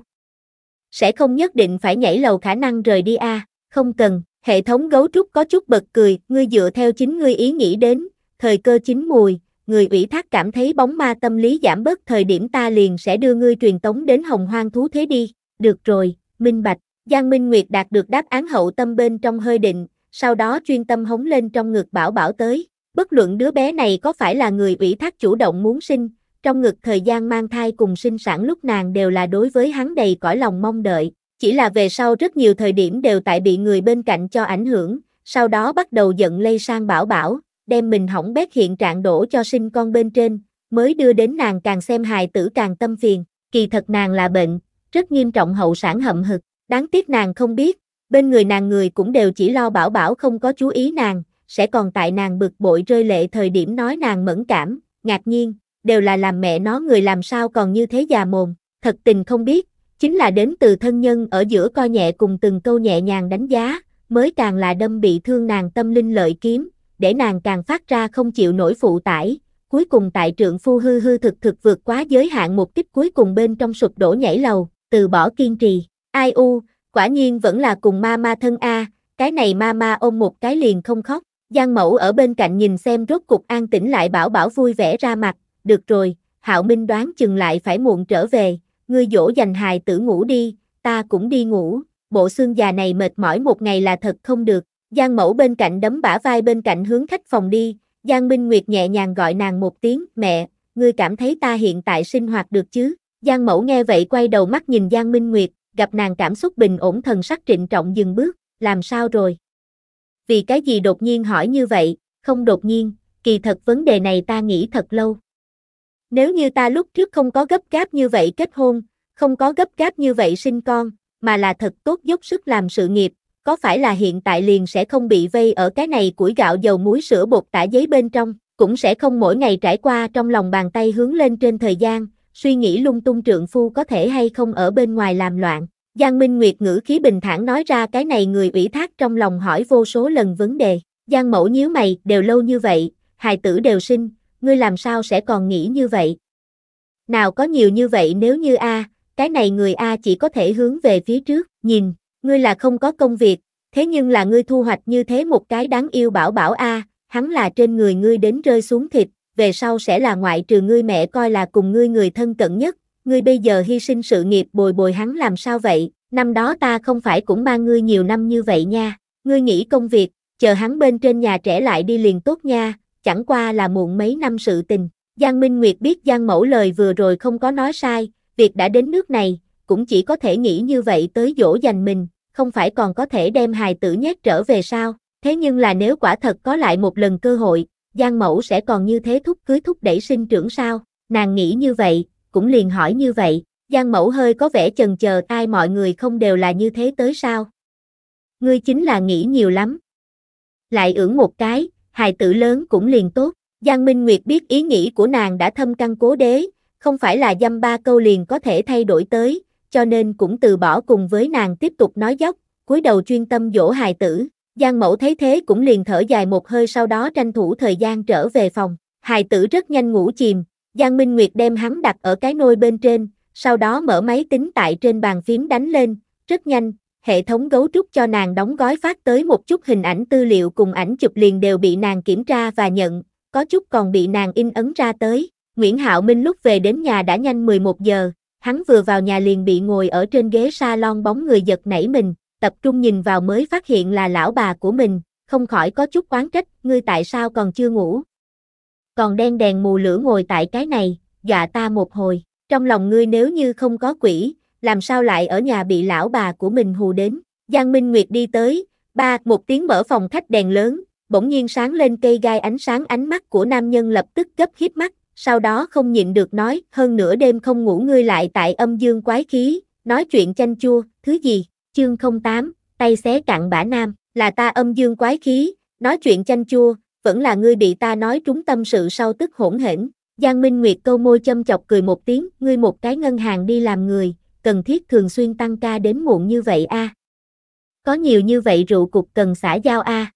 Sẽ không nhất định phải nhảy lầu khả năng rời đi a không cần, hệ thống gấu trúc có chút bật cười, ngươi dựa theo chính ngươi ý nghĩ đến, thời cơ chính mùi, người ủy thác cảm thấy bóng ma tâm lý giảm bớt thời điểm ta liền sẽ đưa ngươi truyền tống đến hồng hoang thú thế đi, được rồi, minh bạch, Giang Minh Nguyệt đạt được đáp án hậu tâm bên trong hơi định, sau đó chuyên tâm hống lên trong ngực bảo bảo tới, bất luận đứa bé này có phải là người ủy thác chủ động muốn sinh, trong ngực thời gian mang thai cùng sinh sản lúc nàng đều là đối với hắn đầy cõi lòng mong đợi, chỉ là về sau rất nhiều thời điểm đều tại bị người bên cạnh cho ảnh hưởng, sau đó bắt đầu giận lây sang bảo bảo, đem mình hỏng bét hiện trạng đổ cho sinh con bên trên, mới đưa đến nàng càng xem hài tử càng tâm phiền, kỳ thật nàng là bệnh, rất nghiêm trọng hậu sản hậm hực, đáng tiếc nàng không biết, bên người nàng người cũng đều chỉ lo bảo bảo không có chú ý nàng, sẽ còn tại nàng bực bội rơi lệ thời điểm nói nàng mẫn cảm, ngạc nhiên, đều là làm mẹ nó người làm sao còn như thế già mồm, thật tình không biết, chính là đến từ thân nhân ở giữa coi nhẹ cùng từng câu nhẹ nhàng đánh giá, mới càng là đâm bị thương nàng tâm linh lợi kiếm, để nàng càng phát ra không chịu nổi phụ tải, cuối cùng tại trượng phu hư hư thực thực vượt quá giới hạn một kích cuối cùng bên trong sụp đổ nhảy lầu, từ bỏ kiên trì. Ai u, quả nhiên vẫn là cùng ma ma thân a, cái này ma ma ôm một cái liền không khóc. Giang mẫu ở bên cạnh nhìn xem rốt cục an tĩnh lại bảo bảo vui vẻ ra mặt, được rồi, hạo minh đoán chừng lại phải muộn trở về, ngươi dỗ dành hài tử ngủ đi, ta cũng đi ngủ, bộ xương già này mệt mỏi một ngày là thật không được, Giang mẫu bên cạnh đấm bả vai bên cạnh hướng khách phòng đi, Giang Minh Nguyệt nhẹ nhàng gọi nàng một tiếng, mẹ, ngươi cảm thấy ta hiện tại sinh hoạt được chứ? Giang mẫu nghe vậy quay đầu mắt nhìn Giang Minh Nguyệt, gặp nàng cảm xúc bình ổn thần sắc trịnh trọng dừng bước, làm sao rồi? Vì cái gì đột nhiên hỏi như vậy, không đột nhiên, kỳ thật vấn đề này ta nghĩ thật lâu. Nếu như ta lúc trước không có gấp gáp như vậy kết hôn, không có gấp gáp như vậy sinh con, mà là thật tốt dốc sức làm sự nghiệp, có phải là hiện tại liền sẽ không bị vây ở cái này củi gạo dầu muối sữa bột tả giấy bên trong, cũng sẽ không mỗi ngày trải qua trong lòng bàn tay hướng lên trên thời gian, suy nghĩ lung tung trượng phu có thể hay không ở bên ngoài làm loạn. Giang Minh Nguyệt ngữ khí bình thản nói ra cái này người ủy thác trong lòng hỏi vô số lần vấn đề. Giang mẫu nhíu mày, đều lâu như vậy, hài tử đều sinh, ngươi làm sao sẽ còn nghĩ như vậy? Nào có nhiều như vậy nếu như A, cái này người A chỉ có thể hướng về phía trước, nhìn, ngươi là không có công việc, thế nhưng là ngươi thu hoạch như thế một cái đáng yêu bảo bảo a, hắn là trên người ngươi đến rơi xuống thịt, về sau sẽ là ngoại trừ ngươi mẹ coi là cùng ngươi người thân cận nhất, ngươi bây giờ hy sinh sự nghiệp bồi bồi hắn làm sao vậy, năm đó ta không phải cũng mang ngươi nhiều năm như vậy nha, ngươi nghĩ công việc, chờ hắn bên trên nhà trẻ lại đi liền tốt nha, chẳng qua là muộn mấy năm sự tình. Giang Minh Nguyệt biết Giang Mẫu lời vừa rồi không có nói sai, việc đã đến nước này, cũng chỉ có thể nghĩ như vậy tới dỗ dành mình, không phải còn có thể đem hài tử nhét trở về sao? Thế nhưng là nếu quả thật có lại một lần cơ hội, Giang Mẫu sẽ còn như thế thúc cưới thúc đẩy sinh trưởng sao? Nàng nghĩ như vậy, cũng liền hỏi như vậy, Giang Mẫu hơi có vẻ chần chờ tai mọi người không đều là như thế tới sao? Ngươi chính là nghĩ nhiều lắm. Lại ưỡng một cái, hài tử lớn cũng liền tốt, Giang Minh Nguyệt biết ý nghĩ của nàng đã thâm căn cố đế, không phải là dăm ba câu liền có thể thay đổi tới, cho nên cũng từ bỏ cùng với nàng tiếp tục nói dốc, cúi đầu chuyên tâm dỗ hài tử. Giang mẫu thấy thế cũng liền thở dài một hơi sau đó tranh thủ thời gian trở về phòng. Hài tử rất nhanh ngủ chìm, Giang Minh Nguyệt đem hắn đặt ở cái nôi bên trên, sau đó mở máy tính tại trên bàn phím đánh lên, rất nhanh, hệ thống gấu trúc cho nàng đóng gói phát tới một chút hình ảnh tư liệu cùng ảnh chụp liền đều bị nàng kiểm tra và nhận, có chút còn bị nàng in ấn ra tới. Nguyễn Hạo Minh lúc về đến nhà đã nhanh 11 giờ, hắn vừa vào nhà liền bị ngồi ở trên ghế salon bóng người giật nảy mình, tập trung nhìn vào mới phát hiện là lão bà của mình, không khỏi có chút oán trách, ngươi tại sao còn chưa ngủ. Còn đen đèn mù lửa ngồi tại cái này, dọa ta một hồi, trong lòng ngươi nếu như không có quỷ, làm sao lại ở nhà bị lão bà của mình hù đến. Giang Minh Nguyệt đi tới, ba, một tiếng mở phòng khách đèn lớn, bỗng nhiên sáng lên cây gai ánh sáng ánh mắt của nam nhân lập tức gấp hít mắt, sau đó không nhịn được nói, hơn nửa đêm không ngủ ngươi lại tại âm dương quái khí, nói chuyện chanh chua, thứ gì, chương 08, tay xé cạn bả nam, là ta âm dương quái khí, nói chuyện chanh chua, vẫn là ngươi bị ta nói trúng tâm sự sau tức hỗn hển. Giang Minh Nguyệt câu môi châm chọc cười một tiếng, ngươi một cái ngân hàng đi làm người, cần thiết thường xuyên tăng ca đến muộn như vậy a. À. Có nhiều như vậy rượu cục cần xả giao a. À.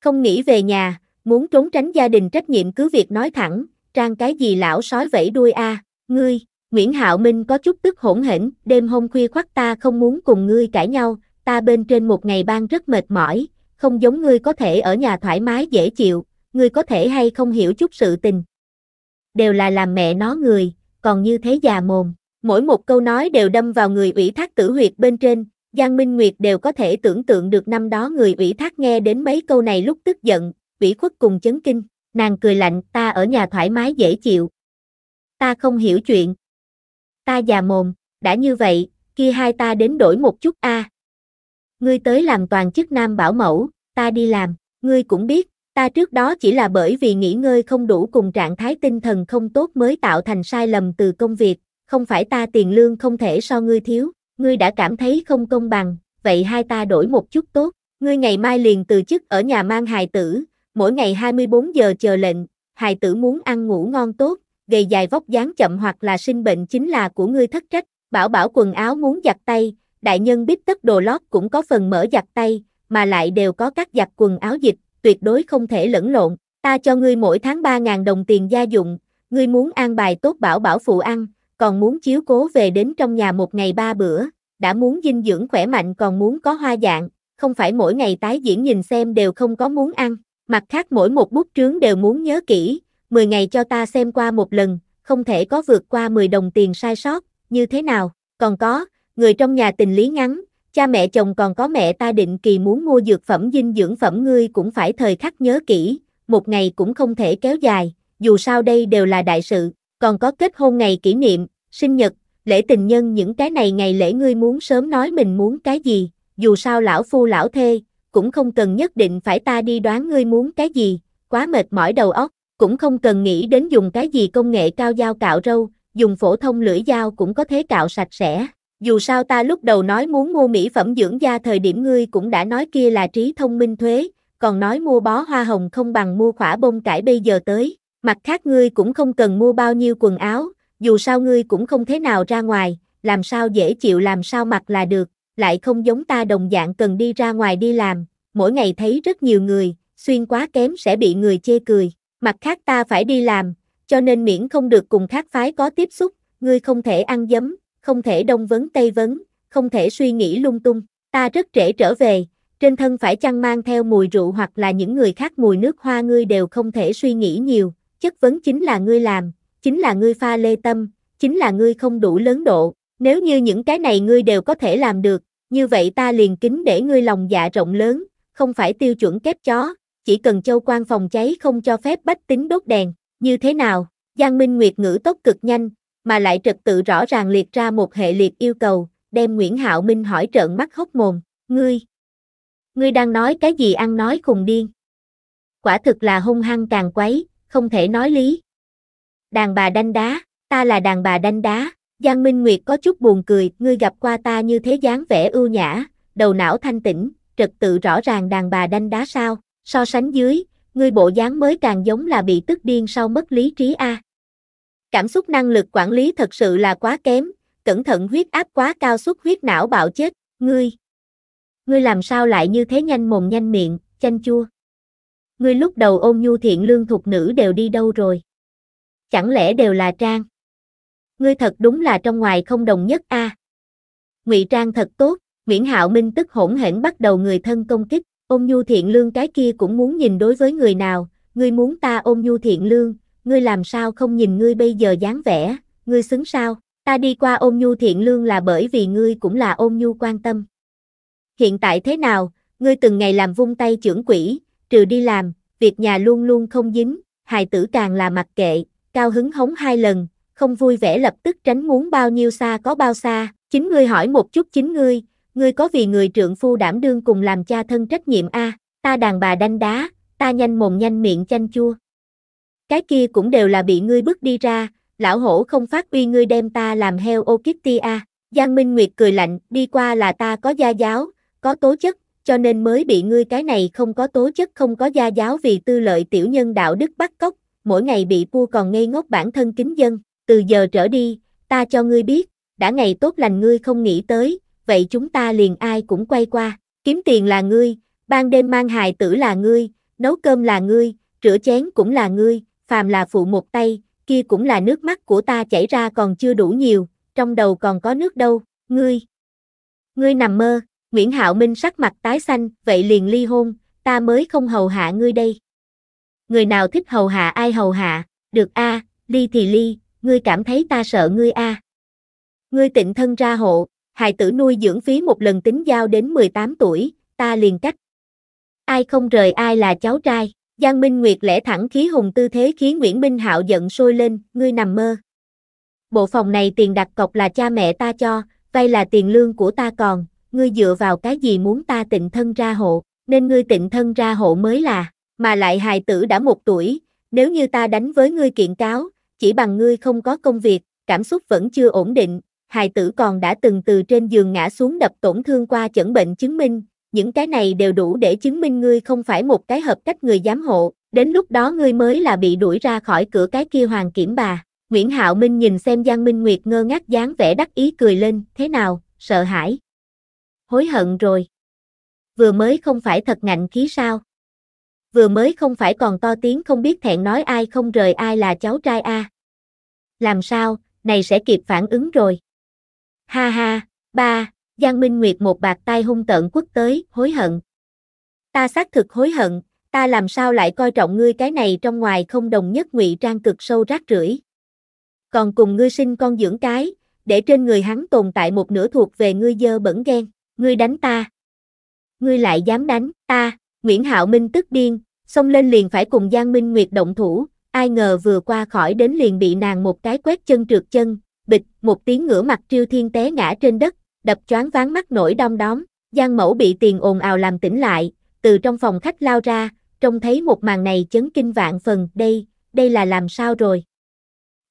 Không nghĩ về nhà, muốn trốn tránh gia đình trách nhiệm cứ việc nói thẳng, trang cái gì lão sói vẫy đuôi a ngươi, Nguyễn Hạo Minh có chút tức hỗn hển, đêm hôm khuya khoắt ta không muốn cùng ngươi cãi nhau, ta bên trên một ngày ban rất mệt mỏi, không giống ngươi có thể ở nhà thoải mái dễ chịu, ngươi có thể hay không hiểu chút sự tình. Đều là làm mẹ nó người, còn như thế già mồm, mỗi một câu nói đều đâm vào người ủy thác tử huyệt bên trên, Giang Minh Nguyệt đều có thể tưởng tượng được năm đó người ủy thác nghe đến mấy câu này lúc tức giận, ủy khuất cùng chấn kinh nàng cười lạnh, ta ở nhà thoải mái dễ chịu. Ta không hiểu chuyện. Ta già mồm, đã như vậy, kia hai ta đến đổi một chút a. Ngươi tới làm toàn chức nam bảo mẫu, ta đi làm, ngươi cũng biết, ta trước đó chỉ là bởi vì nghỉ ngơi không đủ cùng trạng thái tinh thần không tốt mới tạo thành sai lầm từ công việc, không phải ta tiền lương không thể so ngươi thiếu, ngươi đã cảm thấy không công bằng, vậy hai ta đổi một chút tốt, ngươi ngày mai liền từ chức ở nhà mang hài tử, mỗi ngày 24 giờ chờ lệnh, hài tử muốn ăn ngủ ngon tốt, gầy dài vóc dáng chậm hoặc là sinh bệnh chính là của ngươi thất trách, bảo bảo quần áo muốn giặt tay, đại nhân biết tất đồ lót cũng có phần mở giặt tay, mà lại đều có các giặt quần áo dịch, tuyệt đối không thể lẫn lộn, ta cho ngươi mỗi tháng 3.000 đồng tiền gia dụng, ngươi muốn an bài tốt bảo bảo phụ ăn, còn muốn chiếu cố về đến trong nhà một ngày ba bữa, đã muốn dinh dưỡng khỏe mạnh còn muốn có hoa dạng, không phải mỗi ngày tái diễn nhìn xem đều không có muốn ăn. Mặt khác mỗi một bút trướng đều muốn nhớ kỹ, 10 ngày cho ta xem qua một lần, không thể có vượt qua 10 đồng tiền sai sót, như thế nào. Còn có, người trong nhà tình lý ngắn, cha mẹ chồng còn có mẹ ta định kỳ muốn mua dược phẩm dinh dưỡng phẩm ngươi cũng phải thời khắc nhớ kỹ, một ngày cũng không thể kéo dài, dù sao đây đều là đại sự, còn có kết hôn ngày kỷ niệm, sinh nhật, lễ tình nhân những cái này ngày lễ ngươi muốn sớm nói mình muốn cái gì, dù sao lão phu lão thê, cũng không cần nhất định phải ta đi đoán ngươi muốn cái gì, quá mệt mỏi đầu óc, cũng không cần nghĩ đến dùng cái gì công nghệ cao dao cạo râu, dùng phổ thông lưỡi dao cũng có thể cạo sạch sẽ. Dù sao ta lúc đầu nói muốn mua mỹ phẩm dưỡng da thời điểm ngươi cũng đã nói kia là trí thông minh thuế, còn nói mua bó hoa hồng không bằng mua khỏa bông cải bây giờ tới. Mặt khác ngươi cũng không cần mua bao nhiêu quần áo, dù sao ngươi cũng không thế nào ra ngoài, làm sao dễ chịu làm sao mặc là được, lại không giống ta đồng dạng cần đi ra ngoài đi làm, mỗi ngày thấy rất nhiều người, xuyên quá kém sẽ bị người chê cười, mặt khác ta phải đi làm, cho nên miễn không được cùng khác phái có tiếp xúc, ngươi không thể ăn dấm, không thể đông vấn tây vấn, không thể suy nghĩ lung tung, ta rất trễ trở về, trên thân phải chăng mang theo mùi rượu hoặc là những người khác mùi nước hoa ngươi đều không thể suy nghĩ nhiều, chất vấn chính là ngươi làm, chính là ngươi pha lê tâm, chính là ngươi không đủ lớn độ, nếu như những cái này ngươi đều có thể làm được, như vậy ta liền kính để ngươi lòng dạ rộng lớn, không phải tiêu chuẩn kép chó, chỉ cần châu quan phòng cháy không cho phép bách tính đốt đèn, như thế nào? Giang Minh Nguyệt ngữ tốt cực nhanh, mà lại trật tự rõ ràng liệt ra một hệ liệt yêu cầu, đem Nguyễn Hạo Minh hỏi trợn mắt hốc mồm, ngươi, ngươi đang nói cái gì ăn nói khùng điên. Quả thực là hung hăng càng quấy, không thể nói lý. Đàn bà đanh đá, ta là đàn bà đanh đá, Giang Minh Nguyệt có chút buồn cười, ngươi gặp qua ta như thế dáng vẻ ưu nhã, đầu não thanh tĩnh, trật tự rõ ràng đàn bà đanh đá sao, so sánh dưới, ngươi bộ dáng mới càng giống là bị tức điên sau mất lý trí a. Cảm xúc năng lực quản lý thật sự là quá kém, cẩn thận huyết áp quá cao suất huyết não bạo chết, ngươi. Ngươi làm sao lại như thế nhanh mồm nhanh miệng, chanh chua. Ngươi lúc đầu ôn nhu thiện lương thuộc nữ đều đi đâu rồi? Chẳng lẽ đều là trang? ngươi thật đúng là trong ngoài không đồng nhất a. À. Ngụy Trang thật tốt, Nguyễn Hạo Minh tức hỗn hển bắt đầu người thân công kích, ôn nhu thiện lương cái kia cũng muốn nhìn đối với người nào, ngươi muốn ta ôn nhu thiện lương, ngươi làm sao không nhìn ngươi bây giờ dáng vẻ, ngươi xứng sao, ta đi qua ôn nhu thiện lương là bởi vì ngươi cũng là ôn nhu quan tâm. Hiện tại thế nào, ngươi từng ngày làm vung tay trưởng quỷ, trừ đi làm, việc nhà luôn luôn không dính, hài tử càng là mặc kệ, cao hứng hống hai lần, không vui vẻ lập tức tránh muốn bao nhiêu xa có bao xa, chính ngươi hỏi một chút chính ngươi, ngươi có vì người trượng phu đảm đương cùng làm cha thân trách nhiệm a ta đàn bà đanh đá, ta nhanh mồm nhanh miệng chanh chua. Cái kia cũng đều là bị ngươi bước đi ra, lão hổ không phát uy ngươi đem ta làm heo ô kiếp ti a Giang Minh Nguyệt cười lạnh, đi qua là ta có gia giáo, có tố chất, cho nên mới bị ngươi cái này không có tố chất không có gia giáo vì tư lợi tiểu nhân đạo đức bắt cóc, mỗi ngày bị vua còn ngây ngốc bản thân kính dân, từ giờ trở đi, ta cho ngươi biết, đã ngày tốt lành ngươi không nghĩ tới, vậy chúng ta liền ai cũng quay qua, kiếm tiền là ngươi, ban đêm mang hài tử là ngươi, nấu cơm là ngươi, rửa chén cũng là ngươi, phàm là phụ một tay, kia cũng là nước mắt của ta chảy ra còn chưa đủ nhiều, trong đầu còn có nước đâu, ngươi. Ngươi nằm mơ, Nguyễn Hạo Minh sắc mặt tái xanh, vậy liền ly hôn, ta mới không hầu hạ ngươi đây. Người nào thích hầu hạ ai hầu hạ, được a, ly thì ly, ngươi cảm thấy ta sợ ngươi a? À. Ngươi tịnh thân ra hộ, hài tử nuôi dưỡng phí một lần tính giao đến 18 tuổi, ta liền cách. Ai không rời ai là cháu trai, Giang Minh Nguyệt lẽ thẳng khí hùng tư thế khiến Nguyễn Minh Hạo giận sôi lên, ngươi nằm mơ. Bộ phòng này tiền đặt cọc là cha mẹ ta cho, vay là tiền lương của ta còn, ngươi dựa vào cái gì muốn ta tịnh thân ra hộ, nên ngươi tịnh thân ra hộ mới là, mà lại hài tử đã một tuổi, nếu như ta đánh với ngươi kiện cáo, chỉ bằng ngươi không có công việc, cảm xúc vẫn chưa ổn định, hài tử còn đã từng từ trên giường ngã xuống đập tổn thương qua chẩn bệnh chứng minh, những cái này đều đủ để chứng minh ngươi không phải một cái hợp cách người giám hộ, đến lúc đó ngươi mới là bị đuổi ra khỏi cửa cái kia hoàng kiểm bà. Nguyễn Hạo Minh nhìn xem Giang Minh Nguyệt ngơ ngác dáng vẻ đắc ý cười lên, thế nào, sợ hãi. Hối hận rồi. Vừa mới không phải thật ngạnh khí sao? Vừa mới không phải còn to tiếng không biết thẹn nói ai không rời ai là cháu trai a. À làm sao, này sẽ kịp phản ứng rồi. Ha ha, ba, Giang Minh Nguyệt một bạc tai hung tợn quốc tới, hối hận. Ta xác thực hối hận, ta làm sao lại coi trọng ngươi cái này trong ngoài không đồng nhất ngụy trang cực sâu rác rưởi. Còn cùng ngươi sinh con dưỡng cái, để trên người hắn tồn tại một nửa thuộc về ngươi dơ bẩn ghen, ngươi đánh ta. Ngươi lại dám đánh ta, Nguyễn Hạo Minh tức điên, xông lên liền phải cùng Giang Minh Nguyệt động thủ, ai ngờ vừa qua khỏi đến liền bị nàng một cái quét chân trượt chân, bịch, một tiếng ngửa mặt triêu thiên té ngã trên đất, đập choáng váng mắt nổi đom đóm, Giang Mẫu bị tiền ồn ào làm tỉnh lại, từ trong phòng khách lao ra, trông thấy một màn này chấn kinh vạn phần, đây, đây là làm sao rồi?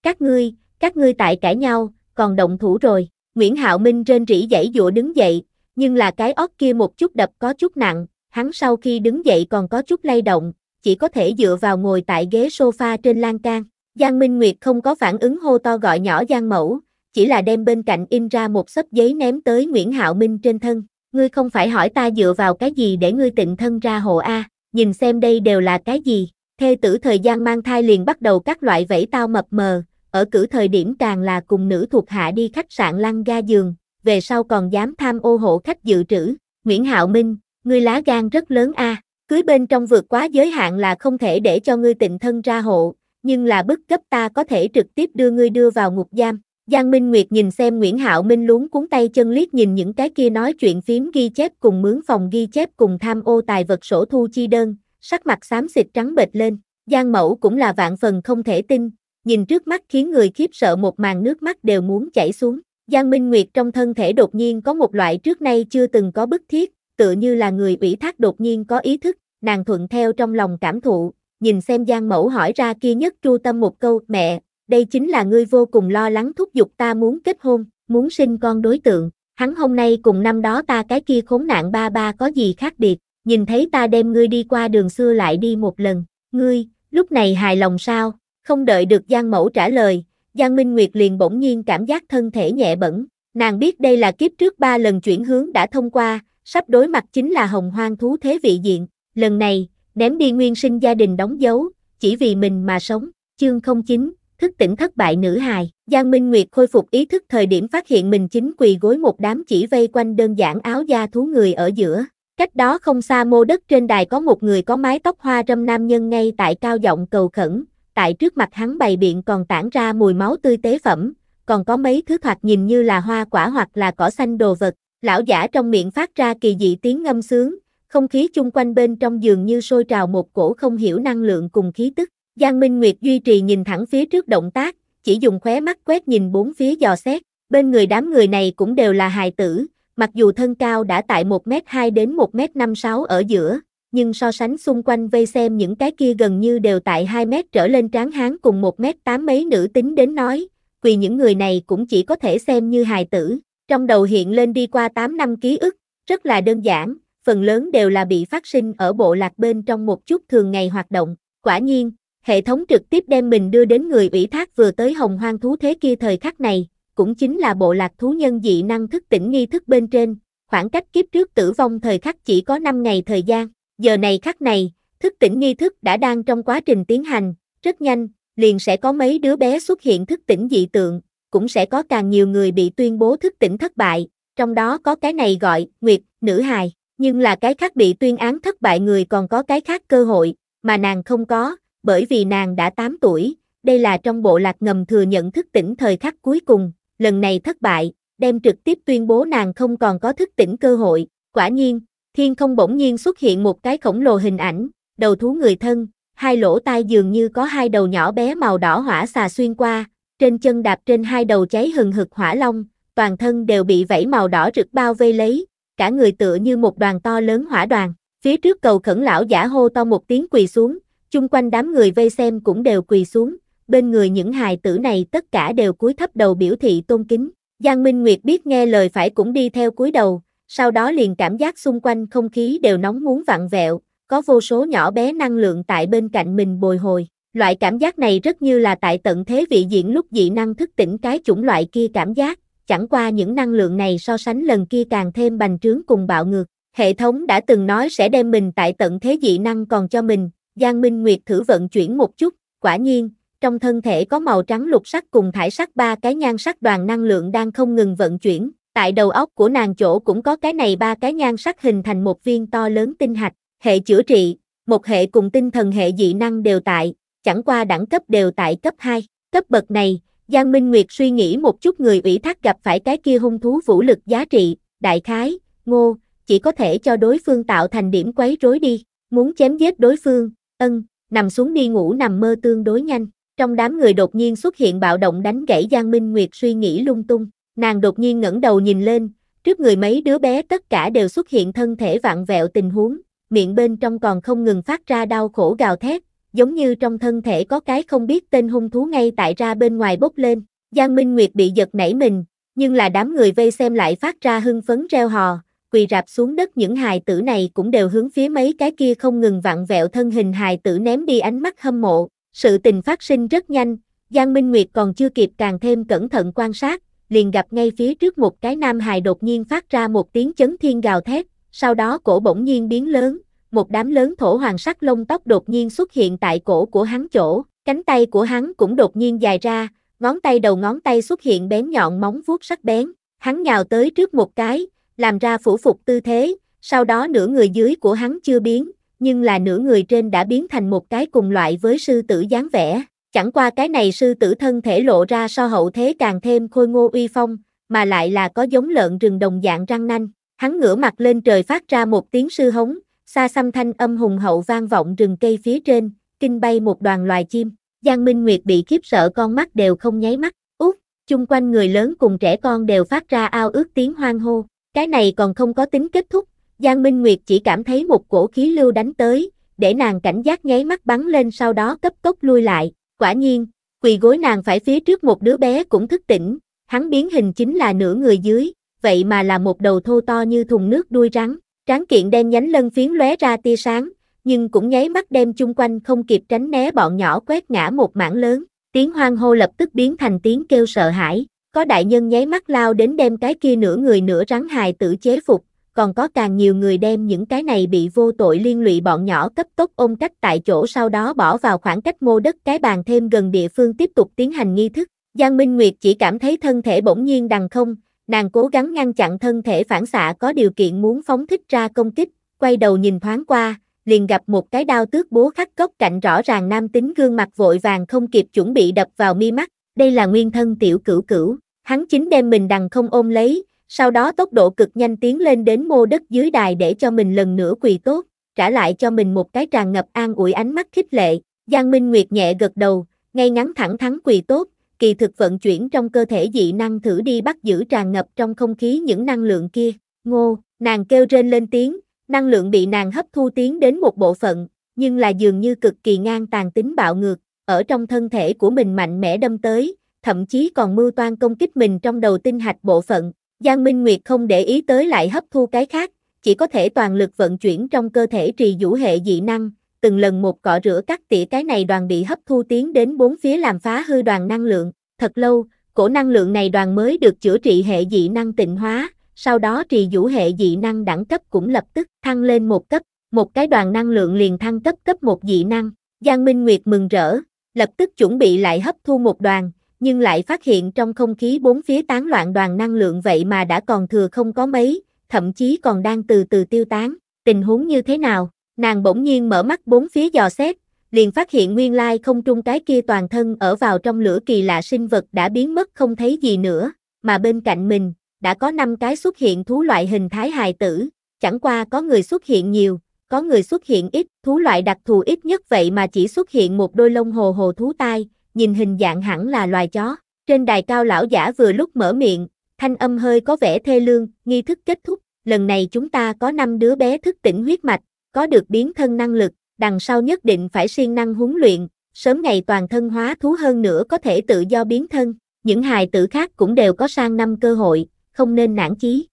Các ngươi, các ngươi tại cãi nhau, còn động thủ rồi. Nguyễn Hạo Minh trên rỉ dãy dụa đứng dậy, nhưng là cái óc kia một chút đập có chút nặng, hắn sau khi đứng dậy còn có chút lay động, chỉ có thể dựa vào ngồi tại ghế sofa trên lan can. Giang Minh Nguyệt không có phản ứng hô to gọi nhỏ Giang Mẫu, chỉ là đem bên cạnh in ra một xấp giấy ném tới Nguyễn Hạo Minh trên thân. Ngươi không phải hỏi ta dựa vào cái gì để ngươi tịnh thân ra hộ A, nhìn xem đây đều là cái gì. Thê tử thời gian mang thai liền bắt đầu các loại vẫy tao mập mờ, ở cử thời điểm càng là cùng nữ thuộc hạ đi khách sạn lăn ga giường, về sau còn dám tham ô hộ khách dự trữ. Nguyễn Hạo Minh, ngươi lá gan rất lớn A, Cưới bên trong vượt quá giới hạn là không thể để cho ngươi tịnh thân ra hộ, nhưng là bức cấp ta có thể trực tiếp đưa ngươi đưa vào ngục giam. Giang Minh Nguyệt nhìn xem Nguyễn Hạo Minh luống cuốn tay chân liếc nhìn những cái kia nói chuyện phím ghi chép cùng mướn phòng ghi chép cùng tham ô tài vật sổ thu chi đơn, sắc mặt xám xịt trắng bệch lên. Giang Mẫu cũng là vạn phần không thể tin, nhìn trước mắt khiến người khiếp sợ một màn nước mắt đều muốn chảy xuống. Giang Minh Nguyệt trong thân thể đột nhiên có một loại trước nay chưa từng có bức thiết, tựa như là người ủy thác đột nhiên có ý thức, nàng thuận theo trong lòng cảm thụ, nhìn xem Giang Mẫu hỏi ra kia nhất chu tâm một câu, mẹ, đây chính là ngươi vô cùng lo lắng thúc giục ta muốn kết hôn, muốn sinh con đối tượng, hắn hôm nay cùng năm đó ta cái kia khốn nạn ba ba có gì khác biệt, nhìn thấy ta đem ngươi đi qua đường xưa lại đi một lần, ngươi, lúc này hài lòng sao, không đợi được Giang Mẫu trả lời, Giang Minh Nguyệt liền bỗng nhiên cảm giác thân thể nhẹ bẩn, nàng biết đây là kiếp trước ba lần chuyển hướng đã thông qua, sắp đối mặt chính là hồng hoang thú thế vị diện, lần này, ném đi nguyên sinh gia đình đóng dấu, chỉ vì mình mà sống, chương 09, thức tỉnh thất bại nữ hài, Giang Minh Nguyệt khôi phục ý thức thời điểm phát hiện mình chính quỳ gối một đám chỉ vây quanh đơn giản áo da thú người ở giữa, cách đó không xa mô đất trên đài có một người có mái tóc hoa râm nam nhân ngay tại cao giọng cầu khẩn, tại trước mặt hắn bày biện còn tản ra mùi máu tươi tế phẩm, còn có mấy thứ thoạt nhìn như là hoa quả hoặc là cỏ xanh đồ vật, Lão giả trong miệng phát ra kỳ dị tiếng ngâm sướng, không khí chung quanh bên trong giường như sôi trào một cổ không hiểu năng lượng cùng khí tức. Giang Minh Nguyệt duy trì nhìn thẳng phía trước động tác, chỉ dùng khóe mắt quét nhìn bốn phía dò xét, bên người đám người này cũng đều là hài tử, mặc dù thân cao đã tại 1m2 đến 1m56 ở giữa, nhưng so sánh xung quanh vây xem những cái kia gần như đều tại 2m trở lên tráng hán cùng 1m8 mấy nữ tính đến nói, vì những người này cũng chỉ có thể xem như hài tử, trong đầu hiện lên đi qua 8 năm ký ức, rất là đơn giản, phần lớn đều là bị phát sinh ở bộ lạc bên trong một chút thường ngày hoạt động. Quả nhiên, hệ thống trực tiếp đem mình đưa đến người ủy thác vừa tới hồng hoang thú thế kia thời khắc này, cũng chính là bộ lạc thú nhân dị năng thức tỉnh nghi thức bên trên, khoảng cách kiếp trước tử vong thời khắc chỉ có 5 ngày thời gian, giờ này khắc này, thức tỉnh nghi thức đã đang trong quá trình tiến hành, rất nhanh, liền sẽ có mấy đứa bé xuất hiện thức tỉnh dị tượng, cũng sẽ có càng nhiều người bị tuyên bố thức tỉnh thất bại, trong đó có cái này gọi Nguyệt, nữ hài, nhưng là cái khác bị tuyên án thất bại người còn có cái khác cơ hội, mà nàng không có, bởi vì nàng đã 8 tuổi, đây là trong bộ lạc ngầm thừa nhận thức tỉnh thời khắc cuối cùng, lần này thất bại, đem trực tiếp tuyên bố nàng không còn có thức tỉnh cơ hội, quả nhiên, thiên không bỗng nhiên xuất hiện một cái khổng lồ hình ảnh, đầu thú người thân, hai lỗ tai dường như có hai đầu nhỏ bé màu đỏ hỏa xà xuyên qua, trên chân đạp trên hai đầu cháy hừng hực hỏa long, toàn thân đều bị vảy màu đỏ rực bao vây lấy, cả người tựa như một đoàn to lớn hỏa đoàn. Phía trước cầu khẩn lão giả hô to một tiếng quỳ xuống, chung quanh đám người vây xem cũng đều quỳ xuống, bên người những hài tử này tất cả đều cúi thấp đầu biểu thị tôn kính. Giang Minh Nguyệt biết nghe lời phải cũng đi theo cúi đầu, sau đó liền cảm giác xung quanh không khí đều nóng muốn vặn vẹo, có vô số nhỏ bé năng lượng tại bên cạnh mình bồi hồi. Loại cảm giác này rất như là tại tận thế vị diện lúc dị năng thức tỉnh cái chủng loại kia cảm giác, chẳng qua những năng lượng này so sánh lần kia càng thêm bành trướng cùng bạo ngược. Hệ thống đã từng nói sẽ đem mình tại tận thế dị năng còn cho mình, Giang Minh Nguyệt thử vận chuyển một chút, quả nhiên, trong thân thể có màu trắng lục sắc cùng thải sắc ba cái nhan sắc đoàn năng lượng đang không ngừng vận chuyển, tại đầu óc của nàng chỗ cũng có cái này ba cái nhan sắc hình thành một viên to lớn tinh hạch, hệ chữa trị, một hệ cùng tinh thần hệ dị năng đều tại, chẳng qua đẳng cấp đều tại cấp 2. Cấp bậc này, Giang Minh Nguyệt suy nghĩ một chút người ủy thác gặp phải cái kia hung thú vũ lực giá trị, đại khái, ngô, chỉ có thể cho đối phương tạo thành điểm quấy rối đi, muốn chém giết đối phương, ân, nằm xuống đi ngủ nằm mơ tương đối nhanh. Trong đám người đột nhiên xuất hiện bạo động đánh gãy Giang Minh Nguyệt suy nghĩ lung tung, nàng đột nhiên ngẩng đầu nhìn lên, trước người mấy đứa bé tất cả đều xuất hiện thân thể vặn vẹo tình huống, miệng bên trong còn không ngừng phát ra đau khổ gào thét, giống như trong thân thể có cái không biết tên hung thú ngay tại ra bên ngoài bốc lên. Giang Minh Nguyệt bị giật nảy mình, nhưng là đám người vây xem lại phát ra hưng phấn reo hò, quỳ rạp xuống đất những hài tử này cũng đều hướng phía mấy cái kia không ngừng vặn vẹo thân hình hài tử ném đi ánh mắt hâm mộ. Sự tình phát sinh rất nhanh, Giang Minh Nguyệt còn chưa kịp càng thêm cẩn thận quan sát, liền gặp ngay phía trước một cái nam hài đột nhiên phát ra một tiếng chấn thiên gào thét, sau đó cổ bỗng nhiên biến lớn, một đám lớn thổ hoàng sắc lông tóc đột nhiên xuất hiện tại cổ của hắn chỗ, cánh tay của hắn cũng đột nhiên dài ra, ngón tay đầu ngón tay xuất hiện bén nhọn móng vuốt sắc bén, hắn nhào tới trước một cái, làm ra phủ phục tư thế, sau đó nửa người dưới của hắn chưa biến, nhưng là nửa người trên đã biến thành một cái cùng loại với sư tử dáng vẻ. Chẳng qua cái này sư tử thân thể lộ ra so hậu thế càng thêm khôi ngô uy phong, mà lại là có giống lợn rừng đồng dạng răng nanh. Hắn ngửa mặt lên trời phát ra một tiếng sư hống, xa xăm thanh âm hùng hậu vang vọng rừng cây phía trên, kinh bay một đoàn loài chim. Giang Minh Nguyệt bị khiếp sợ con mắt đều không nháy mắt, út, chung quanh người lớn cùng trẻ con đều phát ra ao ước tiếng hoang hô. Cái này còn không có tính kết thúc, Giang Minh Nguyệt chỉ cảm thấy một cổ khí lưu đánh tới, để nàng cảnh giác nháy mắt bắn lên sau đó cấp tốc lui lại. Quả nhiên, quỳ gối nàng phải phía trước một đứa bé cũng thức tỉnh, hắn biến hình chính là nửa người dưới, vậy mà là một đầu thô to như thùng nước đuôi rắn, Tráng kiện đen nhánh lân phiến lóe ra tia sáng, nhưng cũng nháy mắt đem chung quanh không kịp tránh né bọn nhỏ quét ngã một mảng lớn. Tiếng hoang hô lập tức biến thành tiếng kêu sợ hãi, có đại nhân nháy mắt lao đến đem cái kia nửa người nửa rắn hài tử chế phục, còn có càng nhiều người đem những cái này bị vô tội liên lụy bọn nhỏ cấp tốc ôm cách tại chỗ sau đó bỏ vào khoảng cách mô đất cái bàn thêm gần địa phương tiếp tục tiến hành nghi thức. Giang Minh Nguyệt chỉ cảm thấy thân thể bỗng nhiên đằng không, nàng cố gắng ngăn chặn thân thể phản xạ có điều kiện muốn phóng thích ra công kích, quay đầu nhìn thoáng qua, liền gặp một cái đao tước bố khắc cốc cạnh rõ ràng nam tính gương mặt vội vàng không kịp chuẩn bị đập vào mi mắt, đây là nguyên thân tiểu cửu cửu, hắn chính đem mình đằng không ôm lấy, sau đó tốc độ cực nhanh tiến lên đến mô đất dưới đài để cho mình lần nữa quỳ tốt, trả lại cho mình một cái tràn ngập an ủi ánh mắt khích lệ, Giang Minh Nguyệt nhẹ gật đầu, ngay ngắn thẳng thắng quỳ tốt, kỳ thực vận chuyển trong cơ thể dị năng thử đi bắt giữ tràn ngập trong không khí những năng lượng kia. Ngô, nàng kêu rên lên tiếng, năng lượng bị nàng hấp thu tiến đến một bộ phận, nhưng là dường như cực kỳ ngang tàn tính bạo ngược, ở trong thân thể của mình mạnh mẽ đâm tới, thậm chí còn mưu toan công kích mình trong đầu tinh hạch bộ phận. Giang Minh Nguyệt không để ý tới lại hấp thu cái khác, chỉ có thể toàn lực vận chuyển trong cơ thể trì vũ hệ dị năng, từng lần một cọ rửa các tỉa cái này đoàn bị hấp thu tiến đến bốn phía làm phá hư đoàn năng lượng, thật lâu, cổ năng lượng này đoàn mới được chữa trị hệ dị năng tịnh hóa, sau đó trì vũ hệ dị năng đẳng cấp cũng lập tức thăng lên một cấp, một cái đoàn năng lượng liền thăng cấp cấp một dị năng. Giang Minh Nguyệt mừng rỡ, lập tức chuẩn bị lại hấp thu một đoàn, nhưng lại phát hiện trong không khí bốn phía tán loạn đoàn năng lượng vậy mà đã còn thừa không có mấy, thậm chí còn đang từ từ tiêu tán, tình huống như thế nào? Nàng bỗng nhiên mở mắt bốn phía dò xét, liền phát hiện nguyên lai không trung cái kia toàn thân ở vào trong lửa kỳ lạ sinh vật đã biến mất không thấy gì nữa, mà bên cạnh mình, đã có năm cái xuất hiện thú loại hình thái hài tử, chẳng qua có người xuất hiện nhiều, có người xuất hiện ít, thú loại đặc thù ít nhất vậy mà chỉ xuất hiện một đôi lông hồ hồ thú tai, nhìn hình dạng hẳn là loài chó. Trên đài cao lão giả vừa lúc mở miệng, thanh âm hơi có vẻ thê lương, nghi thức kết thúc, lần này chúng ta có năm đứa bé thức tỉnh huyết mạch, có được biến thân năng lực, đằng sau nhất định phải siêng năng huấn luyện, sớm ngày toàn thân hóa thú hơn nữa có thể tự do biến thân, những hài tử khác cũng đều có sang năm cơ hội, không nên nản chí.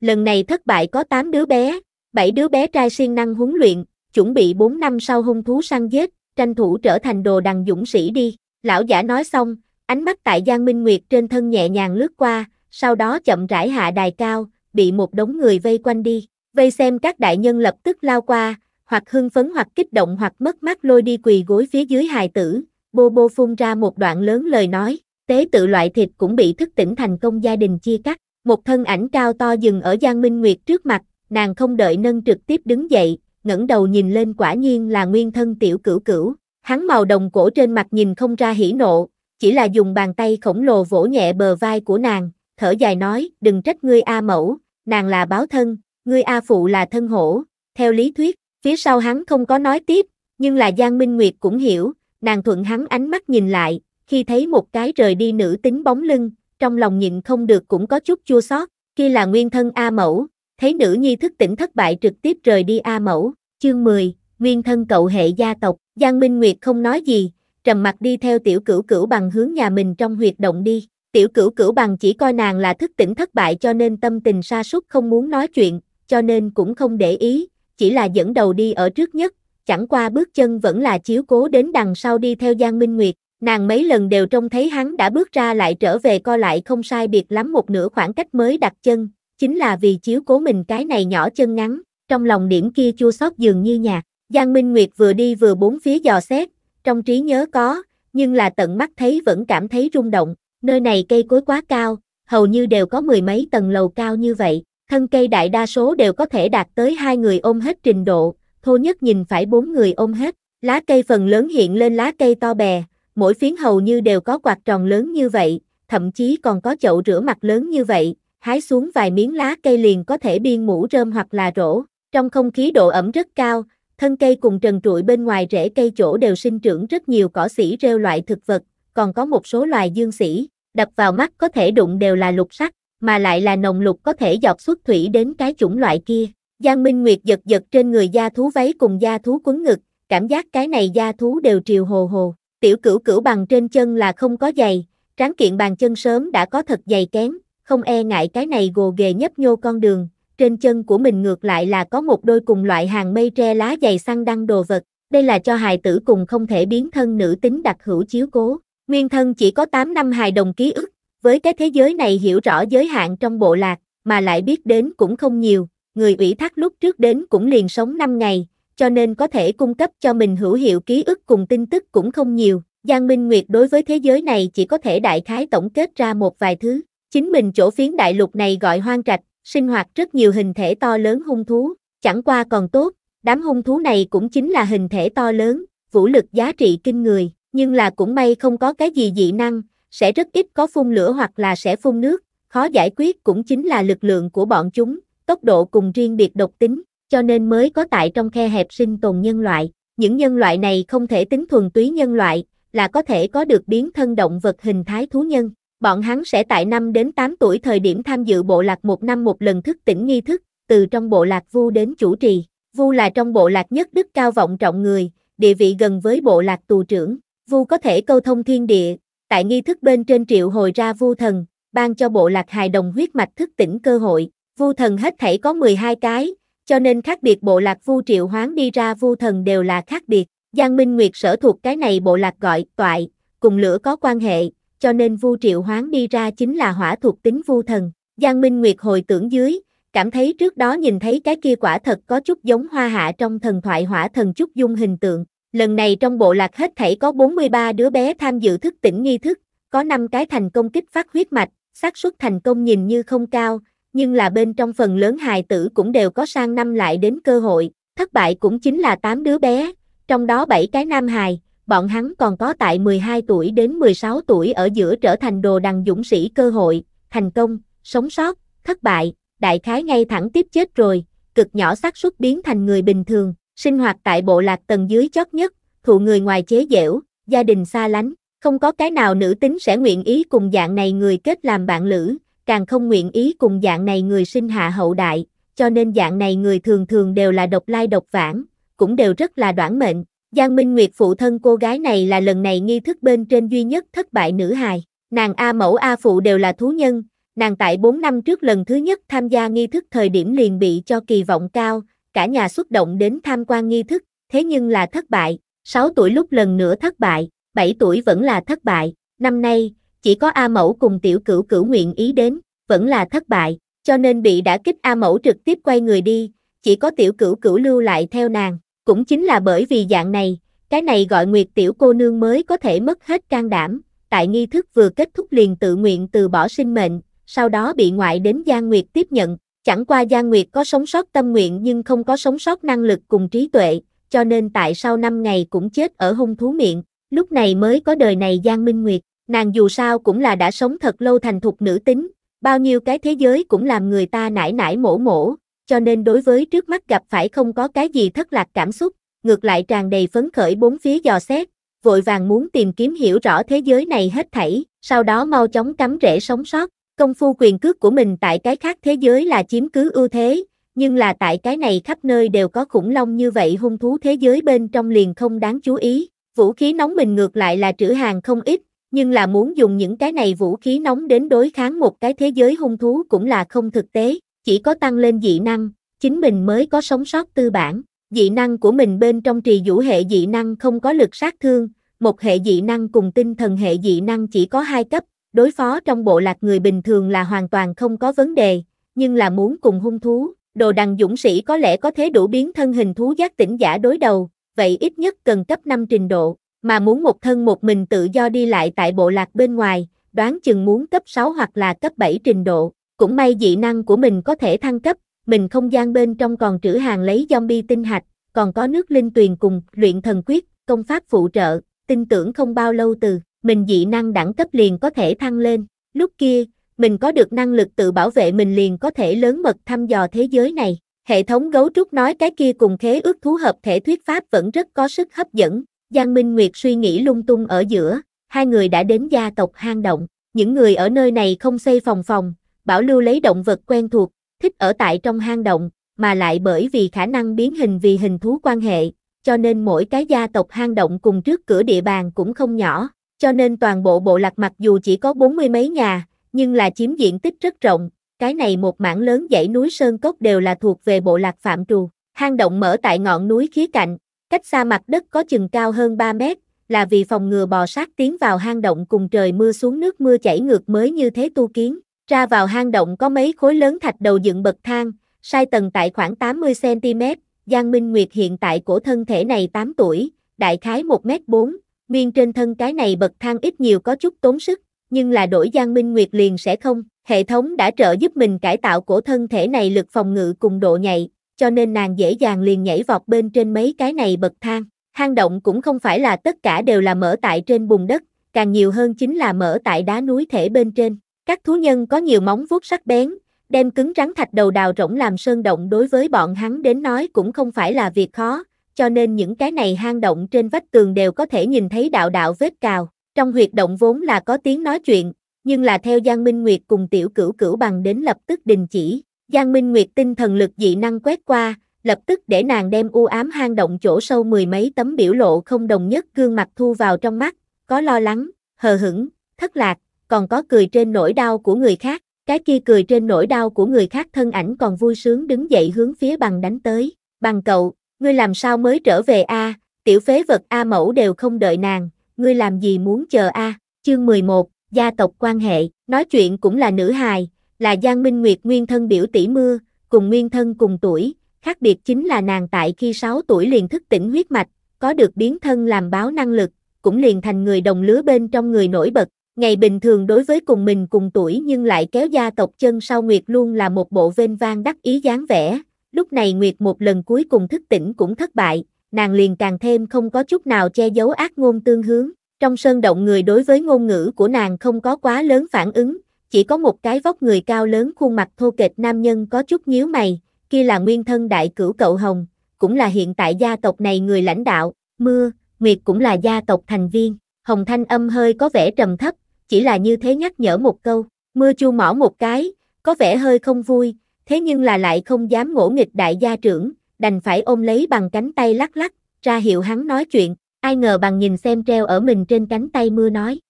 Lần này thất bại có 8 đứa bé, 7 đứa bé trai siêng năng huấn luyện, chuẩn bị 4 năm sau hung thú săn giết, tranh thủ trở thành đồ đằng dũng sĩ đi, lão giả nói xong, ánh mắt tại Giang Minh Nguyệt trên thân nhẹ nhàng lướt qua, sau đó chậm rãi hạ đài cao, bị một đống người vây quanh đi. Vây xem các đại nhân lập tức lao qua, hoặc hưng phấn hoặc kích động hoặc mất mắt lôi đi quỳ gối phía dưới hài tử, bô bô phun ra một đoạn lớn lời nói, tế tự loại thịt cũng bị thức tỉnh thành công gia đình chia cắt, một thân ảnh cao to dừng ở Giang Minh Nguyệt trước mặt, nàng không đợi nâng trực tiếp đứng dậy, ngẩng đầu nhìn lên quả nhiên là nguyên thân tiểu cửu cửu, hắn màu đồng cổ trên mặt nhìn không ra hỉ nộ, chỉ là dùng bàn tay khổng lồ vỗ nhẹ bờ vai của nàng, thở dài nói, đừng trách ngươi A mẫu, nàng là báo thân, ngươi A Phụ là thân hổ, theo lý thuyết, phía sau hắn không có nói tiếp, nhưng là Giang Minh Nguyệt cũng hiểu, nàng thuận hắn ánh mắt nhìn lại, khi thấy một cái rời đi nữ tính bóng lưng, trong lòng nhịn không được cũng có chút chua xót, kia là nguyên thân A Mẫu, thấy nữ nhi thức tỉnh thất bại trực tiếp rời đi A Mẫu, chương 10, nguyên thân cậu hệ gia tộc, Giang Minh Nguyệt không nói gì, trầm mặt đi theo tiểu cửu cửu bằng hướng nhà mình trong huyệt động đi. Tiểu cửu cửu bằng chỉ coi nàng là thức tỉnh thất bại cho nên tâm tình sa sút không muốn nói chuyện, cho nên cũng không để ý, chỉ là dẫn đầu đi ở trước nhất, chẳng qua bước chân vẫn là chiếu cố đến đằng sau đi theo Giang Minh Nguyệt, nàng mấy lần đều trông thấy hắn đã bước ra lại trở về co lại không sai biệt lắm một nửa khoảng cách mới đặt chân, chính là vì chiếu cố mình cái này nhỏ chân ngắn, trong lòng điểm kia chua xót dường như nhạt, Giang Minh Nguyệt vừa đi vừa bốn phía dò xét, trong trí nhớ có, nhưng là tận mắt thấy vẫn cảm thấy rung động, nơi này cây cối quá cao, hầu như đều có mười mấy tầng lầu cao như vậy, Thân cây đại đa số đều có thể đạt tới hai người ôm hết trình độ, thô nhất nhìn phải bốn người ôm hết. Lá cây phần lớn hiện lên lá cây to bè, mỗi phiến hầu như đều có quạt tròn lớn như vậy, thậm chí còn có chậu rửa mặt lớn như vậy, hái xuống vài miếng lá cây liền có thể biên mũ rơm hoặc là rổ. Trong không khí độ ẩm rất cao, thân cây cùng trần trụi bên ngoài rễ cây chỗ đều sinh trưởng rất nhiều cỏ xỉ rêu loại thực vật, còn có một số loài dương xỉ, đập vào mắt có thể đụng đều là lục sắc mà lại là nồng lục có thể dọc xuất thủy đến cái chủng loại kia. Giang Minh Nguyệt giật giật trên người da thú váy cùng da thú quấn ngực, cảm giác cái này da thú đều triều hồ hồ. Tiểu cửu cửu bằng trên chân là không có giày, tráng kiện bàn chân sớm đã có thật giày kén, không e ngại cái này gồ ghề nhấp nhô con đường. Trên chân của mình ngược lại là có một đôi cùng loại hàng mây tre lá dày săn đăng đồ vật, đây là cho hài tử cùng không thể biến thân nữ tính đặc hữu chiếu cố. Nguyên thân chỉ có 8 năm hài đồng ký ức, với cái thế giới này hiểu rõ giới hạn trong bộ lạc, mà lại biết đến cũng không nhiều, người ủy thác lúc trước đến cũng liền sống 5 ngày, cho nên có thể cung cấp cho mình hữu hiệu ký ức cùng tin tức cũng không nhiều. Giang Minh Nguyệt đối với thế giới này chỉ có thể đại khái tổng kết ra một vài thứ. Chính mình chỗ phiến đại lục này gọi hoang trạch, sinh hoạt rất nhiều hình thể to lớn hung thú, chẳng qua còn tốt, đám hung thú này cũng chính là hình thể to lớn, vũ lực giá trị kinh người, nhưng là cũng may không có cái gì dị năng, sẽ rất ít có phun lửa hoặc là sẽ phun nước, khó giải quyết cũng chính là lực lượng của bọn chúng, tốc độ cùng riêng biệt độc tính, cho nên mới có tại trong khe hẹp sinh tồn nhân loại. Những nhân loại này không thể tính thuần túy nhân loại, là có thể có được biến thân động vật hình thái thú nhân. Bọn hắn sẽ tại năm đến 8 tuổi thời điểm tham dự bộ lạc một năm một lần thức tỉnh nghi thức, từ trong bộ lạc vu đến chủ trì. Vu là trong bộ lạc nhất đức cao vọng trọng người, địa vị gần với bộ lạc tù trưởng. Vu có thể câu thông thiên địa, Tại nghi thức bên trên triệu hồi ra vu thần, ban cho bộ lạc hài đồng huyết mạch thức tỉnh cơ hội, vu thần hết thảy có 12 cái, cho nên khác biệt bộ lạc vu triệu hoán đi ra vu thần đều là khác biệt. Giang Minh Nguyệt sở thuộc cái này bộ lạc gọi toại, cùng lửa có quan hệ, cho nên vu triệu hoán đi ra chính là hỏa thuộc tính vu thần. Giang Minh Nguyệt hồi tưởng dưới, cảm thấy trước đó nhìn thấy cái kia quả thật có chút giống hoa hạ trong thần thoại hỏa thần chút dung hình tượng, Lần này trong bộ lạc hết thảy có 43 đứa bé tham dự thức tỉnh nghi thức, có 5 cái thành công kích phát huyết mạch, xác suất thành công nhìn như không cao, nhưng là bên trong phần lớn hài tử cũng đều có sang năm lại đến cơ hội, thất bại cũng chính là 8 đứa bé, trong đó 7 cái nam hài, bọn hắn còn có tại 12 tuổi đến 16 tuổi ở giữa trở thành đồ đằng dũng sĩ cơ hội, thành công, sống sót, thất bại, đại khái ngay thẳng tiếp chết rồi, cực nhỏ xác suất biến thành người bình thường, sinh hoạt tại bộ lạc tầng dưới chót nhất, thụ người ngoài chế dẻo, gia đình xa lánh, không có cái nào nữ tính sẽ nguyện ý cùng dạng này người kết làm bạn lữ, càng không nguyện ý cùng dạng này người sinh hạ hậu đại, cho nên dạng này người thường thường đều là độc lai độc vãng, cũng đều rất là đoản mệnh. Giang Minh Nguyệt phụ thân cô gái này là lần này nghi thức bên trên duy nhất thất bại nữ hài. Nàng A mẫu A phụ đều là thú nhân, nàng tại 4 năm trước lần thứ nhất tham gia nghi thức thời điểm liền bị cho kỳ vọng cao, cả nhà xuất động đến tham quan nghi thức, thế nhưng là thất bại, 6 tuổi lúc lần nữa thất bại, 7 tuổi vẫn là thất bại, năm nay, chỉ có A Mẫu cùng tiểu cửu cửu nguyện ý đến, vẫn là thất bại, cho nên bị đã kích A Mẫu trực tiếp quay người đi, chỉ có tiểu cửu cửu lưu lại theo nàng, cũng chính là bởi vì dạng này, cái này gọi nguyệt tiểu cô nương mới có thể mất hết can đảm, tại nghi thức vừa kết thúc liền tự nguyện từ bỏ sinh mệnh, sau đó bị ngoại đến Giang Nguyệt tiếp nhận, Chẳng qua Giang Nguyệt có sống sót tâm nguyện nhưng không có sống sót năng lực cùng trí tuệ, cho nên tại sau 5 ngày cũng chết ở hung thú miệng, lúc này mới có đời này Giang Minh Nguyệt, nàng dù sao cũng là đã sống thật lâu thành thục nữ tính, bao nhiêu cái thế giới cũng làm người ta nải nải mổ mổ, cho nên đối với trước mắt gặp phải không có cái gì thất lạc cảm xúc, ngược lại tràn đầy phấn khởi bốn phía dò xét, vội vàng muốn tìm kiếm hiểu rõ thế giới này hết thảy, sau đó mau chóng cắm rễ sống sót. Công phu quyền cước của mình tại cái khác thế giới là chiếm cứ ưu thế, nhưng là tại cái này khắp nơi đều có khủng long như vậy hung thú thế giới bên trong liền không đáng chú ý. Vũ khí nóng mình ngược lại là trữ hàng không ít, nhưng là muốn dùng những cái này vũ khí nóng đến đối kháng một cái thế giới hung thú cũng là không thực tế, chỉ có tăng lên dị năng, chính mình mới có sống sót tư bản. Dị năng của mình bên trong trì vũ hệ dị năng không có lực sát thương, một hệ dị năng cùng tinh thần hệ dị năng chỉ có hai cấp, đối phó trong bộ lạc người bình thường là hoàn toàn không có vấn đề, nhưng là muốn cùng hung thú, đồ đằng dũng sĩ có lẽ có thế đủ biến thân hình thú giác tỉnh giả đối đầu, vậy ít nhất cần cấp 5 trình độ, mà muốn một thân một mình tự do đi lại tại bộ lạc bên ngoài, đoán chừng muốn cấp 6 hoặc là cấp 7 trình độ, cũng may dị năng của mình có thể thăng cấp, mình không gian bên trong còn trữ hàng lấy zombie tinh hạch, còn có nước linh tuyền cùng luyện thần quyết, công pháp phụ trợ, tin tưởng không bao lâu từ mình dị năng đẳng cấp liền có thể thăng lên. Lúc kia, mình có được năng lực tự bảo vệ mình liền có thể lớn mật thăm dò thế giới này. Hệ thống gấu trúc nói cái kia cùng khế ước thú hợp thể thuyết pháp vẫn rất có sức hấp dẫn. Giang Minh Nguyệt suy nghĩ lung tung ở giữa, hai người đã đến gia tộc hang động. Những người ở nơi này không xây phòng phòng, bảo lưu lấy động vật quen thuộc, thích ở tại trong hang động, mà lại bởi vì khả năng biến hình vì hình thú quan hệ, cho nên mỗi cái gia tộc hang động cùng trước cửa địa bàn cũng không nhỏ cho nên toàn bộ bộ lạc mặc dù chỉ có bốn mươi mấy nhà, nhưng là chiếm diện tích rất rộng, cái này một mảng lớn dãy núi sơn cốc đều là thuộc về bộ lạc phạm trù. Hang động mở tại ngọn núi khía cạnh, cách xa mặt đất có chừng cao hơn 3 mét, là vì phòng ngừa bò sát tiến vào hang động cùng trời mưa xuống nước mưa chảy ngược mới như thế tu kiến. Ra vào hang động có mấy khối lớn thạch đầu dựng bậc thang, sai tầng tại khoảng 80cm, Giang Minh Nguyệt hiện tại của thân thể này 8 tuổi, đại khái 1m4, miên trên thân cái này bậc thang ít nhiều có chút tốn sức, nhưng là đổi Giang Minh Nguyệt liền sẽ không. Hệ thống đã trợ giúp mình cải tạo cổ thân thể này lực phòng ngự cùng độ nhạy, cho nên nàng dễ dàng liền nhảy vọt bên trên mấy cái này bậc thang. Hang động cũng không phải là tất cả đều là mở tại trên bùn đất, càng nhiều hơn chính là mở tại đá núi thể bên trên. Các thú nhân có nhiều móng vuốt sắc bén, đem cứng rắn thạch đầu đào rỗng làm sơn động đối với bọn hắn đến nói cũng không phải là việc khó, cho nên những cái này hang động trên vách tường đều có thể nhìn thấy đạo đạo vết cào. Trong huyệt động vốn là có tiếng nói chuyện, nhưng là theo Giang Minh Nguyệt cùng tiểu cửu cửu bằng đến lập tức đình chỉ. Giang Minh Nguyệt tinh thần lực dị năng quét qua, lập tức để nàng đem u ám hang động chỗ sâu mười mấy tấm biểu lộ không đồng nhất gương mặt thu vào trong mắt, có lo lắng, hờ hững, thất lạc, còn có cười trên nỗi đau của người khác. Cái kia cười trên nỗi đau của người khác thân ảnh còn vui sướng đứng dậy hướng phía bằng đánh tới. Bằng cậu, Ngươi làm sao mới trở về a? Tiểu phế vật A mẫu đều không đợi nàng, ngươi làm gì muốn chờ a? À? Chương 11, gia tộc quan hệ, nói chuyện cũng là nữ hài, là Giang Minh Nguyệt nguyên thân biểu tỷ mưa, cùng nguyên thân cùng tuổi, khác biệt chính là nàng tại khi 6 tuổi liền thức tỉnh huyết mạch, có được biến thân làm báo năng lực, cũng liền thành người đồng lứa bên trong người nổi bật. Ngày bình thường đối với cùng mình cùng tuổi nhưng lại kéo gia tộc chân sau Nguyệt luôn là một bộ vênh vang đắc ý dáng vẻ, Lúc này Nguyệt một lần cuối cùng thức tỉnh cũng thất bại, nàng liền càng thêm không có chút nào che giấu ác ngôn tương hướng. Trong sơn động người đối với ngôn ngữ của nàng không có quá lớn phản ứng, chỉ có một cái vóc người cao lớn khuôn mặt thô kệch nam nhân có chút nhíu mày, kia là nguyên thân đại cửu cậu Hồng, cũng là hiện tại gia tộc này người lãnh đạo, mưa, Nguyệt cũng là gia tộc thành viên. Hồng Thanh âm hơi có vẻ trầm thấp, chỉ là như thế nhắc nhở một câu, mưa chu mỏ một cái, có vẻ hơi không vui, thế nhưng là lại không dám ngỗ nghịch đại gia trưởng, đành phải ôm lấy bằng cánh tay lắc lắc, ra hiệu hắn nói chuyện, ai ngờ bằng nhìn xem treo ở mình trên cánh tay mưa nói.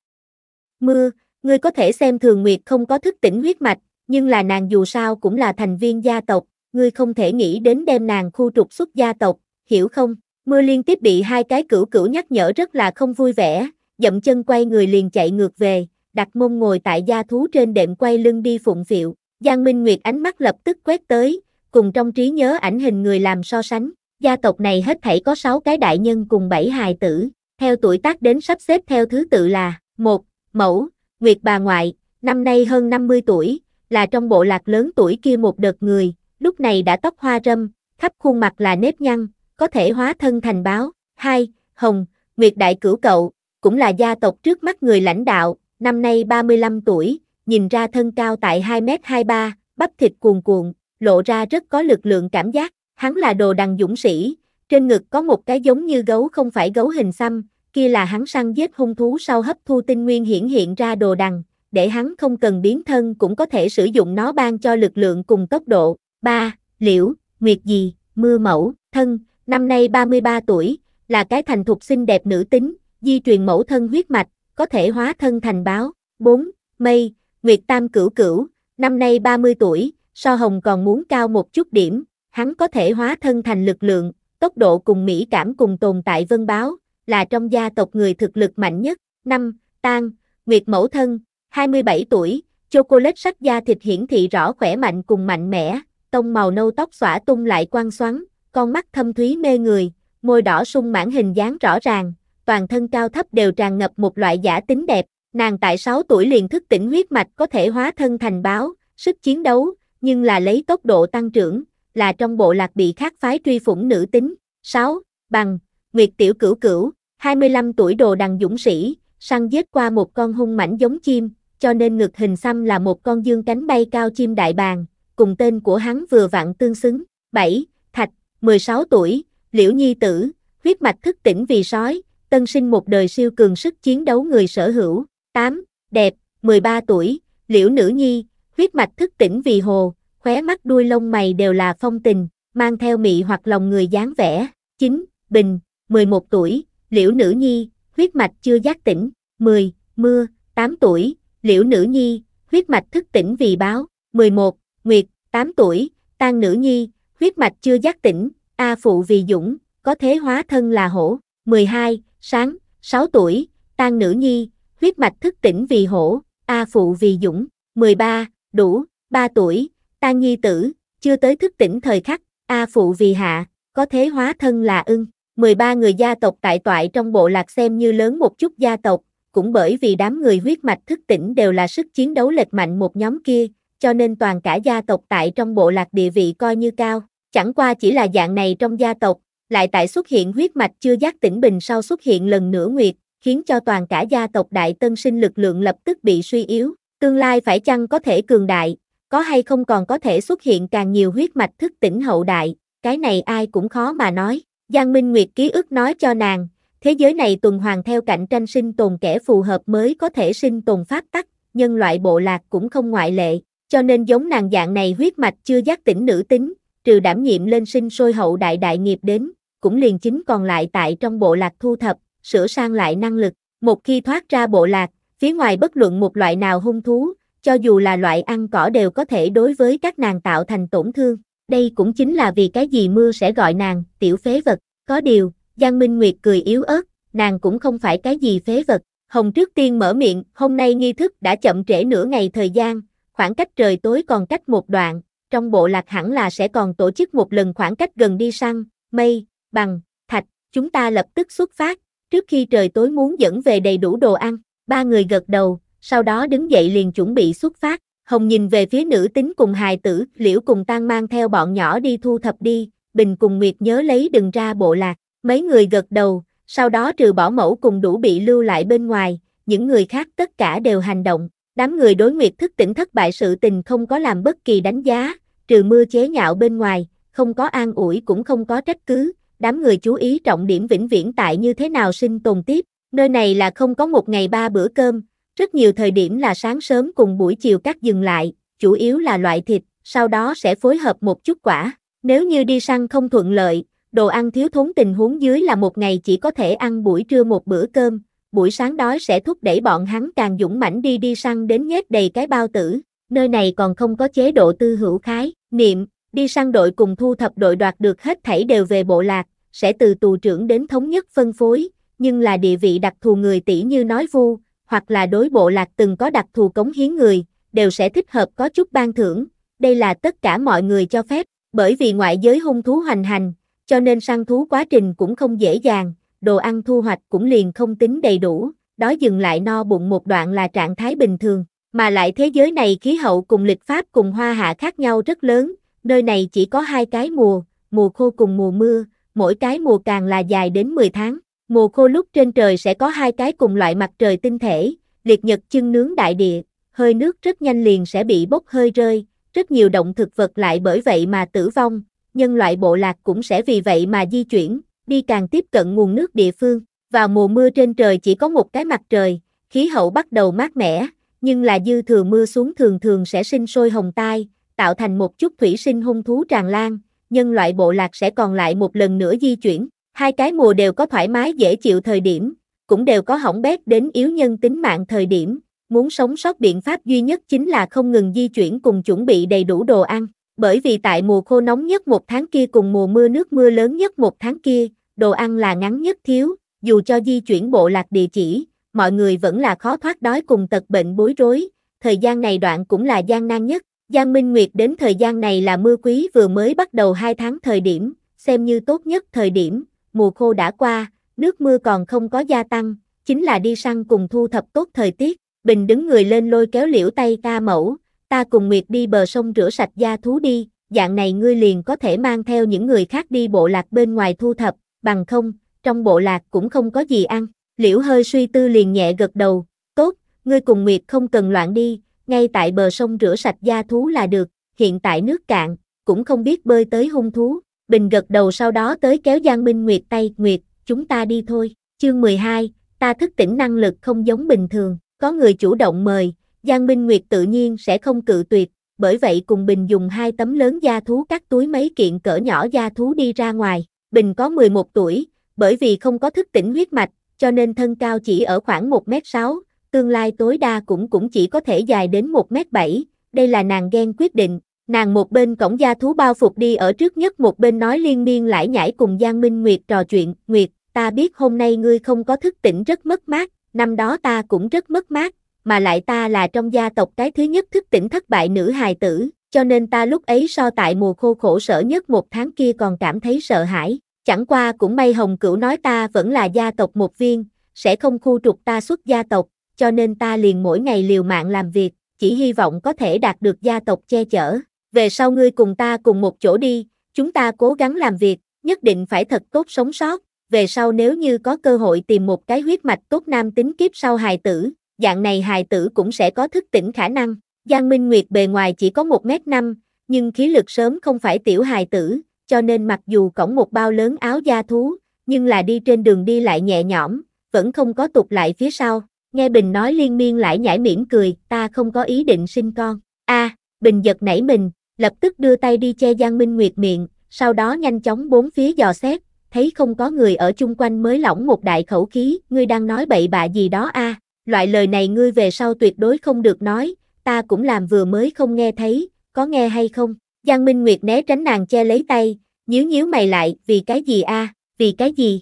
Mưa, ngươi có thể xem thường nguyệt không có thức tỉnh huyết mạch, nhưng là nàng dù sao cũng là thành viên gia tộc, ngươi không thể nghĩ đến đem nàng khu trục xuất gia tộc, hiểu không? Mưa liên tiếp bị hai cái cửu cửu nhắc nhở rất là không vui vẻ, dậm chân quay người liền chạy ngược về, đặt mông ngồi tại gia thú trên đệm quay lưng đi phụng phiệu. Giang Minh Nguyệt ánh mắt lập tức quét tới, cùng trong trí nhớ ảnh hình người làm so sánh, gia tộc này hết thảy có 6 cái đại nhân cùng 7 hài tử, theo tuổi tác đến sắp xếp theo thứ tự là, một Mẫu, Nguyệt bà ngoại, năm nay hơn 50 tuổi, là trong bộ lạc lớn tuổi kia một đợt người, lúc này đã tóc hoa râm, khắp khuôn mặt là nếp nhăn, có thể hóa thân thành báo. hai Hồng, Nguyệt đại cửu cậu, cũng là gia tộc trước mắt người lãnh đạo, năm nay 35 tuổi, nhìn ra thân cao tại 2m23, bắp thịt cuồn cuộn, lộ ra rất có lực lượng cảm giác, hắn là đồ đằng dũng sĩ, trên ngực có một cái giống như gấu không phải gấu hình xăm, kia là hắn săn giết hung thú sau hấp thu tinh nguyên hiển hiện ra đồ đằng, để hắn không cần biến thân cũng có thể sử dụng nó ban cho lực lượng cùng tốc độ. 3. Liễu, Nguyệt gì, Mưa Mẫu, Thân, năm nay 33 tuổi, là cái thành thục xinh đẹp nữ tính, di truyền mẫu thân huyết mạch, có thể hóa thân thành báo. 4. Mây, Nguyệt Tam Cửu Cửu, năm nay 30 tuổi, so Hồng còn muốn cao một chút điểm, hắn có thể hóa thân thành lực lượng, tốc độ cùng mỹ cảm cùng tồn tại vân báo, là trong gia tộc người thực lực mạnh nhất. năm Tan, Nguyệt Mẫu Thân, 27 tuổi, chocolate sắc da thịt hiển thị rõ khỏe mạnh cùng mạnh mẽ, tông màu nâu tóc xõa tung lại quang xoắn, con mắt thâm thúy mê người, môi đỏ sung mãn hình dáng rõ ràng, toàn thân cao thấp đều tràn ngập một loại giả tính đẹp, Nàng tại 6 tuổi liền thức tỉnh huyết mạch có thể hóa thân thành báo, sức chiến đấu, nhưng là lấy tốc độ tăng trưởng, là trong bộ lạc bị khác phái truy phủng nữ tính. 6. Bằng, Nguyệt Tiểu Cửu Cửu, 25 tuổi đồ đằng dũng sĩ, săn giết qua một con hung mảnh giống chim, cho nên ngực hình xăm là một con dương cánh bay cao chim đại bàng, cùng tên của hắn vừa vặn tương xứng. 7. Thạch, 16 tuổi, Liễu Nhi Tử, huyết mạch thức tỉnh vì sói, tân sinh một đời siêu cường sức chiến đấu người sở hữu. 8, đẹp, 13 tuổi, liễu nữ nhi, huyết mạch thức tỉnh vì hồ, khóe mắt đuôi lông mày đều là phong tình, mang theo mị hoặc lòng người dáng vẻ. 9, bình, 11 tuổi, liễu nữ nhi, huyết mạch chưa giác tỉnh. 10, mưa, 8 tuổi, liễu nữ nhi, huyết mạch thức tỉnh vì báo. 11, nguyệt, 8 tuổi, tan nữ nhi, huyết mạch chưa giác tỉnh, A phụ vì dũng, có thế hóa thân là hổ. 12, sáng, 6 tuổi, tan nữ nhi, huyết mạch thức tỉnh vì hổ, A phụ vì dũng, 13, đủ, 3 tuổi, ta nhi tử, chưa tới thức tỉnh thời khắc, A phụ vì hạ, có thế hóa thân là ưng. 13 người gia tộc tại toại trong bộ lạc xem như lớn một chút gia tộc, cũng bởi vì đám người huyết mạch thức tỉnh đều là sức chiến đấu lệch mạnh một nhóm kia, cho nên toàn cả gia tộc tại trong bộ lạc địa vị coi như cao, chẳng qua chỉ là dạng này trong gia tộc, lại tại xuất hiện huyết mạch chưa giác tỉnh bình sau xuất hiện lần nữa nguyệt, khiến cho toàn cả gia tộc Đại Tân sinh lực lượng lập tức bị suy yếu, tương lai phải chăng có thể cường đại, có hay không còn có thể xuất hiện càng nhiều huyết mạch thức tỉnh hậu đại, cái này ai cũng khó mà nói. Giang Minh Nguyệt ký ức nói cho nàng, thế giới này tuần hoàn theo cạnh tranh sinh tồn kẻ phù hợp mới có thể sinh tồn phát tắc, nhân loại bộ lạc cũng không ngoại lệ, cho nên giống nàng dạng này huyết mạch chưa giác tỉnh nữ tính, trừ đảm nhiệm lên sinh sôi hậu đại đại nghiệp đến, cũng liền chính còn lại tại trong bộ lạc thu thập, sửa sang lại năng lực. Một khi thoát ra bộ lạc, phía ngoài bất luận một loại nào hung thú, cho dù là loại ăn cỏ đều có thể đối với các nàng tạo thành tổn thương. Đây cũng chính là vì cái gì mưa sẽ gọi nàng tiểu phế vật. Có điều, Giang Minh Nguyệt cười yếu ớt, nàng cũng không phải cái gì phế vật. Hồng trước tiên mở miệng, hôm nay nghi thức đã chậm trễ nửa ngày thời gian, khoảng cách trời tối còn cách một đoạn, trong bộ lạc hẳn là sẽ còn tổ chức một lần khoảng cách gần đi săn, mây, bằng, thạch, chúng ta lập tức xuất phát, trước khi trời tối muốn dẫn về đầy đủ đồ ăn, ba người gật đầu, sau đó đứng dậy liền chuẩn bị xuất phát. Hồng nhìn về phía nữ tính cùng hài tử, liễu cùng tan mang theo bọn nhỏ đi thu thập đi, Bình cùng Nguyệt nhớ lấy đừng ra bộ lạc, mấy người gật đầu, sau đó trừ bỏ mẫu cùng đủ bị lưu lại bên ngoài, những người khác tất cả đều hành động. Đám người đối Nguyệt thức tỉnh thất bại sự tình không có làm bất kỳ đánh giá, trừ mưa chế nhạo bên ngoài, không có an ủi cũng không có trách cứ, đám người chú ý trọng điểm vĩnh viễn tại như thế nào sinh tồn tiếp, nơi này là không có một ngày ba bữa cơm, rất nhiều thời điểm là sáng sớm cùng buổi chiều cắt dừng lại, chủ yếu là loại thịt, sau đó sẽ phối hợp một chút quả. Nếu như đi săn không thuận lợi, đồ ăn thiếu thốn tình huống dưới là một ngày chỉ có thể ăn buổi trưa một bữa cơm, buổi sáng đói sẽ thúc đẩy bọn hắn càng dũng mãnh đi đi săn đến nhét đầy cái bao tử, nơi này còn không có chế độ tư hữu khái, niệm, đi sang đội cùng thu thập đội đoạt được hết thảy đều về bộ lạc, sẽ từ tù trưởng đến thống nhất phân phối, nhưng là địa vị đặc thù người tỷ như nói vu, hoặc là đối bộ lạc từng có đặc thù cống hiến người, đều sẽ thích hợp có chút ban thưởng, đây là tất cả mọi người cho phép, bởi vì ngoại giới hung thú hoành hành, cho nên săn thú quá trình cũng không dễ dàng, đồ ăn thu hoạch cũng liền không tính đầy đủ, đó dừng lại no bụng một đoạn là trạng thái bình thường, mà lại thế giới này khí hậu cùng lịch pháp cùng hoa hạ khác nhau rất lớn, Nơi này chỉ có hai cái mùa, mùa khô cùng mùa mưa, mỗi cái mùa càng là dài đến 10 tháng. Mùa khô lúc trên trời sẽ có hai cái cùng loại mặt trời tinh thể, liệt nhật chân nướng đại địa, hơi nước rất nhanh liền sẽ bị bốc hơi rơi, rất nhiều động thực vật lại bởi vậy mà tử vong, nhân loại bộ lạc cũng sẽ vì vậy mà di chuyển, đi càng tiếp cận nguồn nước địa phương. Vào mùa mưa trên trời chỉ có một cái mặt trời, khí hậu bắt đầu mát mẻ, nhưng là dư thừa mưa xuống thường thường sẽ sinh sôi hồng tai, tạo thành một chút thủy sinh hung thú tràn lan, nhân loại bộ lạc sẽ còn lại một lần nữa di chuyển. Hai cái mùa đều có thoải mái dễ chịu thời điểm, cũng đều có hỏng bét đến yếu nhân tính mạng thời điểm. Muốn sống sót biện pháp duy nhất chính là không ngừng di chuyển cùng chuẩn bị đầy đủ đồ ăn, bởi vì tại mùa khô nóng nhất một tháng kia cùng mùa mưa nước mưa lớn nhất một tháng kia, đồ ăn là ngắn nhất thiếu, dù cho di chuyển bộ lạc địa chỉ, mọi người vẫn là khó thoát đói cùng tật bệnh bối rối, thời gian này đoạn cũng là gian nan nhất, Giang Minh Nguyệt đến thời gian này là mưa quý vừa mới bắt đầu 2 tháng thời điểm, xem như tốt nhất thời điểm, mùa khô đã qua, nước mưa còn không có gia tăng, chính là đi săn cùng thu thập tốt thời tiết, Bình đứng người lên lôi kéo liễu tay ca mẫu, ta cùng Nguyệt đi bờ sông rửa sạch da thú đi, dạng này ngươi liền có thể mang theo những người khác đi bộ lạc bên ngoài thu thập, bằng không, trong bộ lạc cũng không có gì ăn, liễu hơi suy tư liền nhẹ gật đầu, tốt, ngươi cùng Nguyệt không cần loạn đi, ngay tại bờ sông rửa sạch da thú là được, hiện tại nước cạn, cũng không biết bơi tới hung thú. Bình gật đầu sau đó tới kéo Giang Minh Nguyệt tay, Nguyệt, chúng ta đi thôi. Chương 12, ta thức tỉnh năng lực không giống bình thường, có người chủ động mời, Giang Minh Nguyệt tự nhiên sẽ không cự tuyệt, bởi vậy cùng Bình dùng hai tấm lớn da thú cắt túi mấy kiện cỡ nhỏ da thú đi ra ngoài. Bình có 11 tuổi, bởi vì không có thức tỉnh huyết mạch, cho nên thân cao chỉ ở khoảng 1m6, tương lai tối đa cũng cũng chỉ có thể dài đến 1m7, đây là nàng ghen quyết định, nàng một bên cổng gia thú bao phục đi ở trước nhất một bên nói liên miên lại nhảy cùng Giang Minh Nguyệt trò chuyện, Nguyệt, ta biết hôm nay ngươi không có thức tỉnh rất mất mát, năm đó ta cũng rất mất mát, mà lại ta là trong gia tộc cái thứ nhất thức tỉnh thất bại nữ hài tử, cho nên ta lúc ấy so tại mùa khô khổ sở nhất một tháng kia còn cảm thấy sợ hãi, chẳng qua cũng may Hồng Cửu nói ta vẫn là gia tộc một viên, sẽ không khu trục ta xuất gia tộc, cho nên ta liền mỗi ngày liều mạng làm việc, chỉ hy vọng có thể đạt được gia tộc che chở. Về sau ngươi cùng ta cùng một chỗ đi, chúng ta cố gắng làm việc, nhất định phải thật tốt sống sót. Về sau nếu như có cơ hội tìm một cái huyết mạch tốt nam tính kiếp sau hài tử, dạng này hài tử cũng sẽ có thức tỉnh khả năng. Giang Minh Nguyệt bề ngoài chỉ có 1m5, nhưng khí lực sớm không phải tiểu hài tử, cho nên mặc dù cổng một bao lớn áo da thú, nhưng là đi trên đường đi lại nhẹ nhõm, vẫn không có tụt lại phía sau. Nghe Bình nói liên miên lại nhảy mỉm cười, ta không có ý định sinh con. a Bình giật nảy mình, lập tức đưa tay đi che Giang Minh Nguyệt miệng, sau đó nhanh chóng bốn phía dò xét, thấy không có người ở chung quanh mới lỏng một đại khẩu khí, ngươi đang nói bậy bạ gì đó a Loại lời này ngươi về sau tuyệt đối không được nói, ta cũng làm vừa mới không nghe thấy, có nghe hay không? Giang Minh Nguyệt né tránh nàng che lấy tay, nhíu nhíu mày lại, vì cái gì a vì cái gì?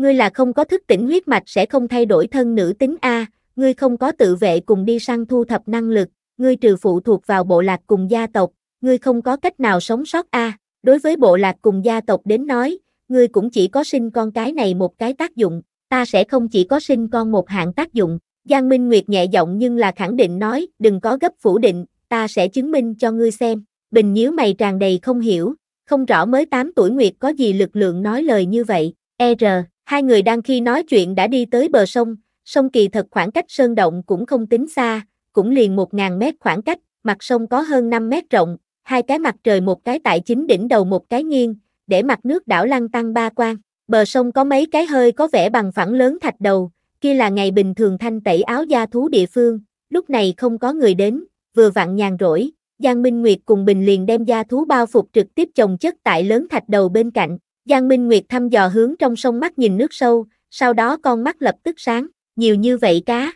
ngươi là không có thức tỉnh huyết mạch sẽ không thay đổi thân nữ tính A, ngươi không có tự vệ cùng đi săn thu thập năng lực, ngươi trừ phụ thuộc vào bộ lạc cùng gia tộc, ngươi không có cách nào sống sót A. Đối với bộ lạc cùng gia tộc đến nói, ngươi cũng chỉ có sinh con cái này một cái tác dụng, ta sẽ không chỉ có sinh con một hạng tác dụng. Giang Minh Nguyệt nhẹ giọng nhưng là khẳng định nói, đừng có gấp phủ định, ta sẽ chứng minh cho ngươi xem. Bình nhíu mày tràn đầy không hiểu, không rõ mới 8 tuổi Nguyệt có gì lực lượng nói lời như vậy. E R. Hai người đang khi nói chuyện đã đi tới bờ sông, sông kỳ thật khoảng cách sơn động cũng không tính xa, cũng liền 1.000 mét khoảng cách, mặt sông có hơn 5 mét rộng, hai cái mặt trời một cái tại chính đỉnh đầu một cái nghiêng, để mặt nước đảo lăng tăng ba quan. Bờ sông có mấy cái hơi có vẻ bằng phẳng lớn thạch đầu, kia là ngày bình thường thanh tẩy áo da thú địa phương, lúc này không có người đến, vừa vặn nhàn rỗi, Giang Minh Nguyệt cùng Bình liền đem da thú bao phục trực tiếp chồng chất tại lớn thạch đầu bên cạnh, Giang Minh Nguyệt thăm dò hướng trong sông mắt nhìn nước sâu, sau đó con mắt lập tức sáng, nhiều như vậy cá.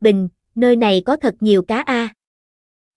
Bình, nơi này có thật nhiều cá a. À.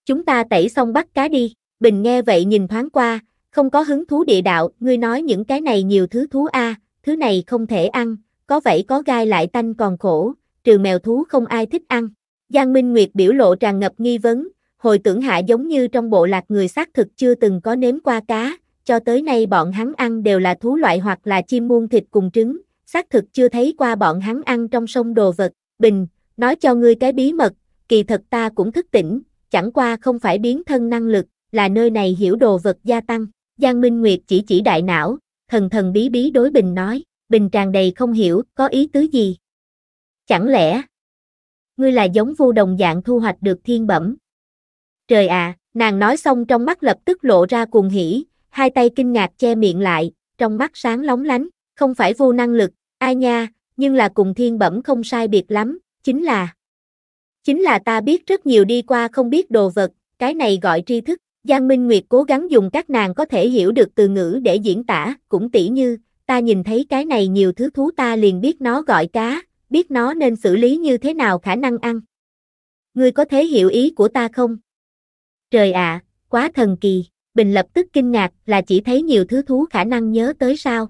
Chúng ta tẩy xong bắt cá đi, Bình nghe vậy nhìn thoáng qua, không có hứng thú địa đạo, ngươi nói những cái này nhiều thứ thú a, à, thứ này không thể ăn, có vậy có gai lại tanh còn khổ, trừ mèo thú không ai thích ăn. Giang Minh Nguyệt biểu lộ tràn ngập nghi vấn, hồi tưởng hạ giống như trong bộ lạc người xác thực chưa từng có nếm qua cá, cho tới nay bọn hắn ăn đều là thú loại hoặc là chim muôn thịt cùng trứng, xác thực chưa thấy qua bọn hắn ăn trong sông đồ vật. Bình, nói cho ngươi cái bí mật, kỳ thật ta cũng thức tỉnh, chẳng qua không phải biến thân năng lực, là nơi này hiểu đồ vật gia tăng. Giang Minh Nguyệt chỉ chỉ đại não, thần thần bí bí đối Bình nói, Bình tràn đầy không hiểu, có ý tứ gì? Chẳng lẽ, ngươi là giống vô đồng dạng thu hoạch được thiên bẩm? Trời ạ, à, nàng nói xong trong mắt lập tức lộ ra cuồng hỉ, hai tay kinh ngạc che miệng lại, trong mắt sáng lóng lánh, không phải vô năng lực, ai nha, nhưng là cùng thiên bẩm không sai biệt lắm, chính là Chính là ta biết rất nhiều đi qua không biết đồ vật, cái này gọi tri thức, Giang Minh Nguyệt cố gắng dùng các nàng có thể hiểu được từ ngữ để diễn tả, cũng tỉ như, ta nhìn thấy cái này nhiều thứ thú ta liền biết nó gọi cá, biết nó nên xử lý như thế nào khả năng ăn. Ngươi có thể hiểu ý của ta không? Trời ạ, quá thần kỳ. Bình lập tức kinh ngạc là chỉ thấy nhiều thứ thú khả năng nhớ tới sao.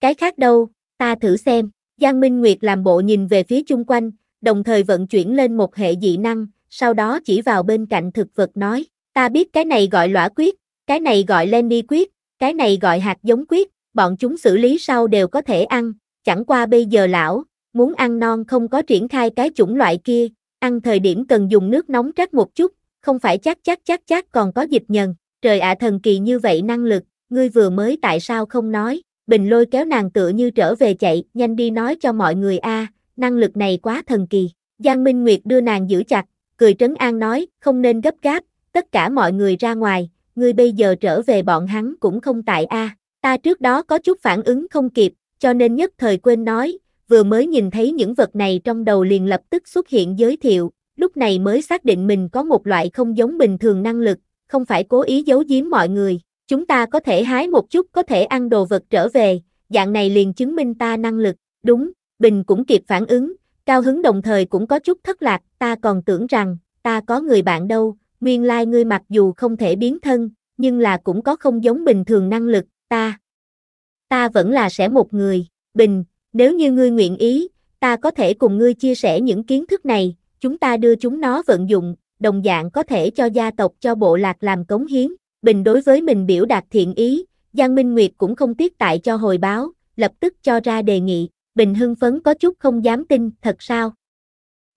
Cái khác đâu, ta thử xem. Giang Minh Nguyệt làm bộ nhìn về phía chung quanh, đồng thời vận chuyển lên một hệ dị năng, sau đó chỉ vào bên cạnh thực vật nói, ta biết cái này gọi lõa quyết, cái này gọi Lenny quyết, cái này gọi hạt giống quyết, bọn chúng xử lý sau đều có thể ăn, chẳng qua bây giờ lão, muốn ăn non không có triển khai cái chủng loại kia, ăn thời điểm cần dùng nước nóng trát một chút, không phải chắc chắc chắc chắc còn có dịch nhần. Trời ạ thần kỳ như vậy năng lực, ngươi vừa mới tại sao không nói, bình lôi kéo nàng tựa như trở về chạy, nhanh đi nói cho mọi người a năng lực này quá thần kỳ. Giang Minh Nguyệt đưa nàng giữ chặt, cười trấn an nói, không nên gấp gáp, tất cả mọi người ra ngoài, ngươi bây giờ trở về bọn hắn cũng không tại a ta trước đó có chút phản ứng không kịp, cho nên nhất thời quên nói, vừa mới nhìn thấy những vật này trong đầu liền lập tức xuất hiện giới thiệu, lúc này mới xác định mình có một loại không giống bình thường năng lực, không phải cố ý giấu giếm mọi người, chúng ta có thể hái một chút có thể ăn đồ vật trở về, dạng này liền chứng minh ta năng lực, đúng, Bình cũng kịp phản ứng, cao hứng đồng thời cũng có chút thất lạc, ta còn tưởng rằng, ta có người bạn đâu, nguyên lai like ngươi mặc dù không thể biến thân, nhưng là cũng có không giống bình thường năng lực, ta. Ta vẫn là sẽ một người, Bình, nếu như ngươi nguyện ý, ta có thể cùng ngươi chia sẻ những kiến thức này, chúng ta đưa chúng nó vận dụng, đồng dạng có thể cho gia tộc cho bộ lạc làm cống hiến, bình đối với mình biểu đạt thiện ý, Giang Minh Nguyệt cũng không tiếc tại cho hồi báo, lập tức cho ra đề nghị, bình hưng phấn có chút không dám tin, thật sao?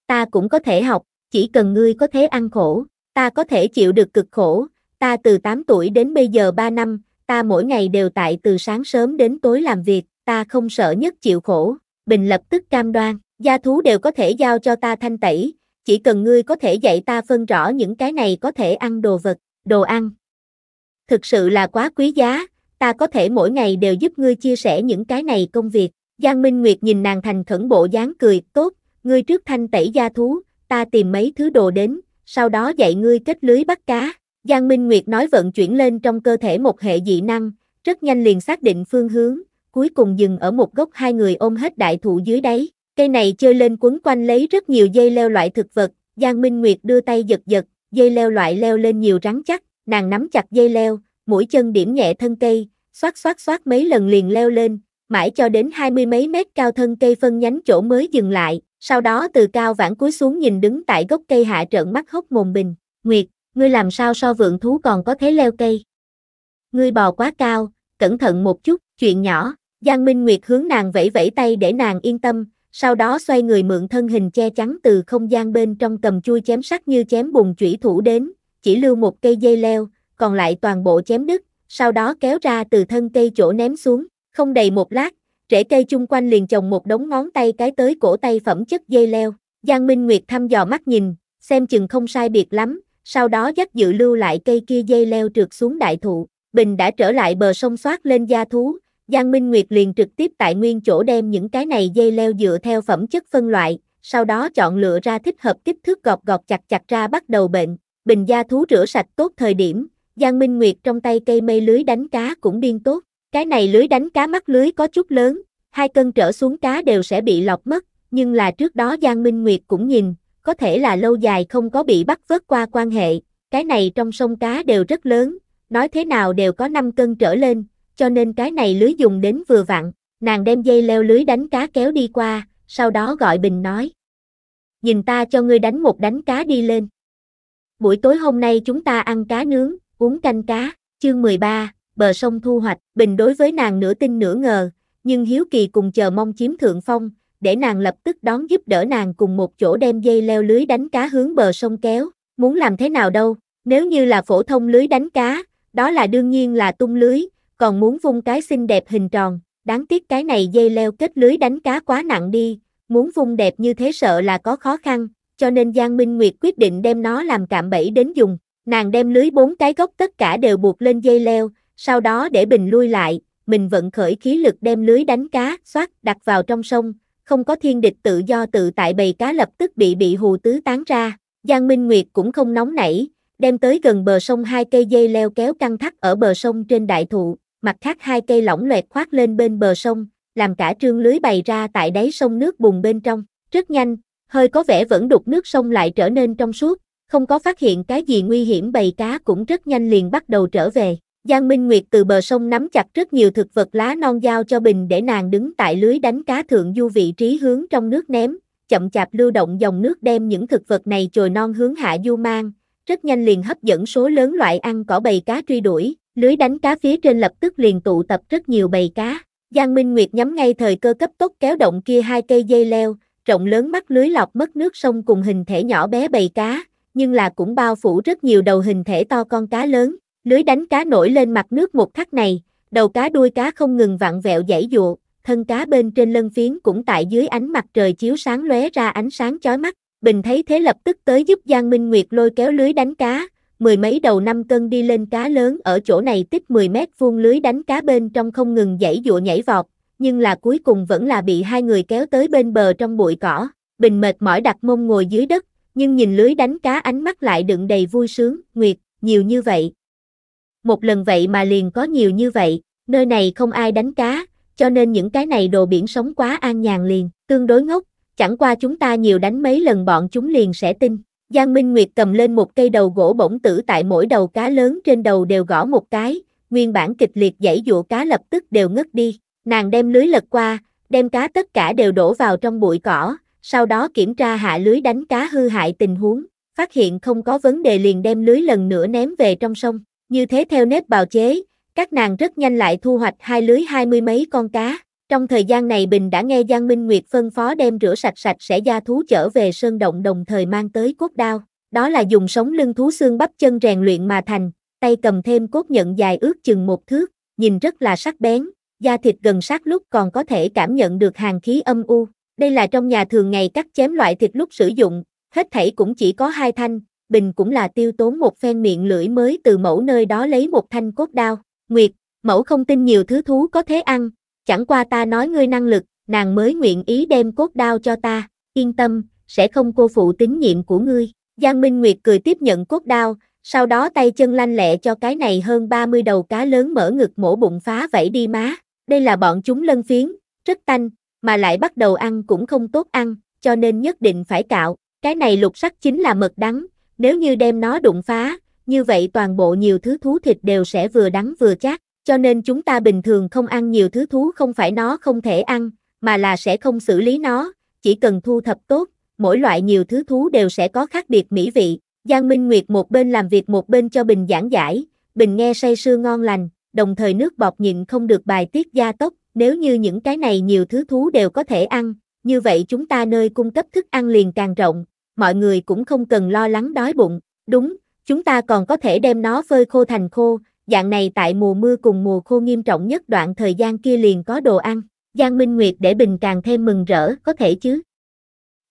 Ta cũng có thể học, chỉ cần ngươi có thể ăn khổ, ta có thể chịu được cực khổ, ta từ 8 tuổi đến bây giờ 3 năm, ta mỗi ngày đều tại từ sáng sớm đến tối làm việc, ta không sợ nhất chịu khổ, bình lập tức cam đoan, gia thú đều có thể giao cho ta thanh tẩy, chỉ cần ngươi có thể dạy ta phân rõ những cái này có thể ăn đồ vật, đồ ăn. Thực sự là quá quý giá, ta có thể mỗi ngày đều giúp ngươi chia sẻ những cái này công việc. Giang Minh Nguyệt nhìn nàng thành khẩn bộ dáng cười, tốt, ngươi trước thanh tẩy gia thú, ta tìm mấy thứ đồ đến, sau đó dạy ngươi kết lưới bắt cá. Giang Minh Nguyệt nói vận chuyển lên trong cơ thể một hệ dị năng, rất nhanh liền xác định phương hướng, cuối cùng dừng ở một gốc hai người ôm hết đại thụ dưới đáy. Cây này chơi lên quấn quanh lấy rất nhiều dây leo loại thực vật, Giang Minh Nguyệt đưa tay giật giật, dây leo loại leo lên nhiều rắn chắc, nàng nắm chặt dây leo, mũi chân điểm nhẹ thân cây, xoát xoát xoát mấy lần liền leo lên, mãi cho đến hai mươi mấy mét cao thân cây phân nhánh chỗ mới dừng lại, sau đó từ cao vãng cuối xuống nhìn đứng tại gốc cây hạ trợn mắt hốc mồm bình, Nguyệt, ngươi làm sao so vượng thú còn có thế leo cây? Ngươi bò quá cao, cẩn thận một chút, chuyện nhỏ, Giang Minh Nguyệt hướng nàng vẫy vẫy tay để nàng yên tâm, sau đó xoay người mượn thân hình che chắn từ không gian bên trong cầm chui chém sắc như chém bùn chủy thủ đến, chỉ lưu một cây dây leo, còn lại toàn bộ chém đứt, sau đó kéo ra từ thân cây chỗ ném xuống, không đầy một lát, rễ cây chung quanh liền chồng một đống ngón tay cái tới cổ tay phẩm chất dây leo. Giang Minh Nguyệt thăm dò mắt nhìn, xem chừng không sai biệt lắm, sau đó dắt dự lưu lại cây kia dây leo trượt xuống đại thụ, Bình đã trở lại bờ sông soát lên gia thú, Giang Minh Nguyệt liền trực tiếp tại nguyên chỗ đem những cái này dây leo dựa theo phẩm chất phân loại, sau đó chọn lựa ra thích hợp kích thước gọt gọt chặt chặt ra bắt đầu bệnh, bình gia thú rửa sạch tốt thời điểm, Giang Minh Nguyệt trong tay cây mây lưới đánh cá cũng điên tốt, cái này lưới đánh cá mắt lưới có chút lớn, hai cân trở xuống cá đều sẽ bị lọc mất, nhưng là trước đó Giang Minh Nguyệt cũng nhìn, có thể là lâu dài không có bị bắt vớt qua quan hệ, cái này trong sông cá đều rất lớn, nói thế nào đều có 5 cân trở lên, cho nên cái này lưới dùng đến vừa vặn, nàng đem dây leo lưới đánh cá kéo đi qua, sau đó gọi Bình nói. Nhìn ta cho ngươi đánh một đánh cá đi lên. Buổi tối hôm nay chúng ta ăn cá nướng, uống canh cá, chương 13, bờ sông thu hoạch, Bình đối với nàng nửa tin nửa ngờ, nhưng Hiếu Kỳ cùng chờ mong chiếm thượng phong, để nàng lập tức đón giúp đỡ nàng cùng một chỗ đem dây leo lưới đánh cá hướng bờ sông kéo, muốn làm thế nào đâu, nếu như là phổ thông lưới đánh cá, đó là đương nhiên là tung lưới, còn muốn vung cái xinh đẹp hình tròn, đáng tiếc cái này dây leo kết lưới đánh cá quá nặng đi, muốn vung đẹp như thế sợ là có khó khăn, cho nên Giang Minh Nguyệt quyết định đem nó làm cạm bẫy đến dùng, nàng đem lưới bốn cái gốc tất cả đều buộc lên dây leo, sau đó để bình lui lại, mình vận khởi khí lực đem lưới đánh cá, xoát, đặt vào trong sông, không có thiên địch tự do tự tại bầy cá lập tức bị bị hù tứ tán ra, Giang Minh Nguyệt cũng không nóng nảy, đem tới gần bờ sông hai cây dây leo kéo căng thắt ở bờ sông trên đại thụ, mặt khác hai cây lỏng loẹt khoác lên bên bờ sông, làm cả trương lưới bày ra tại đáy sông nước bùng bên trong. Rất nhanh, hơi có vẻ vẫn đục nước sông lại trở nên trong suốt, không có phát hiện cái gì nguy hiểm bầy cá cũng rất nhanh liền bắt đầu trở về. Giang Minh Nguyệt từ bờ sông nắm chặt rất nhiều thực vật lá non giao cho Bình để nàng đứng tại lưới đánh cá thượng du vị trí hướng trong nước ném, chậm chạp lưu động dòng nước đem những thực vật này trồi non hướng hạ du mang, rất nhanh liền hấp dẫn số lớn loại ăn cỏ bầy cá truy đuổi, lưới đánh cá phía trên lập tức liền tụ tập rất nhiều bầy cá. Giang Minh Nguyệt nhắm ngay thời cơ cấp tốc kéo động kia hai cây dây leo, rộng lớn mắt lưới lọc mất nước sông cùng hình thể nhỏ bé bầy cá, nhưng là cũng bao phủ rất nhiều đầu hình thể to con cá lớn, lưới đánh cá nổi lên mặt nước một khắc này, đầu cá đuôi cá không ngừng vặn vẹo dãy dụa, thân cá bên trên lân phiến cũng tại dưới ánh mặt trời chiếu sáng lóe ra ánh sáng chói mắt, Bình thấy thế lập tức tới giúp Giang Minh Nguyệt lôi kéo lưới đánh cá, mười mấy đầu năm cân đi lên cá lớn ở chỗ này tích 10 mét vuông lưới đánh cá bên trong không ngừng dãy dụa nhảy vọt, nhưng là cuối cùng vẫn là bị hai người kéo tới bên bờ trong bụi cỏ, bình mệt mỏi đặt mông ngồi dưới đất, nhưng nhìn lưới đánh cá ánh mắt lại đựng đầy vui sướng, nguyệt, nhiều như vậy. Một lần vậy mà liền có nhiều như vậy, nơi này không ai đánh cá, cho nên những cái này đồ biển sống quá an nhàn liền, tương đối ngốc, chẳng qua chúng ta nhiều đánh mấy lần bọn chúng liền sẽ tin. Giang Minh Nguyệt cầm lên một cây đầu gỗ bổng tử tại mỗi đầu cá lớn trên đầu đều gõ một cái, nguyên bản kịch liệt dãy dụa cá lập tức đều ngất đi. Nàng đem lưới lật qua, đem cá tất cả đều đổ vào trong bụi cỏ, sau đó kiểm tra hạ lưới đánh cá hư hại tình huống, phát hiện không có vấn đề liền đem lưới lần nữa ném về trong sông. Như thế theo nếp bào chế, các nàng rất nhanh lại thu hoạch hai lưới hai mươi mấy con cá. Trong thời gian này Bình đã nghe Giang Minh Nguyệt phân phó đem rửa sạch sạch sẽ da thú trở về sơn động đồng thời mang tới cốt đao. Đó là dùng sống lưng thú xương bắp chân rèn luyện mà thành, tay cầm thêm cốt nhận dài ước chừng một thước, nhìn rất là sắc bén, da thịt gần sát lúc còn có thể cảm nhận được hàng khí âm u. Đây là trong nhà thường ngày cắt chém loại thịt lúc sử dụng, hết thảy cũng chỉ có hai thanh, Bình cũng là tiêu tốn một phen miệng lưỡi mới từ mẫu nơi đó lấy một thanh cốt đao. Nguyệt, mẫu không tin nhiều thứ thú có thế ăn, chẳng qua ta nói ngươi năng lực, nàng mới nguyện ý đem cốt đao cho ta, yên tâm, sẽ không cô phụ tín nhiệm của ngươi. Giang Minh Nguyệt cười tiếp nhận cốt đao, sau đó tay chân lanh lẹ cho cái này hơn 30 đầu cá lớn mở ngực mổ bụng phá vẫy đi má. Đây là bọn chúng lân phiến, rất tanh, mà lại bắt đầu ăn cũng không tốt ăn, cho nên nhất định phải cạo. Cái này lục sắc chính là mật đắng, nếu như đem nó đụng phá, như vậy toàn bộ nhiều thứ thú thịt đều sẽ vừa đắng vừa chát. Cho nên chúng ta bình thường không ăn nhiều thứ thú không phải nó không thể ăn, mà là sẽ không xử lý nó, chỉ cần thu thập tốt, mỗi loại nhiều thứ thú đều sẽ có khác biệt mỹ vị. Giang Minh Nguyệt một bên làm việc một bên cho Bình giảng giải, Bình nghe say sưa ngon lành, đồng thời nước bọt nhịn không được bài tiết gia tốc, nếu như những cái này nhiều thứ thú đều có thể ăn, như vậy chúng ta nơi cung cấp thức ăn liền càng rộng, mọi người cũng không cần lo lắng đói bụng, đúng, chúng ta còn có thể đem nó phơi khô thành khô, dạng này tại mùa mưa cùng mùa khô nghiêm trọng nhất đoạn thời gian kia liền có đồ ăn, Giang Minh Nguyệt để bình càng thêm mừng rỡ, có thể chứ.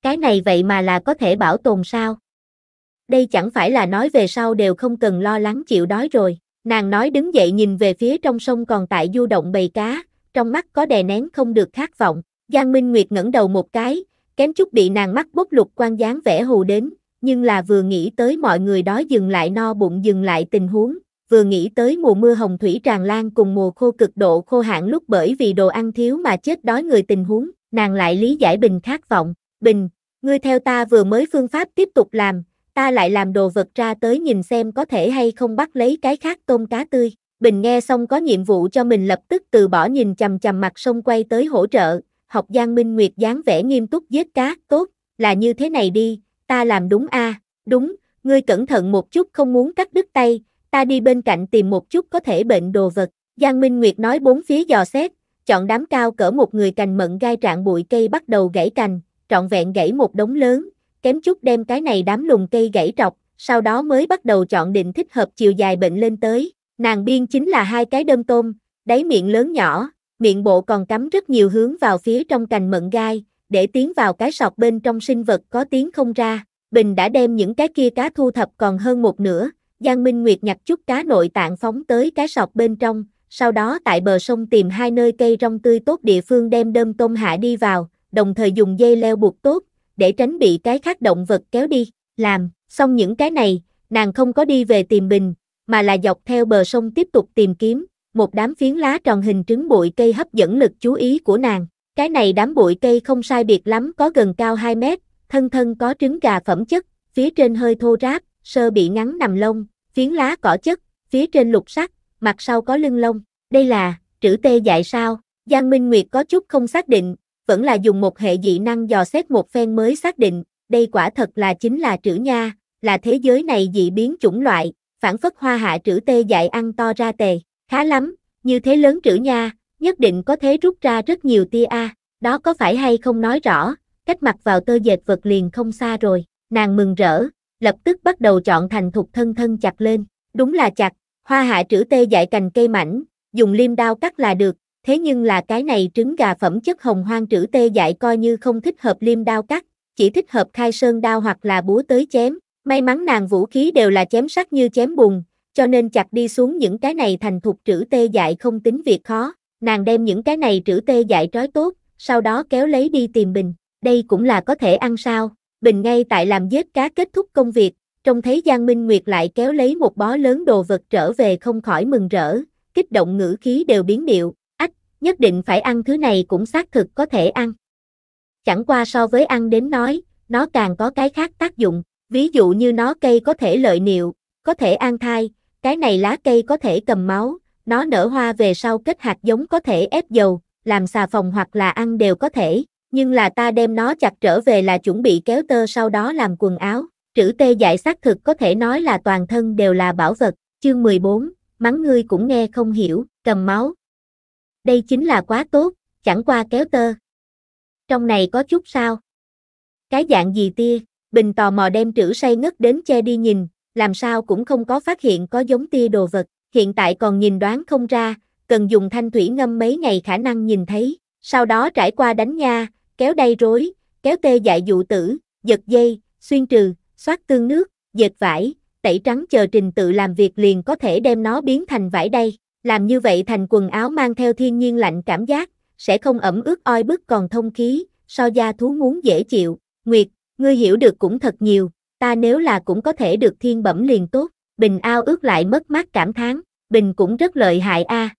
Cái này vậy mà là có thể bảo tồn sao? Đây chẳng phải là nói về sau đều không cần lo lắng chịu đói rồi. Nàng nói đứng dậy nhìn về phía trong sông còn tại du động bầy cá, trong mắt có đè nén không được khát vọng. Giang Minh Nguyệt ngẩng đầu một cái, kém chút bị nàng mắt bốc lục quan dáng vẻ hù đến, nhưng là vừa nghĩ tới mọi người đó dừng lại no bụng dừng lại tình huống, vừa nghĩ tới mùa mưa hồng thủy tràn lan cùng mùa khô cực độ khô hạn lúc bởi vì đồ ăn thiếu mà chết đói người tình huống, nàng lại lý giải Bình khát vọng. Bình, ngươi theo ta vừa mới phương pháp tiếp tục làm, ta lại làm đồ vật ra tới nhìn xem có thể hay không bắt lấy cái khác tôm cá tươi. Bình nghe xong có nhiệm vụ cho mình lập tức từ bỏ nhìn chầm chầm mặt sông quay tới hỗ trợ, học Giang Minh Nguyệt dáng vẻ nghiêm túc giết cá, tốt, là như thế này đi, ta làm đúng a đúng, ngươi cẩn thận một chút không muốn cắt đứt tay, ta đi bên cạnh tìm một chút có thể bệnh đồ vật. Giang Minh Nguyệt nói bốn phía dò xét, chọn đám cao cỡ một người cành mận gai trạng bụi cây bắt đầu gãy cành, trọn vẹn gãy một đống lớn, kém chút đem cái này đám lùng cây gãy trọc, sau đó mới bắt đầu chọn định thích hợp chiều dài bệnh lên tới. Nàng biên chính là hai cái đơm tôm, đáy miệng lớn nhỏ, miệng bộ còn cắm rất nhiều hướng vào phía trong cành mận gai, để tiến vào cái sọt bên trong sinh vật có tiếng không ra. Bình đã đem những cái kia cá thu thập còn hơn một nửa, Giang Minh Nguyệt nhặt chút cá nội tạng phóng tới cá sọc bên trong, sau đó tại bờ sông tìm hai nơi cây rong tươi tốt địa phương đem đơm tôm hạ đi vào, đồng thời dùng dây leo buộc tốt, để tránh bị cái khác động vật kéo đi. Làm, xong những cái này, nàng không có đi về tìm bình, mà là dọc theo bờ sông tiếp tục tìm kiếm, một đám phiến lá tròn hình trứng bụi cây hấp dẫn lực chú ý của nàng. Cái này đám bụi cây không sai biệt lắm có gần cao 2 mét, thân thân có trứng gà phẩm chất, phía trên hơi thô ráp, sơ bị ngắn nằm lông, phiến lá cỏ chất, phía trên lục sắc, mặt sau có lưng lông. Đây là, trữ tê dạy sao? Giang Minh Nguyệt có chút không xác định, vẫn là dùng một hệ dị năng dò xét một phen mới xác định, đây quả thật là chính là trữ nha, là thế giới này dị biến chủng loại, phản phất hoa hạ trữ tê dạy ăn to ra tề, khá lắm, như thế lớn trữ nha, nhất định có thế rút ra rất nhiều tia A, đó có phải hay không nói rõ, cách mặc vào tơ dệt vật liền không xa rồi, nàng mừng rỡ, lập tức bắt đầu chọn thành thục thân thân chặt lên, đúng là chặt, hoa hạ trữ tê dại cành cây mảnh, dùng liêm đao cắt là được, thế nhưng là cái này trứng gà phẩm chất hồng hoang trữ tê dại coi như không thích hợp liêm đao cắt, chỉ thích hợp khai sơn đao hoặc là búa tới chém, may mắn nàng vũ khí đều là chém sắc như chém bùn, cho nên chặt đi xuống những cái này thành thục trữ tê dại không tính việc khó, nàng đem những cái này trữ tê dại trói tốt, sau đó kéo lấy đi tìm bình, đây cũng là có thể ăn sao. Bình ngay tại làm giết cá kết thúc công việc, trông thấy Giang Minh Nguyệt lại kéo lấy một bó lớn đồ vật trở về không khỏi mừng rỡ, kích động ngữ khí đều biến điệu, ách, nhất định phải ăn thứ này cũng xác thực có thể ăn. Chẳng qua so với ăn đến nói, nó càng có cái khác tác dụng, ví dụ như nó cây có thể lợi niệu, có thể an thai, cái này lá cây có thể cầm máu, nó nở hoa về sau kết hạt giống có thể ép dầu, làm xà phòng hoặc là ăn đều có thể nhưng là ta đem nó chặt trở về là chuẩn bị kéo tơ sau đó làm quần áo. Trữ tê dạy xác thực có thể nói là toàn thân đều là bảo vật, chương 14, mắng ngươi cũng nghe không hiểu, cầm máu. Đây chính là quá tốt, chẳng qua kéo tơ. Trong này có chút sao? Cái dạng gì tia, bình tò mò đem trữ say ngất đến che đi nhìn, làm sao cũng không có phát hiện có giống tia đồ vật, hiện tại còn nhìn đoán không ra, cần dùng thanh thủy ngâm mấy ngày khả năng nhìn thấy, sau đó trải qua đánh nha, kéo đay rối, kéo tê dại dụ tử, giật dây, xuyên trừ, xoát tương nước, dệt vải, tẩy trắng chờ trình tự làm việc liền có thể đem nó biến thành vải đay. Làm như vậy thành quần áo mang theo thiên nhiên lạnh cảm giác, sẽ không ẩm ướt oi bức còn thông khí, so da thú muốn dễ chịu. Nguyệt, ngươi hiểu được cũng thật nhiều, ta nếu là cũng có thể được thiên bẩm liền tốt. Bình ao ước lại mất mát cảm thán, Bình cũng rất lợi hại a. À.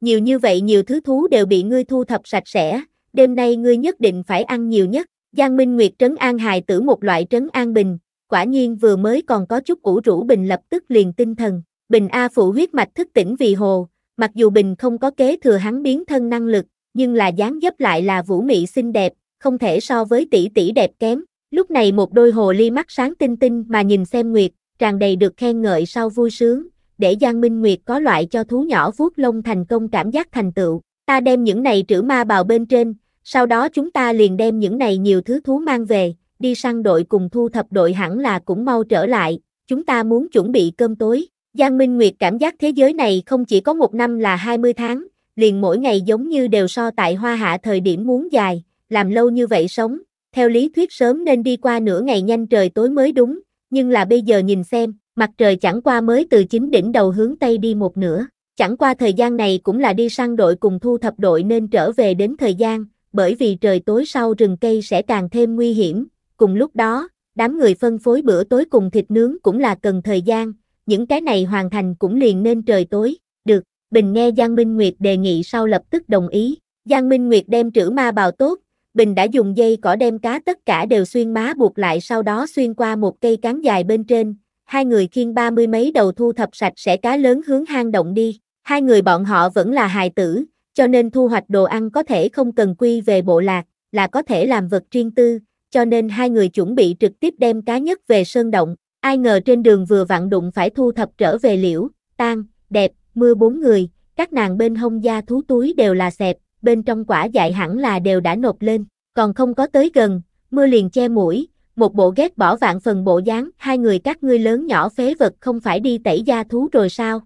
Nhiều như vậy nhiều thứ thú đều bị ngươi thu thập sạch sẽ, đêm nay ngươi nhất định phải ăn nhiều nhất. Giang Minh Nguyệt trấn an hài tử một loại trấn an bình, quả nhiên vừa mới còn có chút củ rũ bình lập tức liền tinh thần. Bình A phụ huyết mạch thức tỉnh vì hồ, mặc dù bình không có kế thừa hắn biến thân năng lực, nhưng là dáng dấp lại là vũ mị xinh đẹp, không thể so với tỷ tỷ đẹp kém. Lúc này một đôi hồ ly mắt sáng tinh tinh mà nhìn xem Nguyệt, tràn đầy được khen ngợi sau vui sướng, để Giang Minh Nguyệt có loại cho thú nhỏ vuốt lông thành công cảm giác thành tựu. Ta đem những này trữ ma bào bên trên, sau đó chúng ta liền đem những này nhiều thứ thú mang về, đi săn đội cùng thu thập đội hẳn là cũng mau trở lại, chúng ta muốn chuẩn bị cơm tối. Giang Minh Nguyệt cảm giác thế giới này không chỉ có một năm là 20 tháng, liền mỗi ngày giống như đều so tại hoa hạ thời điểm muốn dài, làm lâu như vậy sống, theo lý thuyết sớm nên đi qua nửa ngày nhanh trời tối mới đúng, nhưng là bây giờ nhìn xem, mặt trời chẳng qua mới từ chính đỉnh đầu hướng Tây đi một nửa, chẳng qua thời gian này cũng là đi săn đội cùng thu thập đội nên trở về đến thời gian, bởi vì trời tối sau rừng cây sẽ càng thêm nguy hiểm, cùng lúc đó, đám người phân phối bữa tối cùng thịt nướng cũng là cần thời gian, những cái này hoàn thành cũng liền nên trời tối, được, Bình nghe Giang Minh Nguyệt đề nghị sau lập tức đồng ý, Giang Minh Nguyệt đem trữ ma bào tốt, Bình đã dùng dây cỏ đem cá tất cả đều xuyên má buộc lại sau đó xuyên qua một cây cán dài bên trên, hai người khiêng ba mươi mấy đầu thu thập sạch sẽ cá lớn hướng hang động đi, hai người bọn họ vẫn là hài tử, cho nên thu hoạch đồ ăn có thể không cần quy về bộ lạc, là có thể làm vật riêng tư, cho nên hai người chuẩn bị trực tiếp đem cá nhất về sơn động, ai ngờ trên đường vừa vặn đụng phải thu thập trở về liễu, tan, đẹp, mưa bốn người, các nàng bên hông da thú túi đều là xẹp, bên trong quả dại hẳn là đều đã nộp lên, còn không có tới gần, mưa liền che mũi, một bộ ghét bỏ vạn phần bộ dáng, hai người các ngươi lớn nhỏ phế vật không phải đi tẩy da thú rồi sao?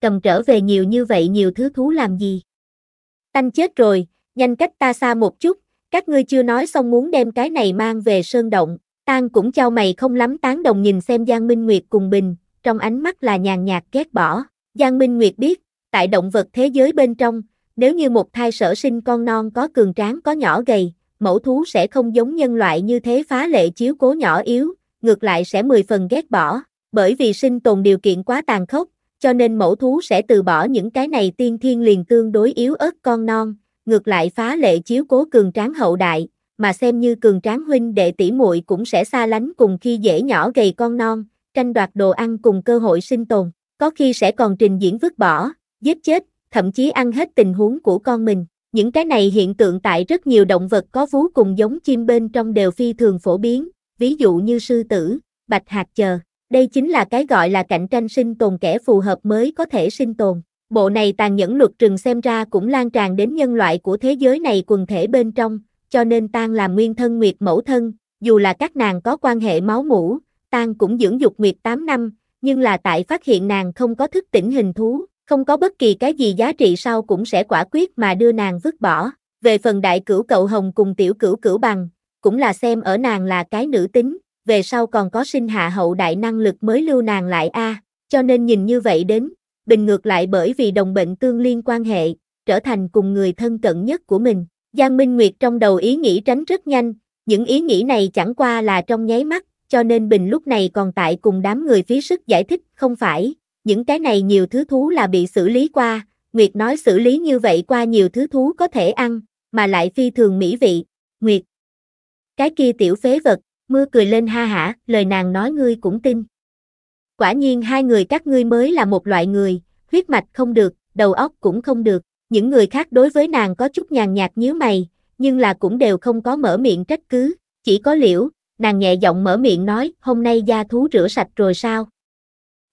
Cầm trở về nhiều như vậy nhiều thứ thú làm gì? Tanh chết rồi, nhanh cách ta xa một chút, các ngươi chưa nói xong muốn đem cái này mang về sơn động, Tang cũng trao mày không lắm tán đồng nhìn xem Giang Minh Nguyệt cùng Bình, trong ánh mắt là nhàn nhạt ghét bỏ. Giang Minh Nguyệt biết, tại động vật thế giới bên trong, nếu như một thai sở sinh con non có cường tráng có nhỏ gầy, mẫu thú sẽ không giống nhân loại như thế phá lệ chiếu cố nhỏ yếu, ngược lại sẽ mười phần ghét bỏ, bởi vì sinh tồn điều kiện quá tàn khốc, cho nên mẫu thú sẽ từ bỏ những cái này tiên thiên liền tương đối yếu ớt con non, ngược lại phá lệ chiếu cố cường tráng hậu đại, mà xem như cường tráng huynh đệ tỷ muội cũng sẽ xa lánh cùng khi dễ nhỏ gầy con non, tranh đoạt đồ ăn cùng cơ hội sinh tồn, có khi sẽ còn trình diễn vứt bỏ, giết chết, thậm chí ăn hết tình huống của con mình. Những cái này hiện tượng tại rất nhiều động vật có vú cùng giống chim bên trong đều phi thường phổ biến, ví dụ như sư tử, bạch hạt chờ. Đây chính là cái gọi là cạnh tranh sinh tồn kẻ phù hợp mới có thể sinh tồn. Bộ này tàn nhẫn luật rừng xem ra cũng lan tràn đến nhân loại của thế giới này quần thể bên trong, cho nên tan làm nguyên thân nguyệt mẫu thân, dù là các nàng có quan hệ máu mủ, tan cũng dưỡng dục nguyệt 8 năm, nhưng là tại phát hiện nàng không có thức tỉnh hình thú, không có bất kỳ cái gì giá trị sau cũng sẽ quả quyết mà đưa nàng vứt bỏ. Về phần đại cửu cậu hồng cùng tiểu cửu cửu bằng, cũng là xem ở nàng là cái nữ tính, về sau còn có sinh hạ hậu đại năng lực mới lưu nàng lại a, cho nên nhìn như vậy đến, bình ngược lại bởi vì đồng bệnh tương liên quan hệ, trở thành cùng người thân cận nhất của mình. Giang Minh Nguyệt trong đầu ý nghĩ tránh rất nhanh, những ý nghĩ này chẳng qua là trong nháy mắt, cho nên Bình lúc này còn tại cùng đám người phía sức giải thích, không phải, những cái này nhiều thứ thú là bị xử lý qua, Nguyệt nói xử lý như vậy qua nhiều thứ thú có thể ăn, mà lại phi thường mỹ vị, Nguyệt. Cái kia tiểu phế vật, mưa cười lên ha hả, lời nàng nói ngươi cũng tin. Quả nhiên hai người các ngươi mới là một loại người, huyết mạch không được, đầu óc cũng không được, những người khác đối với nàng có chút nhàn nhạt nhíu mày, nhưng là cũng đều không có mở miệng trách cứ, chỉ có liễu, nàng nhẹ giọng mở miệng nói, hôm nay gia thú rửa sạch rồi sao?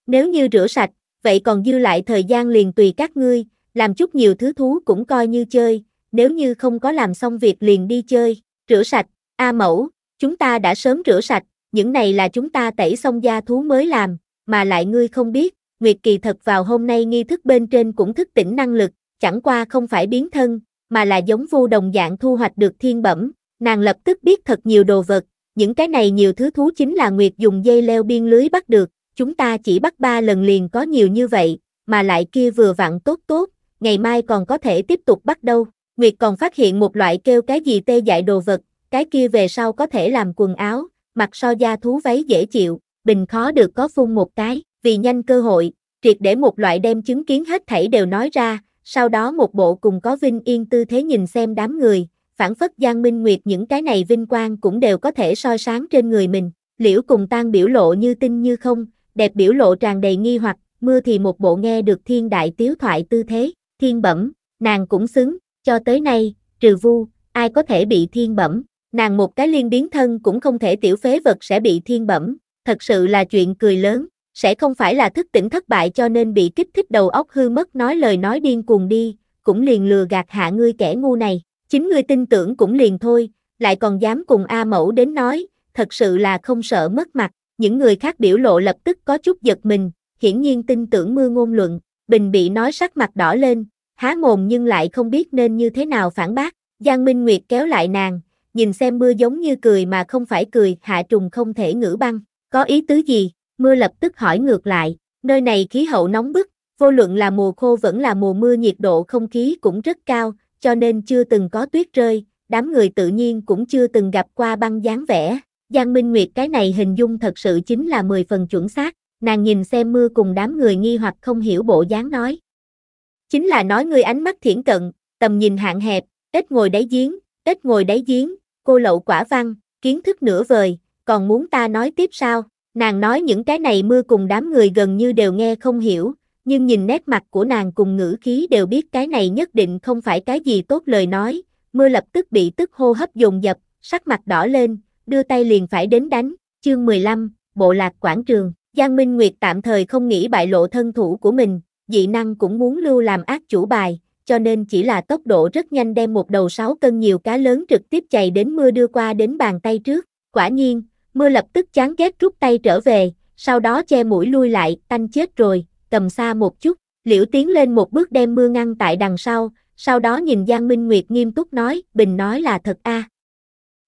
Nếu như rửa sạch, vậy còn dư lại thời gian liền tùy các ngươi, làm chút nhiều thứ thú cũng coi như chơi, nếu như không có làm xong việc liền đi chơi, rửa sạch, A mẫu, Chúng ta đã sớm rửa sạch, những này là chúng ta tẩy xong da thú mới làm, mà lại ngươi không biết, Nguyệt Kỳ thật vào hôm nay nghi thức bên trên cũng thức tỉnh năng lực, chẳng qua không phải biến thân, mà là giống vô đồng dạng thu hoạch được thiên bẩm, nàng lập tức biết thật nhiều đồ vật, những cái này nhiều thứ thú chính là Nguyệt dùng dây leo biên lưới bắt được, chúng ta chỉ bắt ba lần liền có nhiều như vậy, mà lại kia vừa vặn tốt tốt, ngày mai còn có thể tiếp tục bắt đâu. Nguyệt còn phát hiện một loại kêu cái gì tê dại đồ vật, cái kia về sau có thể làm quần áo, mặc so da thú váy dễ chịu, bình khó được có phun một cái, vì nhanh cơ hội, triệt để một loại đem chứng kiến hết thảy đều nói ra, sau đó một bộ cùng có vinh yên tư thế nhìn xem đám người, phản phất Giang Minh Nguyệt những cái này vinh quang cũng đều có thể soi sáng trên người mình, liễu cùng tan biểu lộ như tin như không, đẹp biểu lộ tràn đầy nghi hoặc, mưa thì một bộ nghe được thiên đại tiếu thoại tư thế, thiên bẩm, nàng cũng xứng, cho tới nay, trừ vu, ai có thể bị thiên bẩm, Nàng một cái liên biến thân cũng không thể tiểu phế vật sẽ bị thiên bẩm, thật sự là chuyện cười lớn, sẽ không phải là thức tỉnh thất bại cho nên bị kích thích đầu óc hư mất nói lời nói điên cuồng đi, cũng liền lừa gạt hạ ngươi kẻ ngu này, chính ngươi tin tưởng cũng liền thôi, lại còn dám cùng A mẫu đến nói, thật sự là không sợ mất mặt, những người khác biểu lộ lập tức có chút giật mình, hiển nhiên tin tưởng mưa ngôn luận, Bình bị nói sắc mặt đỏ lên, há mồm nhưng lại không biết nên như thế nào phản bác, Giang Minh Nguyệt kéo lại nàng, nhìn xem mưa giống như cười mà không phải cười, hạ trùng không thể ngữ băng, có ý tứ gì, mưa lập tức hỏi ngược lại, nơi này khí hậu nóng bức, vô luận là mùa khô vẫn là mùa mưa nhiệt độ không khí cũng rất cao, cho nên chưa từng có tuyết rơi, đám người tự nhiên cũng chưa từng gặp qua băng dáng vẻ. Giang Minh Nguyệt cái này hình dung thật sự chính là 10 phần chuẩn xác, nàng nhìn xem mưa cùng đám người nghi hoặc không hiểu bộ dáng nói. Chính là nói người ánh mắt thiển cận, tầm nhìn hạn hẹp, ít ngồi đáy giếng, Ít ngồi đáy giếng, cô lậu quả văn, kiến thức nửa vời, còn muốn ta nói tiếp sao? Nàng nói những cái này mưa cùng đám người gần như đều nghe không hiểu, nhưng nhìn nét mặt của nàng cùng ngữ khí đều biết cái này nhất định không phải cái gì tốt lời nói. Mưa lập tức bị tức hô hấp dồn dập, sắc mặt đỏ lên, đưa tay liền phải đến đánh. Chương 15, Bộ lạc quảng trường. Giang Minh Nguyệt tạm thời không nghĩ bại lộ thân thủ của mình, dị năng cũng muốn lưu làm ác chủ bài, cho nên chỉ là tốc độ rất nhanh đem một đầu 6 cân nhiều cá lớn trực tiếp chạy đến mưa đưa qua đến bàn tay trước. Quả nhiên, mưa lập tức chán ghét rút tay trở về, sau đó che mũi lui lại, tanh chết rồi, cầm xa một chút, liễu tiến lên một bước đem mưa ngăn tại đằng sau, sau đó nhìn Giang Minh Nguyệt nghiêm túc nói, Bình nói là thật a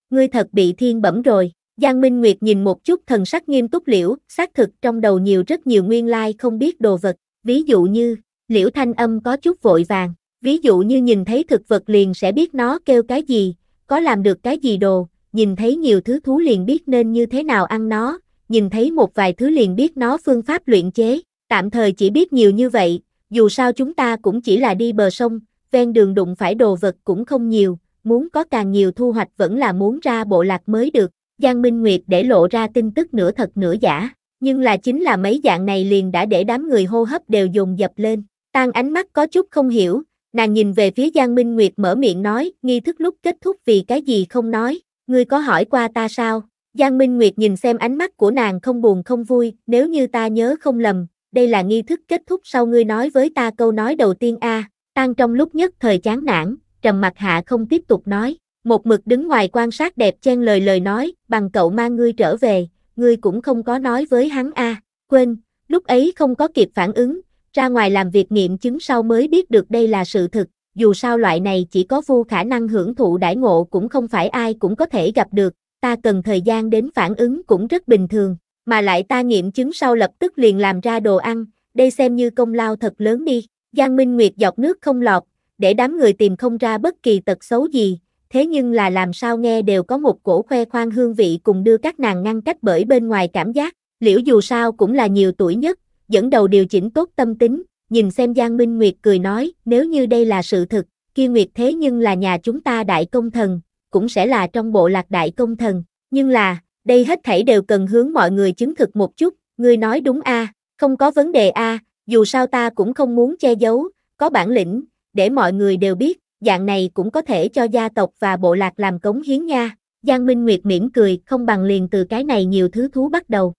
Ngươi thật bị thiên bẩm rồi. Giang Minh Nguyệt nhìn một chút thần sắc nghiêm túc liễu, xác thực trong đầu nhiều rất nhiều nguyên lai like không biết đồ vật, ví dụ như, liễu thanh âm có chút vội vàng, Ví dụ như nhìn thấy thực vật liền sẽ biết nó kêu cái gì, có làm được cái gì đồ, nhìn thấy nhiều thứ thú liền biết nên như thế nào ăn nó, nhìn thấy một vài thứ liền biết nó phương pháp luyện chế, tạm thời chỉ biết nhiều như vậy, dù sao chúng ta cũng chỉ là đi bờ sông, ven đường đụng phải đồ vật cũng không nhiều, muốn có càng nhiều thu hoạch vẫn là muốn ra bộ lạc mới được. Giang Minh Nguyệt để lộ ra tin tức nửa thật nửa giả, nhưng là chính là mấy dạng này liền đã để đám người hô hấp đều dồn dập lên. Tang ánh mắt có chút không hiểu, Nàng nhìn về phía Giang Minh Nguyệt mở miệng nói, nghi thức lúc kết thúc vì cái gì không nói, ngươi có hỏi qua ta sao? Giang Minh Nguyệt nhìn xem ánh mắt của nàng không buồn không vui, nếu như ta nhớ không lầm, đây là nghi thức kết thúc sau ngươi nói với ta câu nói đầu tiên a, à, tan trong lúc nhất thời chán nản, trầm mặt hạ không tiếp tục nói, một mực đứng ngoài quan sát đẹp chen lời lời nói, bằng cậu mang ngươi trở về, ngươi cũng không có nói với hắn a, à. quên, lúc ấy không có kịp phản ứng, ra ngoài làm việc nghiệm chứng sau mới biết được đây là sự thực, dù sao loại này chỉ có vô khả năng hưởng thụ đãi ngộ cũng không phải ai cũng có thể gặp được, ta cần thời gian đến phản ứng cũng rất bình thường, mà lại ta nghiệm chứng sau lập tức liền làm ra đồ ăn, đây xem như công lao thật lớn đi. Giang Minh Nguyệt dọc nước không lọt, để đám người tìm không ra bất kỳ tật xấu gì, thế nhưng là làm sao nghe đều có một cổ khoe khoang hương vị cùng đưa các nàng ngăn cách bởi bên ngoài cảm giác, liễu dù sao cũng là nhiều tuổi nhất, dẫn đầu điều chỉnh tốt tâm tính, nhìn xem Giang Minh Nguyệt cười nói, nếu như đây là sự thực, kia Nguyệt thế nhưng là nhà chúng ta đại công thần, cũng sẽ là trong bộ lạc đại công thần, nhưng là, đây hết thảy đều cần hướng mọi người chứng thực một chút, ngươi nói đúng a, không có vấn đề a, dù sao ta cũng không muốn che giấu, có bản lĩnh, để mọi người đều biết, dạng này cũng có thể cho gia tộc và bộ lạc làm cống hiến nha. Giang Minh Nguyệt mỉm cười, không bằng liền từ cái này nhiều thứ thú bắt đầu.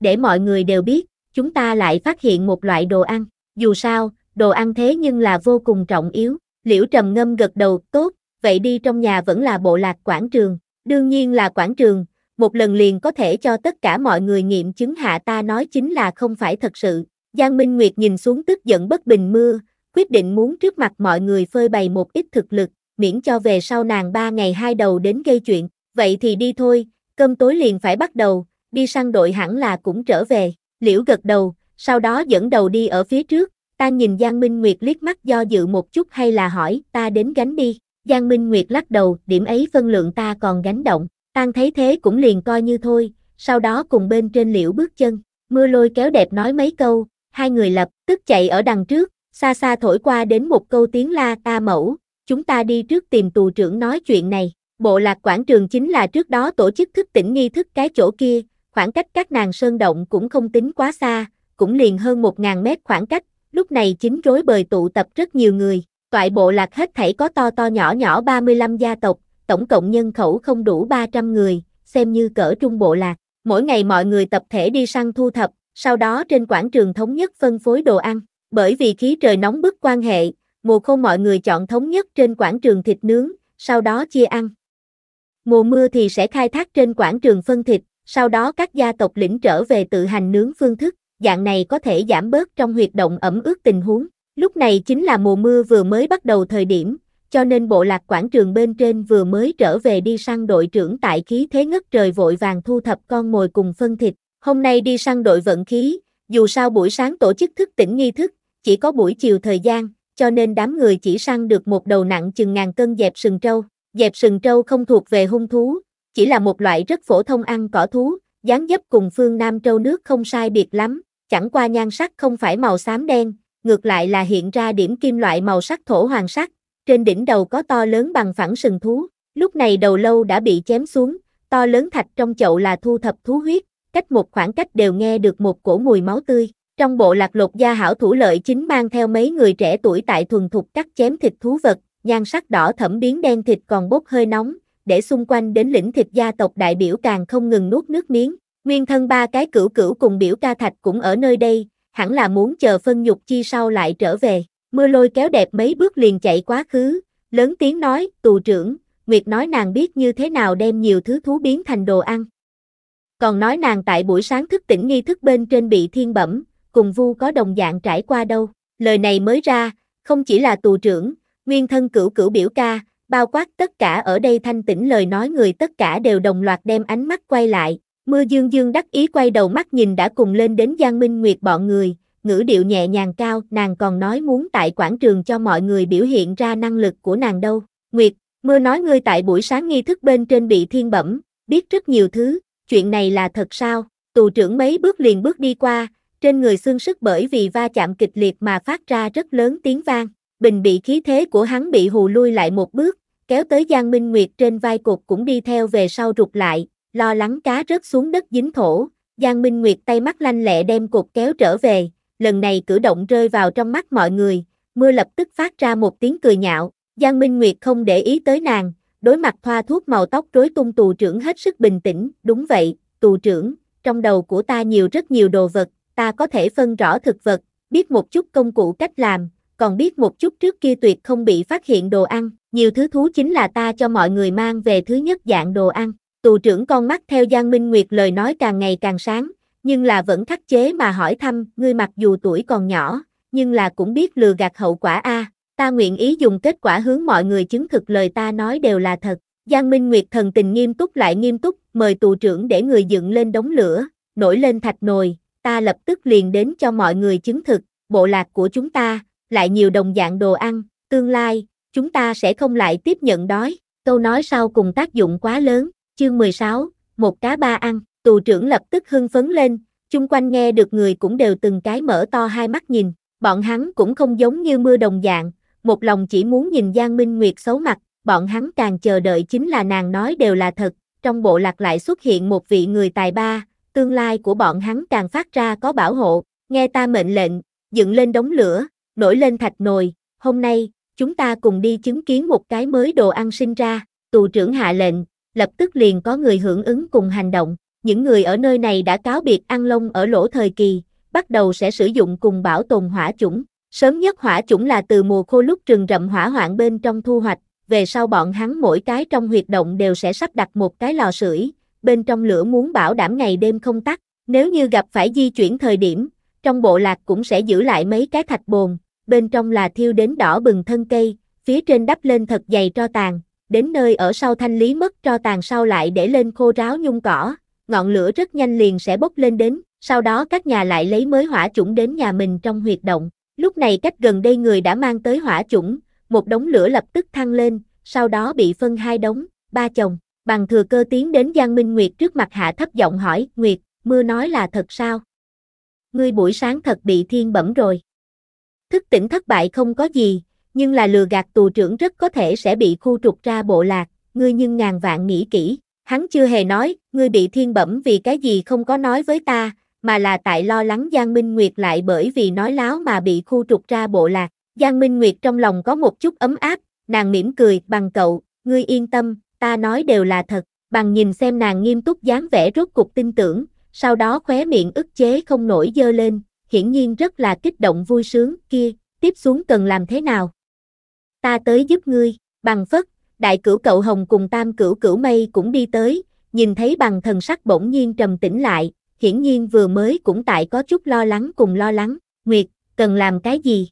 Để mọi người đều biết, chúng ta lại phát hiện một loại đồ ăn. Dù sao, đồ ăn thế nhưng là vô cùng trọng yếu. Liễu trầm ngâm gật đầu, tốt, vậy đi trong nhà vẫn là bộ lạc quảng trường. Đương nhiên là quảng trường, một lần liền có thể cho tất cả mọi người nghiệm chứng hạ ta nói chính là không phải thật sự. Giang Minh Nguyệt nhìn xuống tức giận bất bình mưa, quyết định muốn trước mặt mọi người phơi bày một ít thực lực, miễn cho về sau nàng ba ngày hai đầu đến gây chuyện. Vậy thì đi thôi, cơm tối liền phải bắt đầu, đi săn đội hẳn là cũng trở về. Liễu gật đầu, sau đó dẫn đầu đi ở phía trước, ta nhìn Giang Minh Nguyệt liếc mắt do dự một chút hay là hỏi, ta đến gánh đi. Giang Minh Nguyệt lắc đầu, điểm ấy phân lượng ta còn gánh động, tan thấy thế cũng liền coi như thôi, sau đó cùng bên trên liễu bước chân, mưa lôi kéo đẹp nói mấy câu, hai người lập tức chạy ở đằng trước, xa xa thổi qua đến một câu tiếng la ta mẫu, chúng ta đi trước tìm tù trưởng nói chuyện này, bộ lạc quảng trường chính là trước đó tổ chức thức tỉnh nghi thức cái chỗ kia, khoảng cách các nàng sơn động cũng không tính quá xa, cũng liền hơn 1.000 mét khoảng cách, lúc này chính rối bời tụ tập rất nhiều người, toại bộ lạc hết thảy có to to nhỏ nhỏ 35 gia tộc, tổng cộng nhân khẩu không đủ 300 người, xem như cỡ trung bộ lạc, mỗi ngày mọi người tập thể đi săn thu thập, sau đó trên quảng trường thống nhất phân phối đồ ăn, bởi vì khí trời nóng bức quan hệ, mùa khô mọi người chọn thống nhất trên quảng trường thịt nướng, sau đó chia ăn. Mùa mưa thì sẽ khai thác trên quảng trường phân thịt, sau đó các gia tộc lĩnh trở về tự hành nướng phương thức, dạng này có thể giảm bớt trong huyệt động ẩm ướt tình huống. Lúc này chính là mùa mưa vừa mới bắt đầu thời điểm, cho nên bộ lạc quảng trường bên trên vừa mới trở về đi săn đội trưởng tại khí thế ngất trời vội vàng thu thập con mồi cùng phân thịt. Hôm nay đi săn đội vận khí, dù sao buổi sáng tổ chức thức tỉnh nghi thức, chỉ có buổi chiều thời gian, cho nên đám người chỉ săn được một đầu nặng chừng ngàn cân dẹp sừng trâu. Dẹp sừng trâu không thuộc về hung thú, chỉ là một loại rất phổ thông ăn cỏ thú, dáng dấp cùng phương Nam Châu nước không sai biệt lắm, chẳng qua nhan sắc không phải màu xám đen, ngược lại là hiện ra điểm kim loại màu sắc thổ hoàng sắc, trên đỉnh đầu có to lớn bằng phẳng sừng thú, lúc này đầu lâu đã bị chém xuống, to lớn thạch trong chậu là thu thập thú huyết, cách một khoảng cách đều nghe được một cổ mùi máu tươi. Trong bộ lạc lục gia hảo thủ lợi chính mang theo mấy người trẻ tuổi tại thuần thục cắt chém thịt thú vật, nhan sắc đỏ thẫm biến đen thịt còn bốc hơi nóng, để xung quanh đến lĩnh thịt gia tộc đại biểu càng không ngừng nuốt nước miếng. Nguyên thân ba cái cửu cửu cùng biểu ca thạch cũng ở nơi đây, hẳn là muốn chờ phân nhục chi sau lại trở về. Mưa lôi kéo đẹp mấy bước liền chạy quá khứ, lớn tiếng nói, tù trưởng, Nguyệt nói nàng biết như thế nào đem nhiều thứ thú biến thành đồ ăn. Còn nói nàng tại buổi sáng thức tỉnh nghi thức bên trên bị thiên bẩm, cùng vu có đồng dạng trải qua đâu. Lời này mới ra, không chỉ là tù trưởng, nguyên thân cửu cửu biểu ca, bao quát tất cả ở đây thanh tĩnh lời nói người tất cả đều đồng loạt đem ánh mắt quay lại, mưa dương dương đắc ý quay đầu mắt nhìn đã cùng lên đến Giang Minh Nguyệt bọn người, ngữ điệu nhẹ nhàng cao, nàng còn nói muốn tại quảng trường cho mọi người biểu hiện ra năng lực của nàng đâu. Nguyệt, mưa nói ngươi tại buổi sáng nghi thức bên trên bị thiên bẩm, biết rất nhiều thứ, chuyện này là thật sao, tù trưởng mấy bước liền bước đi qua, trên người xương sức bởi vì va chạm kịch liệt mà phát ra rất lớn tiếng vang. Bình bị khí thế của hắn bị hù lui lại một bước, kéo tới Giang Minh Nguyệt trên vai cột cũng đi theo về sau rụt lại, lo lắng cá rớt xuống đất dính thổ. Giang Minh Nguyệt tay mắt lanh lẹ đem cột kéo trở về, lần này cử động rơi vào trong mắt mọi người, mưa lập tức phát ra một tiếng cười nhạo, Giang Minh Nguyệt không để ý tới nàng, đối mặt thoa thuốc màu tóc rối tung tù trưởng hết sức bình tĩnh, đúng vậy, tù trưởng, trong đầu của ta nhiều rất nhiều đồ vật, ta có thể phân rõ thực vật, biết một chút công cụ cách làm, còn biết một chút trước kia tuyệt không bị phát hiện đồ ăn, nhiều thứ thú chính là ta cho mọi người mang về thứ nhất dạng đồ ăn. Tù trưởng con mắt theo Giang Minh Nguyệt lời nói càng ngày càng sáng, nhưng là vẫn thắc chế mà hỏi thăm, ngươi mặc dù tuổi còn nhỏ, nhưng là cũng biết lừa gạt hậu quả a, ta nguyện ý dùng kết quả hướng mọi người chứng thực lời ta nói đều là thật. Giang Minh Nguyệt thần tình nghiêm túc lại nghiêm túc, mời tù trưởng để người dựng lên đống lửa, nổi lên thạch nồi, ta lập tức liền đến cho mọi người chứng thực, bộ lạc của chúng ta, lại nhiều đồng dạng đồ ăn, tương lai, chúng ta sẽ không lại tiếp nhận đói. Câu nói sau cùng tác dụng quá lớn, chương 16, một cá ba ăn, tù trưởng lập tức hưng phấn lên, chung quanh nghe được người cũng đều từng cái mở to hai mắt nhìn, bọn hắn cũng không giống như mưa đồng dạng, một lòng chỉ muốn nhìn Giang Minh Nguyệt xấu mặt, bọn hắn càng chờ đợi chính là nàng nói đều là thật, trong bộ lạc lại xuất hiện một vị người tài ba, tương lai của bọn hắn càng phát ra có bảo hộ, nghe ta mệnh lệnh, dựng lên đống lửa, nổi lên thạch nồi, hôm nay, chúng ta cùng đi chứng kiến một cái mới đồ ăn sinh ra, tù trưởng hạ lệnh, lập tức liền có người hưởng ứng cùng hành động, những người ở nơi này đã cáo biệt ăn lông ở lỗ thời kỳ, bắt đầu sẽ sử dụng cùng bảo tồn hỏa chủng, sớm nhất hỏa chủng là từ mùa khô lúc rừng rậm hỏa hoạn bên trong thu hoạch, về sau bọn hắn mỗi cái trong huyệt động đều sẽ sắp đặt một cái lò sưởi, bên trong lửa muốn bảo đảm ngày đêm không tắt, nếu như gặp phải di chuyển thời điểm, trong bộ lạc cũng sẽ giữ lại mấy cái thạch bồn, bên trong là thiêu đến đỏ bừng thân cây, phía trên đắp lên thật dày tro tàn, đến nơi ở sau thanh lý mất tro tàn sau lại để lên khô ráo nhung cỏ, ngọn lửa rất nhanh liền sẽ bốc lên đến, sau đó các nhà lại lấy mới hỏa chủng đến nhà mình trong huyệt động. Lúc này cách gần đây người đã mang tới hỏa chủng, một đống lửa lập tức thăng lên, sau đó bị phân hai đống, ba chồng. Bằng thừa cơ tiến đến Giang Minh Nguyệt trước mặt hạ thấp giọng hỏi, Nguyệt, mưa nói là thật sao? Ngươi buổi sáng thật bị thiên bẩm rồi. Thức tỉnh thất bại không có gì, nhưng là lừa gạt tù trưởng rất có thể sẽ bị khu trục ra bộ lạc, ngươi nhưng ngàn vạn nghĩ kỹ. Hắn chưa hề nói, ngươi bị thiên bẩm vì cái gì không có nói với ta, mà là tại lo lắng Giang Minh Nguyệt lại bởi vì nói láo mà bị khu trục ra bộ lạc. Giang Minh Nguyệt trong lòng có một chút ấm áp, nàng mỉm cười, bằng cậu, ngươi yên tâm, ta nói đều là thật, bằng nhìn xem nàng nghiêm túc dáng vẻ rốt cục tin tưởng, sau đó khóe miệng ức chế không nổi dơ lên, hiển nhiên rất là kích động vui sướng, kia, tiếp xuống cần làm thế nào? Ta tới giúp ngươi, bằng phất, đại cửu cậu hồng cùng tam cửu cửu mây cũng đi tới, nhìn thấy bằng thần sắc bỗng nhiên trầm tĩnh lại, hiển nhiên vừa mới cũng tại có chút lo lắng cùng lo lắng, Nguyệt, cần làm cái gì?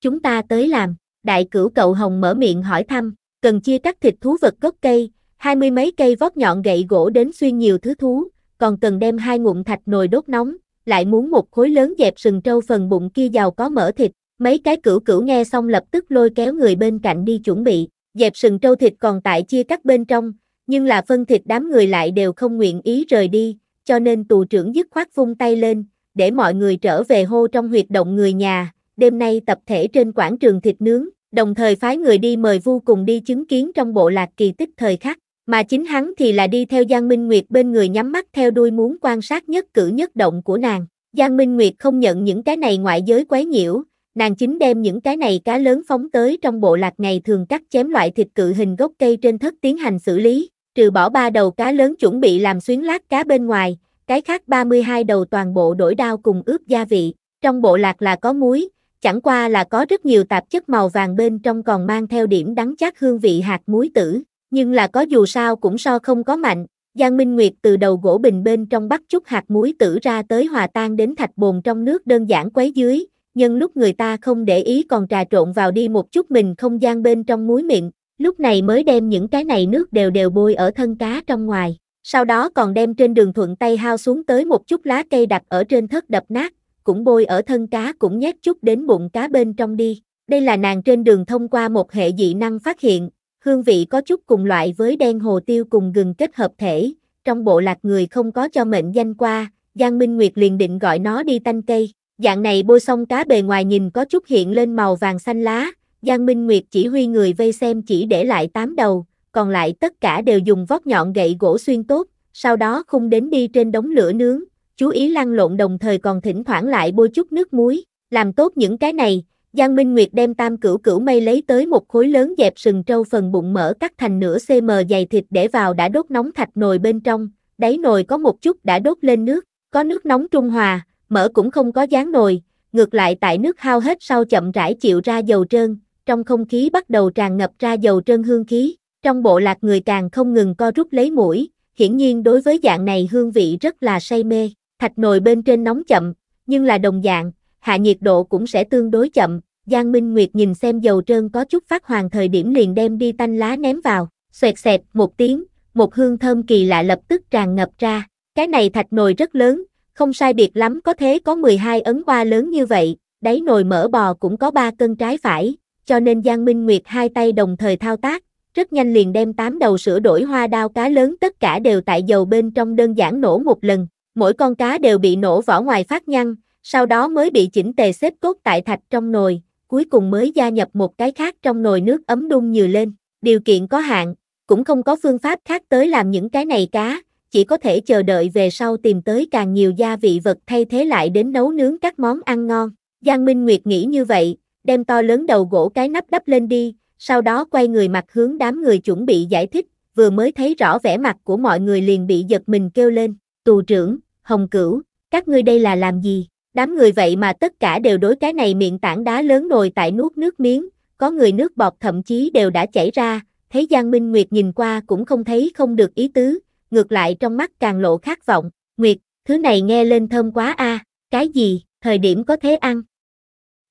Chúng ta tới làm, đại cửu cậu hồng mở miệng hỏi thăm, cần chia cắt thịt thú vật gốc cây, hai mươi mấy cây vót nhọn gậy gỗ đến xuyên nhiều thứ thú, còn cần đem hai ngụm thạch nồi đốt nóng, lại muốn một khối lớn dẹp sừng trâu phần bụng kia giàu có mỡ thịt, mấy cái cửu cửu nghe xong lập tức lôi kéo người bên cạnh đi chuẩn bị, dẹp sừng trâu thịt còn tại chia cắt bên trong, nhưng là phân thịt đám người lại đều không nguyện ý rời đi, cho nên tù trưởng dứt khoát vung tay lên, để mọi người trở về hô trong huyệt động người nhà, đêm nay tập thể trên quảng trường thịt nướng, đồng thời phái người đi mời vu cùng đi chứng kiến trong bộ lạc kỳ tích thời khắc mà chính hắn thì là đi theo Giang Minh Nguyệt bên người nhắm mắt theo đuôi muốn quan sát nhất cử nhất động của nàng. Giang Minh Nguyệt không nhận những cái này ngoại giới quấy nhiễu, nàng chính đem những cái này cá lớn phóng tới trong bộ lạc ngày thường cắt chém loại thịt cự hình gốc cây trên thất tiến hành xử lý, trừ bỏ ba đầu cá lớn chuẩn bị làm xuyến lát cá bên ngoài, cái khác 32 đầu toàn bộ đổi đao cùng ướp gia vị. Trong bộ lạc là có muối, chẳng qua là có rất nhiều tạp chất màu vàng bên trong còn mang theo điểm đắng chát hương vị hạt muối tử. Nhưng là có dù sao cũng so không có mạnh, Giang Minh Nguyệt từ đầu gỗ bình bên trong bắt chút hạt muối tử ra tới hòa tan đến thạch bồn trong nước đơn giản quấy dưới, nhưng lúc người ta không để ý còn trà trộn vào đi một chút mình không gian bên trong muối miệng, lúc này mới đem những cái này nước đều đều bôi ở thân cá trong ngoài, sau đó còn đem trên đường thuận tay hao xuống tới một chút lá cây đặt ở trên thất đập nát, cũng bôi ở thân cá cũng nhét chút đến bụng cá bên trong đi. Đây là nàng trên đường thông qua một hệ dị năng phát hiện, Hương vị có chút cùng loại với đen hồ tiêu cùng gừng kết hợp thể, trong bộ lạc người không có cho mệnh danh qua, Giang Minh Nguyệt liền định gọi nó đi tanh cây. Dạng này bôi xong cá bề ngoài nhìn có chút hiện lên màu vàng xanh lá, Giang Minh Nguyệt chỉ huy người vây xem chỉ để lại 8 đầu, còn lại tất cả đều dùng vót nhọn gậy gỗ xuyên tốt, sau đó khung đến đi trên đống lửa nướng, chú ý lăn lộn đồng thời còn thỉnh thoảng lại bôi chút nước muối, làm tốt những cái này, Giang Minh Nguyệt đem tam cửu cửu mây lấy tới một khối lớn dẹp sừng trâu phần bụng mở cắt thành nửa cm dày thịt để vào đã đốt nóng thạch nồi bên trong, đáy nồi có một chút đã đốt lên nước, có nước nóng trung hòa, mỡ cũng không có dán nồi, ngược lại tại nước hao hết sau chậm rãi chịu ra dầu trơn, trong không khí bắt đầu tràn ngập ra dầu trơn hương khí, trong bộ lạc người càng không ngừng co rút lấy mũi, hiển nhiên đối với dạng này hương vị rất là say mê, thạch nồi bên trên nóng chậm, nhưng là đồng dạng, hạ nhiệt độ cũng sẽ tương đối chậm. Giang Minh Nguyệt nhìn xem dầu trơn có chút phát hoàng thời điểm liền đem đi tanh lá ném vào, xoẹt xẹt một tiếng, một hương thơm kỳ lạ lập tức tràn ngập ra. Cái này thạch nồi rất lớn, không sai biệt lắm có thế có 12 ấn hoa lớn như vậy, đáy nồi mỡ bò cũng có 3 cân trái phải, cho nên Giang Minh Nguyệt hai tay đồng thời thao tác, rất nhanh liền đem tám đầu sữa đổi hoa đao cá lớn tất cả đều tại dầu bên trong đơn giản nổ một lần, mỗi con cá đều bị nổ vỏ ngoài phát nhăn, sau đó mới bị chỉnh tề xếp cốt tại thạch trong nồi, cuối cùng mới gia nhập một cái khác trong nồi nước ấm đun nhừ lên. Điều kiện có hạn, cũng không có phương pháp khác tới làm những cái này cá, chỉ có thể chờ đợi về sau tìm tới càng nhiều gia vị vật thay thế lại đến nấu nướng các món ăn ngon. Giang Minh Nguyệt nghĩ như vậy, đem to lớn đầu gỗ cái nắp đắp lên đi, sau đó quay người mặt hướng đám người chuẩn bị giải thích, vừa mới thấy rõ vẻ mặt của mọi người liền bị giật mình kêu lên, tù trưởng, hồng cửu, các ngươi đây là làm gì? Đám người vậy mà tất cả đều đối cái này miệng tảng đá lớn nồi tại nuốt nước miếng, có người nước bọt thậm chí đều đã chảy ra, thấy Giang Minh Nguyệt nhìn qua cũng không thấy không được ý tứ, ngược lại trong mắt càng lộ khát vọng, Nguyệt, thứ này nghe lên thơm quá a, cái gì, thời điểm có thế ăn.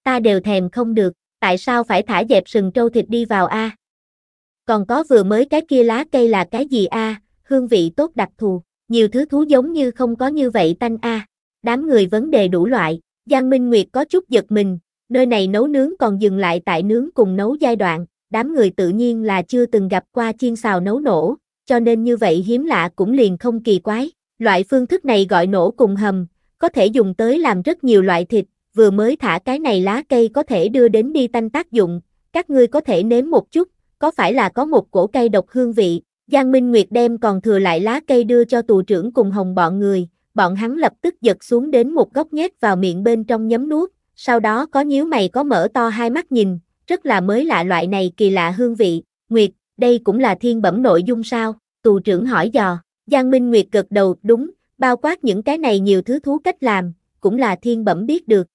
Ta đều thèm không được, tại sao phải thả dẹp sừng trâu thịt đi vào a? Còn có vừa mới cái kia lá cây là cái gì a, hương vị tốt đặc thù, nhiều thứ thú giống như không có như vậy tanh a đám người vấn đề đủ loại, Giang Minh Nguyệt có chút giật mình, nơi này nấu nướng còn dừng lại tại nướng cùng nấu giai đoạn, đám người tự nhiên là chưa từng gặp qua chiên xào nấu nổ, cho nên như vậy hiếm lạ cũng liền không kỳ quái, loại phương thức này gọi nổ cùng hầm, có thể dùng tới làm rất nhiều loại thịt, vừa mới thả cái này lá cây có thể đưa đến đi tanh tác dụng, các ngươi có thể nếm một chút, có phải là có một cổ cây độc hương vị, Giang Minh Nguyệt đem còn thừa lại lá cây đưa cho tù trưởng cùng hồng bọn người, bọn hắn lập tức giật xuống đến một góc nhét vào miệng bên trong nhấm nuốt, sau đó có nhíu mày có mở to hai mắt nhìn, rất là mới lạ loại này kỳ lạ hương vị, Nguyệt, đây cũng là thiên bẩm nội dung sao, tù trưởng hỏi dò, Giang Minh Nguyệt gật đầu, đúng, bao quát những cái này nhiều thứ thú cách làm, cũng là thiên bẩm biết được.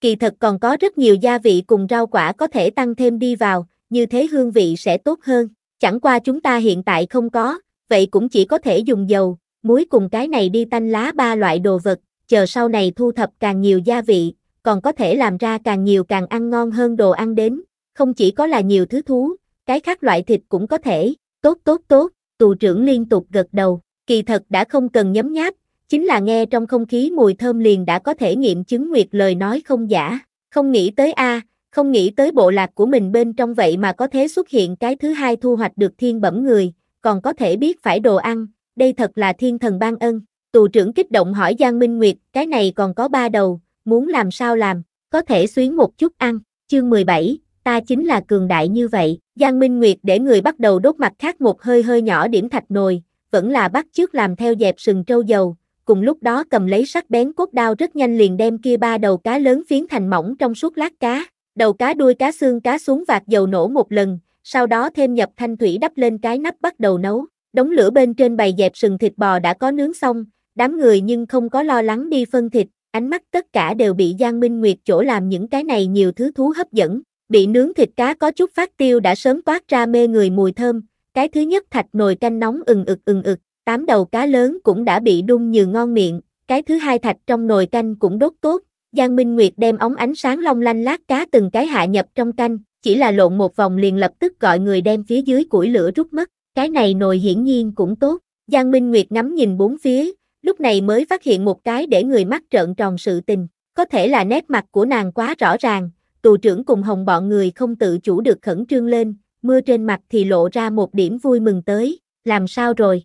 Kỳ thật còn có rất nhiều gia vị cùng rau quả có thể tăng thêm đi vào, như thế hương vị sẽ tốt hơn, chẳng qua chúng ta hiện tại không có, vậy cũng chỉ có thể dùng dầu, muối cùng cái này đi tanh lá ba loại đồ vật, chờ sau này thu thập càng nhiều gia vị, còn có thể làm ra càng nhiều càng ăn ngon hơn đồ ăn đến, không chỉ có là nhiều thứ thú, cái khác loại thịt cũng có thể, tốt tốt tốt, tù trưởng liên tục gật đầu, kỳ thật đã không cần nhấm nháp, chính là nghe trong không khí mùi thơm liền đã có thể nghiệm chứng nguyệt lời nói không giả, không nghĩ tới a, không nghĩ tới bộ lạc của mình bên trong vậy mà có thể xuất hiện cái thứ hai thu hoạch được thiên bẩm người, còn có thể biết phải đồ ăn, đây thật là thiên thần ban ân. Tù trưởng kích động hỏi Giang Minh Nguyệt, cái này còn có ba đầu, muốn làm sao làm, có thể xuyến một chút ăn. Chương 17, ta chính là cường đại như vậy. Giang Minh Nguyệt để người bắt đầu đốt mặt khác một hơi hơi nhỏ điểm thạch nồi, vẫn là bắt trước làm theo dẹp sừng trâu dầu. Cùng lúc đó cầm lấy sắc bén cốt đao rất nhanh liền đem kia ba đầu cá lớn phiến thành mỏng trong suốt lát cá. Đầu cá đuôi cá xương cá xuống vạt dầu nổ một lần, sau đó thêm nhập thanh thủy đắp lên cái nắp bắt đầu nấu. Đống lửa bên trên bày dẹp sừng thịt bò đã có nướng xong, đám người nhưng không có lo lắng đi phân thịt, ánh mắt tất cả đều bị Giang Minh Nguyệt chỗ làm những cái này nhiều thứ thú hấp dẫn, bị nướng thịt cá có chút phát tiêu đã sớm toát ra mê người mùi thơm, cái thứ nhất thạch nồi canh nóng ừng ực ừng ực, tám đầu cá lớn cũng đã bị đun như ngon miệng, cái thứ hai thạch trong nồi canh cũng đốt tốt, Giang Minh Nguyệt đem ống ánh sáng long lanh lát cá từng cái hạ nhập trong canh, chỉ là lộn một vòng liền lập tức gọi người đem phía dưới củi lửa rút mất, cái này nồi hiển nhiên cũng tốt. Giang Minh Nguyệt ngắm nhìn bốn phía, lúc này mới phát hiện một cái để người mắt trợn tròn sự tình. Có thể là nét mặt của nàng quá rõ ràng, tù trưởng cùng hồng bọn người không tự chủ được khẩn trương lên, mưa trên mặt thì lộ ra một điểm vui mừng tới, làm sao rồi?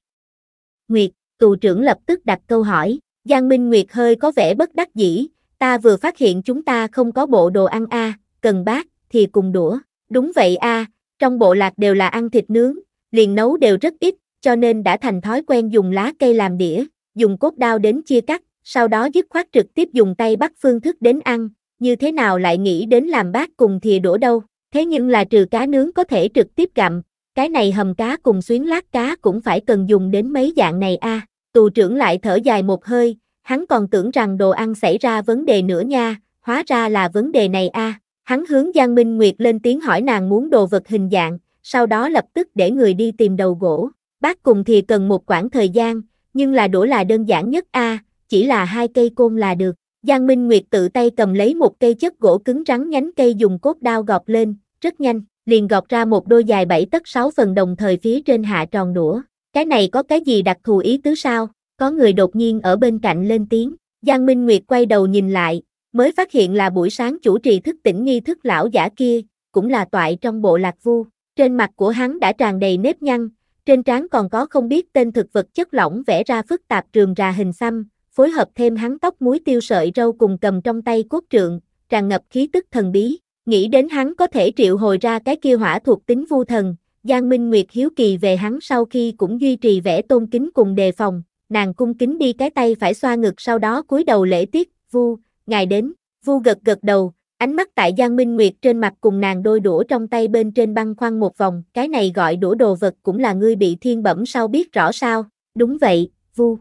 Nguyệt, tù trưởng lập tức đặt câu hỏi, Giang Minh Nguyệt hơi có vẻ bất đắc dĩ, ta vừa phát hiện chúng ta không có bộ đồ ăn a, cần bát, thì cùng đũa. Đúng vậy a, trong bộ lạc đều là ăn thịt nướng, liền nấu đều rất ít, cho nên đã thành thói quen dùng lá cây làm đĩa, dùng cốt đao đến chia cắt, sau đó dứt khoát trực tiếp dùng tay bắt phương thức đến ăn, như thế nào lại nghĩ đến làm bát cùng thìa đổ đâu, thế nhưng là trừ cá nướng có thể trực tiếp gặm, cái này hầm cá cùng xuyến lát cá cũng phải cần dùng đến mấy dạng này a. À. tù trưởng lại thở dài một hơi, hắn còn tưởng rằng đồ ăn xảy ra vấn đề nữa nha, hóa ra là vấn đề này a. À. hắn hướng Giang Minh Nguyệt lên tiếng hỏi nàng muốn đồ vật hình dạng, sau đó lập tức để người đi tìm đầu gỗ. Bác cùng thì cần một khoảng thời gian, nhưng là đổ là đơn giản nhất a, à, chỉ là hai cây côn là được. Giang Minh Nguyệt tự tay cầm lấy một cây chất gỗ cứng rắn nhánh cây dùng cốt đao gọt lên, rất nhanh, liền gọt ra một đôi dài 7 tấc 6 phần đồng thời phía trên hạ tròn đũa. Cái này có cái gì đặc thù ý tứ sao? Có người đột nhiên ở bên cạnh lên tiếng. Giang Minh Nguyệt quay đầu nhìn lại, mới phát hiện là buổi sáng chủ trì thức tỉnh nghi thức lão giả kia, cũng là toại trong bộ lạc vu. Trên mặt của hắn đã tràn đầy nếp nhăn, trên trán còn có không biết tên thực vật chất lỏng vẽ ra phức tạp trường rà hình xăm, phối hợp thêm hắn tóc muối tiêu sợi râu cùng cầm trong tay cốt trượng, tràn ngập khí tức thần bí. Nghĩ đến hắn có thể triệu hồi ra cái kia hỏa thuộc tính vu thần, Giang Minh Nguyệt hiếu kỳ về hắn sau khi cũng duy trì vẻ tôn kính cùng đề phòng, nàng cung kính đi cái tay phải xoa ngực sau đó cúi đầu lễ tiết, vu, ngài đến, vu gật gật đầu, Ánh mắt tại Giang Minh Nguyệt trên mặt cùng nàng đôi đũa trong tay bên trên băng khoăn một vòng, cái này gọi đũa đồ vật cũng là ngươi bị thiên bẩm sau biết rõ sao, đúng vậy, vu.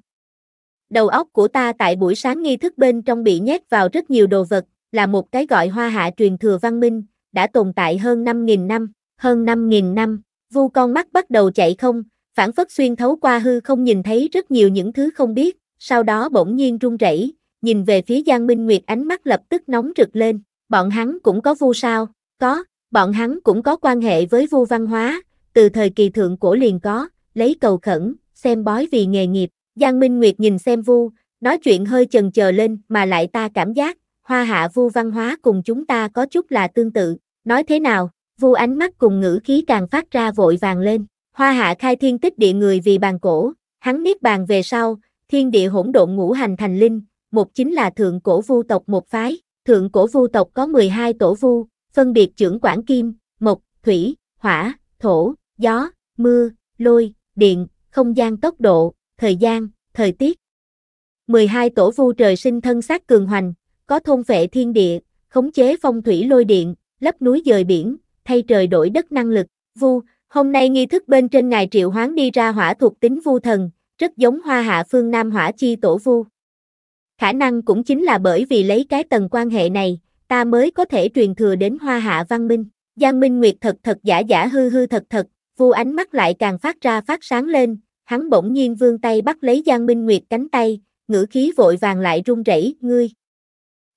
Đầu óc của ta tại buổi sáng nghi thức bên trong bị nhét vào rất nhiều đồ vật, là một cái gọi hoa hạ truyền thừa văn minh, đã tồn tại hơn 5.000 năm, hơn 5.000 năm, vu con mắt bắt đầu chạy không, phản phất xuyên thấu qua hư không nhìn thấy rất nhiều những thứ không biết, sau đó bỗng nhiên run rẩy, nhìn về phía Giang Minh Nguyệt ánh mắt lập tức nóng rực lên, bọn hắn cũng có vu sao, có, bọn hắn cũng có quan hệ với vu văn hóa, từ thời kỳ thượng cổ liền có, lấy cầu khẩn, xem bói vì nghề nghiệp, Giang Minh Nguyệt nhìn xem vu, nói chuyện hơi chần chờ lên mà lại ta cảm giác, hoa hạ vu văn hóa cùng chúng ta có chút là tương tự, nói thế nào, vu ánh mắt cùng ngữ khí càng phát ra vội vàng lên, hoa hạ khai thiên tích địa người vì bàn cổ, hắn niết bàn về sau, thiên địa hỗn độn ngũ hành thành linh, một chính là thượng cổ vu tộc một phái, thượng cổ vu tộc có 12 tổ vu, phân biệt trưởng quản kim, mộc, thủy, hỏa, thổ, gió, mưa, lôi, điện, không gian tốc độ, thời gian, thời tiết. 12 tổ vu trời sinh thân xác cường hoành, có thôn vệ thiên địa, khống chế phong thủy lôi điện, lấp núi dời biển, thay trời đổi đất năng lực. Vu, hôm nay nghi thức bên trên ngài triệu hoán đi ra hỏa thuộc tính vu thần, rất giống hoa hạ phương Nam hỏa chi tổ vu. Khả năng cũng chính là bởi vì lấy cái tầng quan hệ này, ta mới có thể truyền thừa đến hoa hạ văn minh. Giang Minh Nguyệt thật thật giả giả hư hư thật thật, vu ánh mắt lại càng phát ra phát sáng lên, hắn bỗng nhiên vươn tay bắt lấy Giang Minh Nguyệt cánh tay, ngữ khí vội vàng lại run rẩy, ngươi.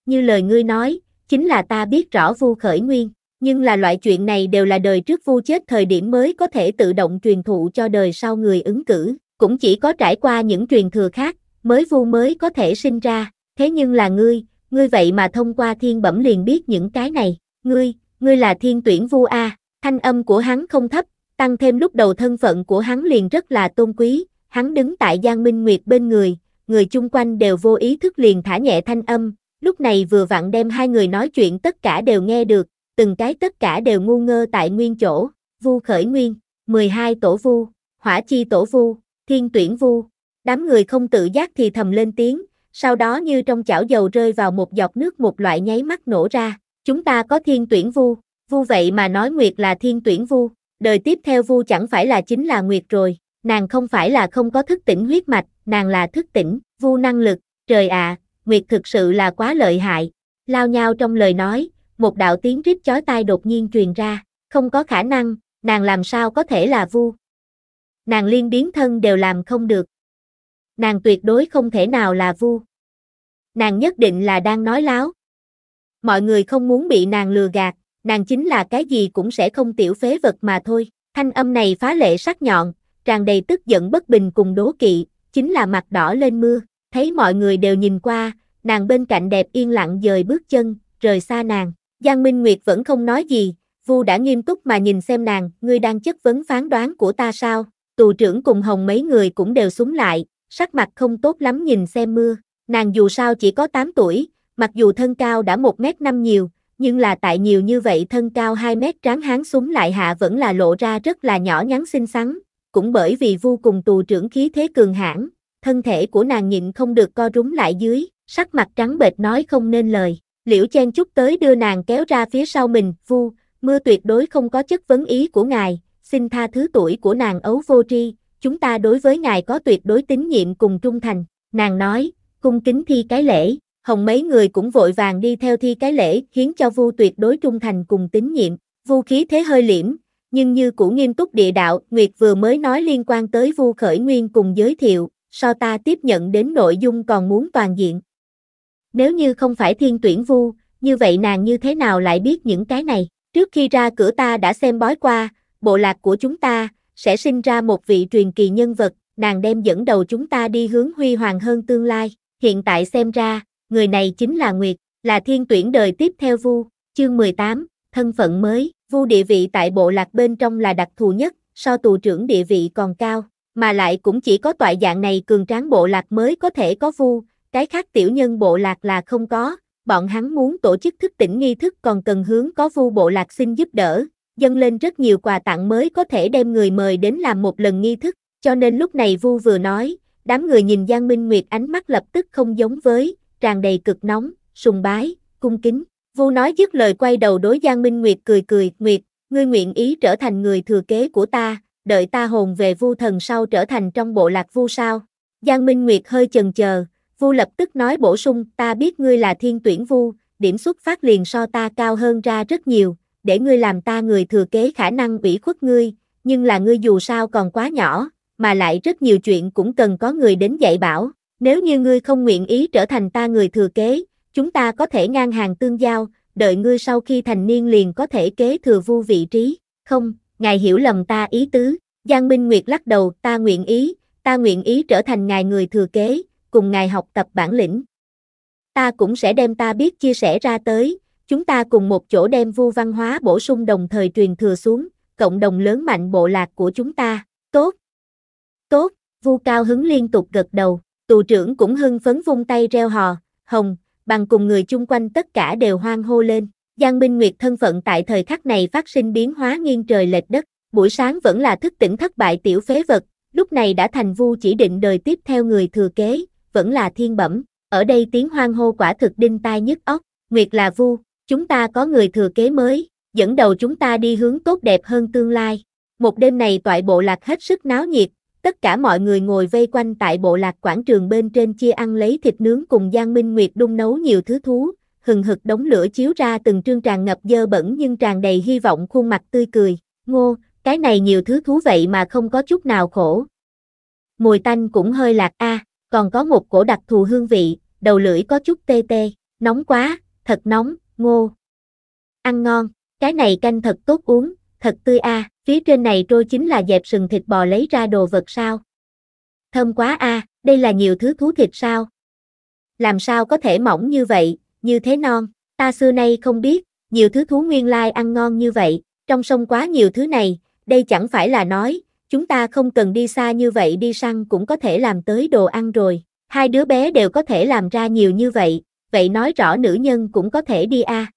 Như lời ngươi nói, chính là ta biết rõ vu khởi nguyên, nhưng là loại chuyện này đều là đời trước vu chết thời điểm mới có thể tự động truyền thụ cho đời sau người ứng cử, cũng chỉ có trải qua những truyền thừa khác, mới vu mới có thể sinh ra, thế nhưng là ngươi, ngươi vậy mà thông qua thiên bẩm liền biết những cái này, ngươi, ngươi là thiên tuyển vu A, thanh âm của hắn không thấp, tăng thêm lúc đầu thân phận của hắn liền rất là tôn quý, hắn đứng tại Giang Minh Nguyệt bên người, người chung quanh đều vô ý thức liền thả nhẹ thanh âm, lúc này vừa vặn đem hai người nói chuyện tất cả đều nghe được, từng cái tất cả đều ngu ngơ tại nguyên chỗ, vu khởi nguyên, 12 tổ vu, hỏa chi tổ vu, thiên tuyển vu, Đám người không tự giác thì thầm lên tiếng, sau đó như trong chảo dầu rơi vào một giọt nước một loại nháy mắt nổ ra. Chúng ta có thiên tuyển vu, vu vậy mà nói Nguyệt là thiên tuyển vu, đời tiếp theo vu chẳng phải là chính là Nguyệt rồi, nàng không phải là không có thức tỉnh huyết mạch, nàng là thức tỉnh, vu năng lực, trời ạ, Nguyệt thực sự là quá lợi hại. Lao nhau trong lời nói, một đạo tiếng rít chói tai đột nhiên truyền ra, không có khả năng, nàng làm sao có thể là vu. Nàng liên biến thân đều làm không được, nàng tuyệt đối không thể nào là vu. Nàng nhất định là đang nói láo. Mọi người không muốn bị nàng lừa gạt, nàng chính là cái gì cũng sẽ không tiểu phế vật mà thôi. Thanh âm này phá lệ sắc nhọn, tràn đầy tức giận bất bình cùng đố kỵ, chính là mặt đỏ lên mưa, thấy mọi người đều nhìn qua, nàng bên cạnh đẹp yên lặng dời bước chân, rời xa nàng. Giang Minh Nguyệt vẫn không nói gì, Vu đã nghiêm túc mà nhìn xem nàng, ngươi đang chất vấn phán đoán của ta sao? Tù trưởng cùng Hồng mấy người cũng đều súng lại, sắc mặt không tốt lắm nhìn xem mưa, nàng dù sao chỉ có 8 tuổi, mặc dù thân cao đã 1m5 nhiều, nhưng là tại nhiều như vậy thân cao 2 mét tráng hán súng lại hạ vẫn là lộ ra rất là nhỏ nhắn xinh xắn, cũng bởi vì vô cùng tù trưởng khí thế cường hãn, thân thể của nàng nhịn không được co rúm lại dưới, sắc mặt trắng bệch nói không nên lời, liễu chen chút tới đưa nàng kéo ra phía sau mình, vu, mưa tuyệt đối không có chất vấn ý của ngài, xin tha thứ tuổi của nàng ấu vô tri, chúng ta đối với ngài có tuyệt đối tín nhiệm cùng trung thành, nàng nói, cung kính thi cái lễ, hồng mấy người cũng vội vàng đi theo thi cái lễ khiến cho vu tuyệt đối trung thành cùng tín nhiệm, vu khí thế hơi liễm, nhưng như cũ nghiêm túc địa đạo, Nguyệt vừa mới nói liên quan tới vu khởi nguyên cùng giới thiệu, so ta tiếp nhận đến nội dung còn muốn toàn diện. Nếu như không phải thiên tuyển vu, như vậy nàng như thế nào lại biết những cái này? Trước khi ra cửa ta đã xem bói qua, bộ lạc của chúng ta, sẽ sinh ra một vị truyền kỳ nhân vật, nàng đem dẫn đầu chúng ta đi hướng huy hoàng hơn tương lai, hiện tại xem ra, người này chính là Nguyệt, là thiên tuyển đời tiếp theo Vu, chương 18, thân phận mới, Vu địa vị tại bộ lạc bên trong là đặc thù nhất, so tù trưởng địa vị còn cao, mà lại cũng chỉ có toại dạng này cường tráng bộ lạc mới có thể có Vu, cái khác tiểu nhân bộ lạc là không có, bọn hắn muốn tổ chức thức tỉnh nghi thức còn cần hướng có Vu bộ lạc xin giúp đỡ, dâng lên rất nhiều quà tặng mới có thể đem người mời đến làm một lần nghi thức, cho nên lúc này Vu vừa nói, đám người nhìn Giang Minh Nguyệt ánh mắt lập tức không giống với, tràn đầy cực nóng, sùng bái, cung kính. Vu nói dứt lời quay đầu đối Giang Minh Nguyệt cười cười, "Nguyệt, ngươi nguyện ý trở thành người thừa kế của ta, đợi ta hồn về Vu thần sau trở thành trong bộ lạc Vu sao?" Giang Minh Nguyệt hơi chần chờ, Vu lập tức nói bổ sung, "Ta biết ngươi là thiên tuyển Vu, điểm xuất phát liền so ta cao hơn ra rất nhiều, để ngươi làm ta người thừa kế khả năng ủy khuất ngươi, nhưng là ngươi dù sao còn quá nhỏ, mà lại rất nhiều chuyện cũng cần có người đến dạy bảo. Nếu như ngươi không nguyện ý trở thành ta người thừa kế, chúng ta có thể ngang hàng tương giao, đợi ngươi sau khi thành niên liền có thể kế thừa vu vị trí. Không, ngài hiểu lầm ta ý tứ. Giang Minh Nguyệt lắc đầu, ta nguyện ý, ta nguyện ý trở thành ngài người thừa kế, cùng ngài học tập bản lĩnh. Ta cũng sẽ đem ta biết chia sẻ ra tới, Chúng ta cùng một chỗ đem vu văn hóa bổ sung đồng thời truyền thừa xuống, cộng đồng lớn mạnh bộ lạc của chúng ta. Tốt! Tốt! Vu Cao hứng liên tục gật đầu, tù trưởng cũng hưng phấn vung tay reo hò, hồng, bằng cùng người chung quanh tất cả đều hoang hô lên. Giang Minh Nguyệt thân phận tại thời khắc này phát sinh biến hóa nghiêng trời lệch đất, buổi sáng vẫn là thức tỉnh thất bại tiểu phế vật, lúc này đã thành vu chỉ định đời tiếp theo người thừa kế, vẫn là thiên bẩm, ở đây tiếng hoang hô quả thực đinh tai nhức óc, Nguyệt là vu, Chúng ta có người thừa kế mới, dẫn đầu chúng ta đi hướng tốt đẹp hơn tương lai. Một đêm này toại bộ lạc hết sức náo nhiệt, tất cả mọi người ngồi vây quanh tại bộ lạc quảng trường bên trên chia ăn lấy thịt nướng cùng Giang Minh Nguyệt đun nấu nhiều thứ thú, hừng hực đống lửa chiếu ra từng trương tràn ngập dơ bẩn nhưng tràn đầy hy vọng khuôn mặt tươi cười. Ngô, cái này nhiều thứ thú vậy mà không có chút nào khổ. Mùi tanh cũng hơi lạc a, còn có một cổ đặc thù hương vị, đầu lưỡi có chút tê tê, nóng quá, thật nóng, ngô. Ăn ngon, cái này canh thật tốt uống, thật tươi a, à. phía trên này trôi chính là dẹp sừng thịt bò lấy ra đồ vật sao. Thơm quá a, à, đây là nhiều thứ thú thịt sao. Làm sao có thể mỏng như vậy, như thế non, ta xưa nay không biết, nhiều thứ thú nguyên lai ăn ngon như vậy, trong sông quá nhiều thứ này, đây chẳng phải là nói, chúng ta không cần đi xa như vậy đi săn cũng có thể làm tới đồ ăn rồi. Hai đứa bé đều có thể làm ra nhiều như vậy, vậy nói rõ nữ nhân cũng có thể đi a.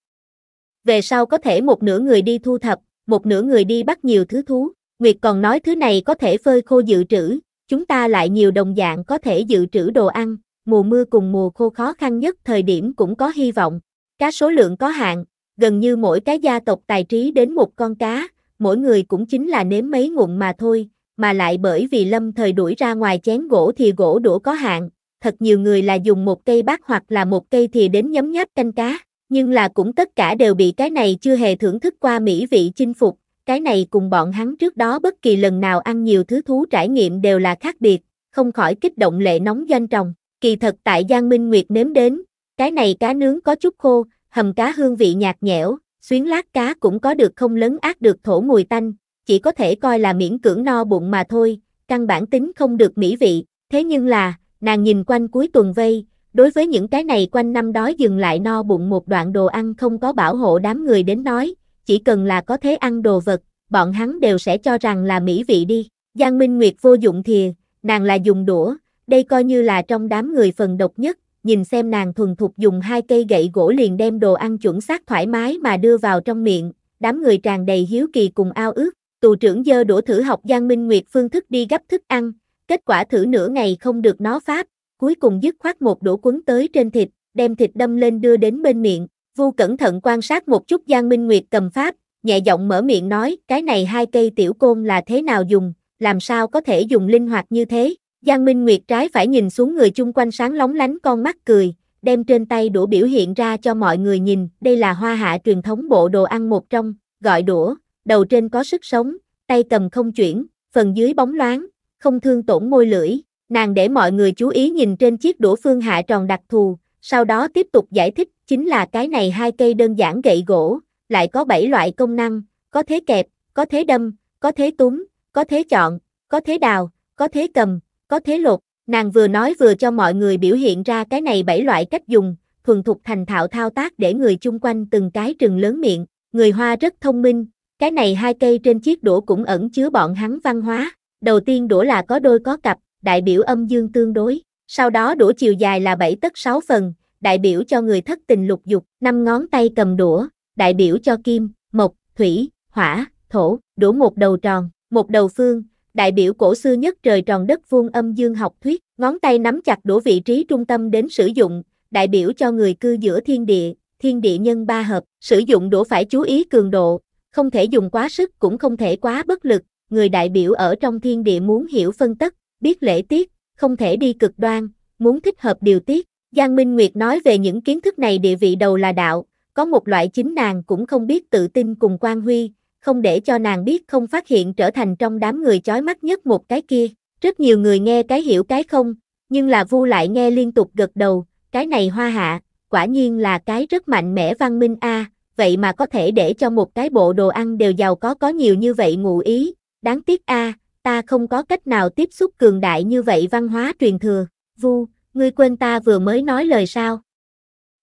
Về sau có thể một nửa người đi thu thập, một nửa người đi bắt nhiều thứ thú, Nguyệt còn nói thứ này có thể phơi khô dự trữ, chúng ta lại nhiều đồng dạng có thể dự trữ đồ ăn, mùa mưa cùng mùa khô khó khăn nhất thời điểm cũng có hy vọng. Cá số lượng có hạn, gần như mỗi cái gia tộc tài trí đến một con cá, mỗi người cũng chính là nếm mấy ngụm mà thôi, mà lại bởi vì lâm thời đuổi ra ngoài chén gỗ thì gỗ đũa có hạn, thật nhiều người là dùng một cây bát hoặc là một cây thì đến nhấm nháp canh cá, nhưng là cũng tất cả đều bị cái này chưa hề thưởng thức qua mỹ vị chinh phục, cái này cùng bọn hắn trước đó bất kỳ lần nào ăn nhiều thứ thú trải nghiệm đều là khác biệt, không khỏi kích động lệ nóng doanh tròng, kỳ thật tại Giang Minh Nguyệt nếm đến, cái này cá nướng có chút khô, hầm cá hương vị nhạt nhẽo, xuyến lát cá cũng có được không lấn át được thổ mùi tanh, chỉ có thể coi là miễn cưỡng no bụng mà thôi, căn bản tính không được mỹ vị, thế nhưng là, Nàng nhìn quanh cuối tuần vây, đối với những cái này quanh năm đói dừng lại no bụng một đoạn đồ ăn không có bảo hộ đám người đến nói, chỉ cần là có thế ăn đồ vật, bọn hắn đều sẽ cho rằng là mỹ vị đi. Giang Minh Nguyệt vô dụng thìa, nàng là dùng đũa, đây coi như là trong đám người phần độc nhất, nhìn xem nàng thuần thục dùng hai cây gậy gỗ liền đem đồ ăn chuẩn xác thoải mái mà đưa vào trong miệng, đám người tràn đầy hiếu kỳ cùng ao ước, tù trưởng dơ đũa thử học Giang Minh Nguyệt phương thức đi gấp thức ăn, Kết quả thử nửa ngày không được nó pháp, cuối cùng dứt khoát một đũa quấn tới trên thịt, đem thịt đâm lên đưa đến bên miệng. Vu cẩn thận quan sát một chút Giang Minh Nguyệt cầm pháp, nhẹ giọng mở miệng nói, cái này hai cây tiểu côn là thế nào dùng, làm sao có thể dùng linh hoạt như thế. Giang Minh Nguyệt trái phải nhìn xuống người chung quanh sáng lóng lánh con mắt cười, đem trên tay đũa biểu hiện ra cho mọi người nhìn, đây là hoa hạ truyền thống bộ đồ ăn một trong, gọi đũa, đầu trên có sức sống, tay cầm không chuyển, phần dưới bóng loáng, không thương tổn môi lưỡi, nàng để mọi người chú ý nhìn trên chiếc đũa phương hạ tròn đặc thù, sau đó tiếp tục giải thích, chính là cái này hai cây đơn giản gậy gỗ, lại có bảy loại công năng, có thế kẹp, có thế đâm, có thế túm, có thế chọn, có thế đào, có thế cầm, có thế lột. Nàng vừa nói vừa cho mọi người biểu hiện ra cái này bảy loại cách dùng, thuần thục thành thạo thao tác để người chung quanh từng cái trừng lớn miệng. Người Hoa rất thông minh, cái này hai cây trên chiếc đũa cũng ẩn chứa bọn hắn văn hóa đầu tiên đũa là có đôi có cặp, đại biểu âm dương tương đối, sau đó đũa chiều dài là 7 tấc 6 phần, đại biểu cho người thất tình lục dục, năm ngón tay cầm đũa, đại biểu cho kim, mộc, thủy, hỏa, thổ, đũa một đầu tròn, một đầu phương, đại biểu cổ xưa nhất trời tròn đất vuông âm dương học thuyết, ngón tay nắm chặt đũa vị trí trung tâm đến sử dụng, đại biểu cho người cư giữa thiên địa, thiên địa nhân ba hợp, sử dụng đũa phải chú ý cường độ, không thể dùng quá sức cũng không thể quá bất lực, người đại biểu ở trong thiên địa muốn hiểu phân tất, biết lễ tiết, không thể đi cực đoan, muốn thích hợp điều tiết. Giang Minh Nguyệt nói về những kiến thức này địa vị đầu là đạo, có một loại chính nàng cũng không biết tự tin cùng quan huy, không để cho nàng biết không phát hiện trở thành trong đám người chói mắt nhất một cái kia. Rất nhiều người nghe cái hiểu cái không, nhưng là vu lại nghe liên tục gật đầu, cái này hoa hạ, quả nhiên là cái rất mạnh mẽ văn minh a vậy mà có thể để cho một cái bộ đồ ăn đều giàu có có nhiều như vậy ngụ ý, đáng tiếc a, ta không có cách nào tiếp xúc cường đại như vậy văn hóa truyền thừa. Vu, ngươi quên ta vừa mới nói lời sao?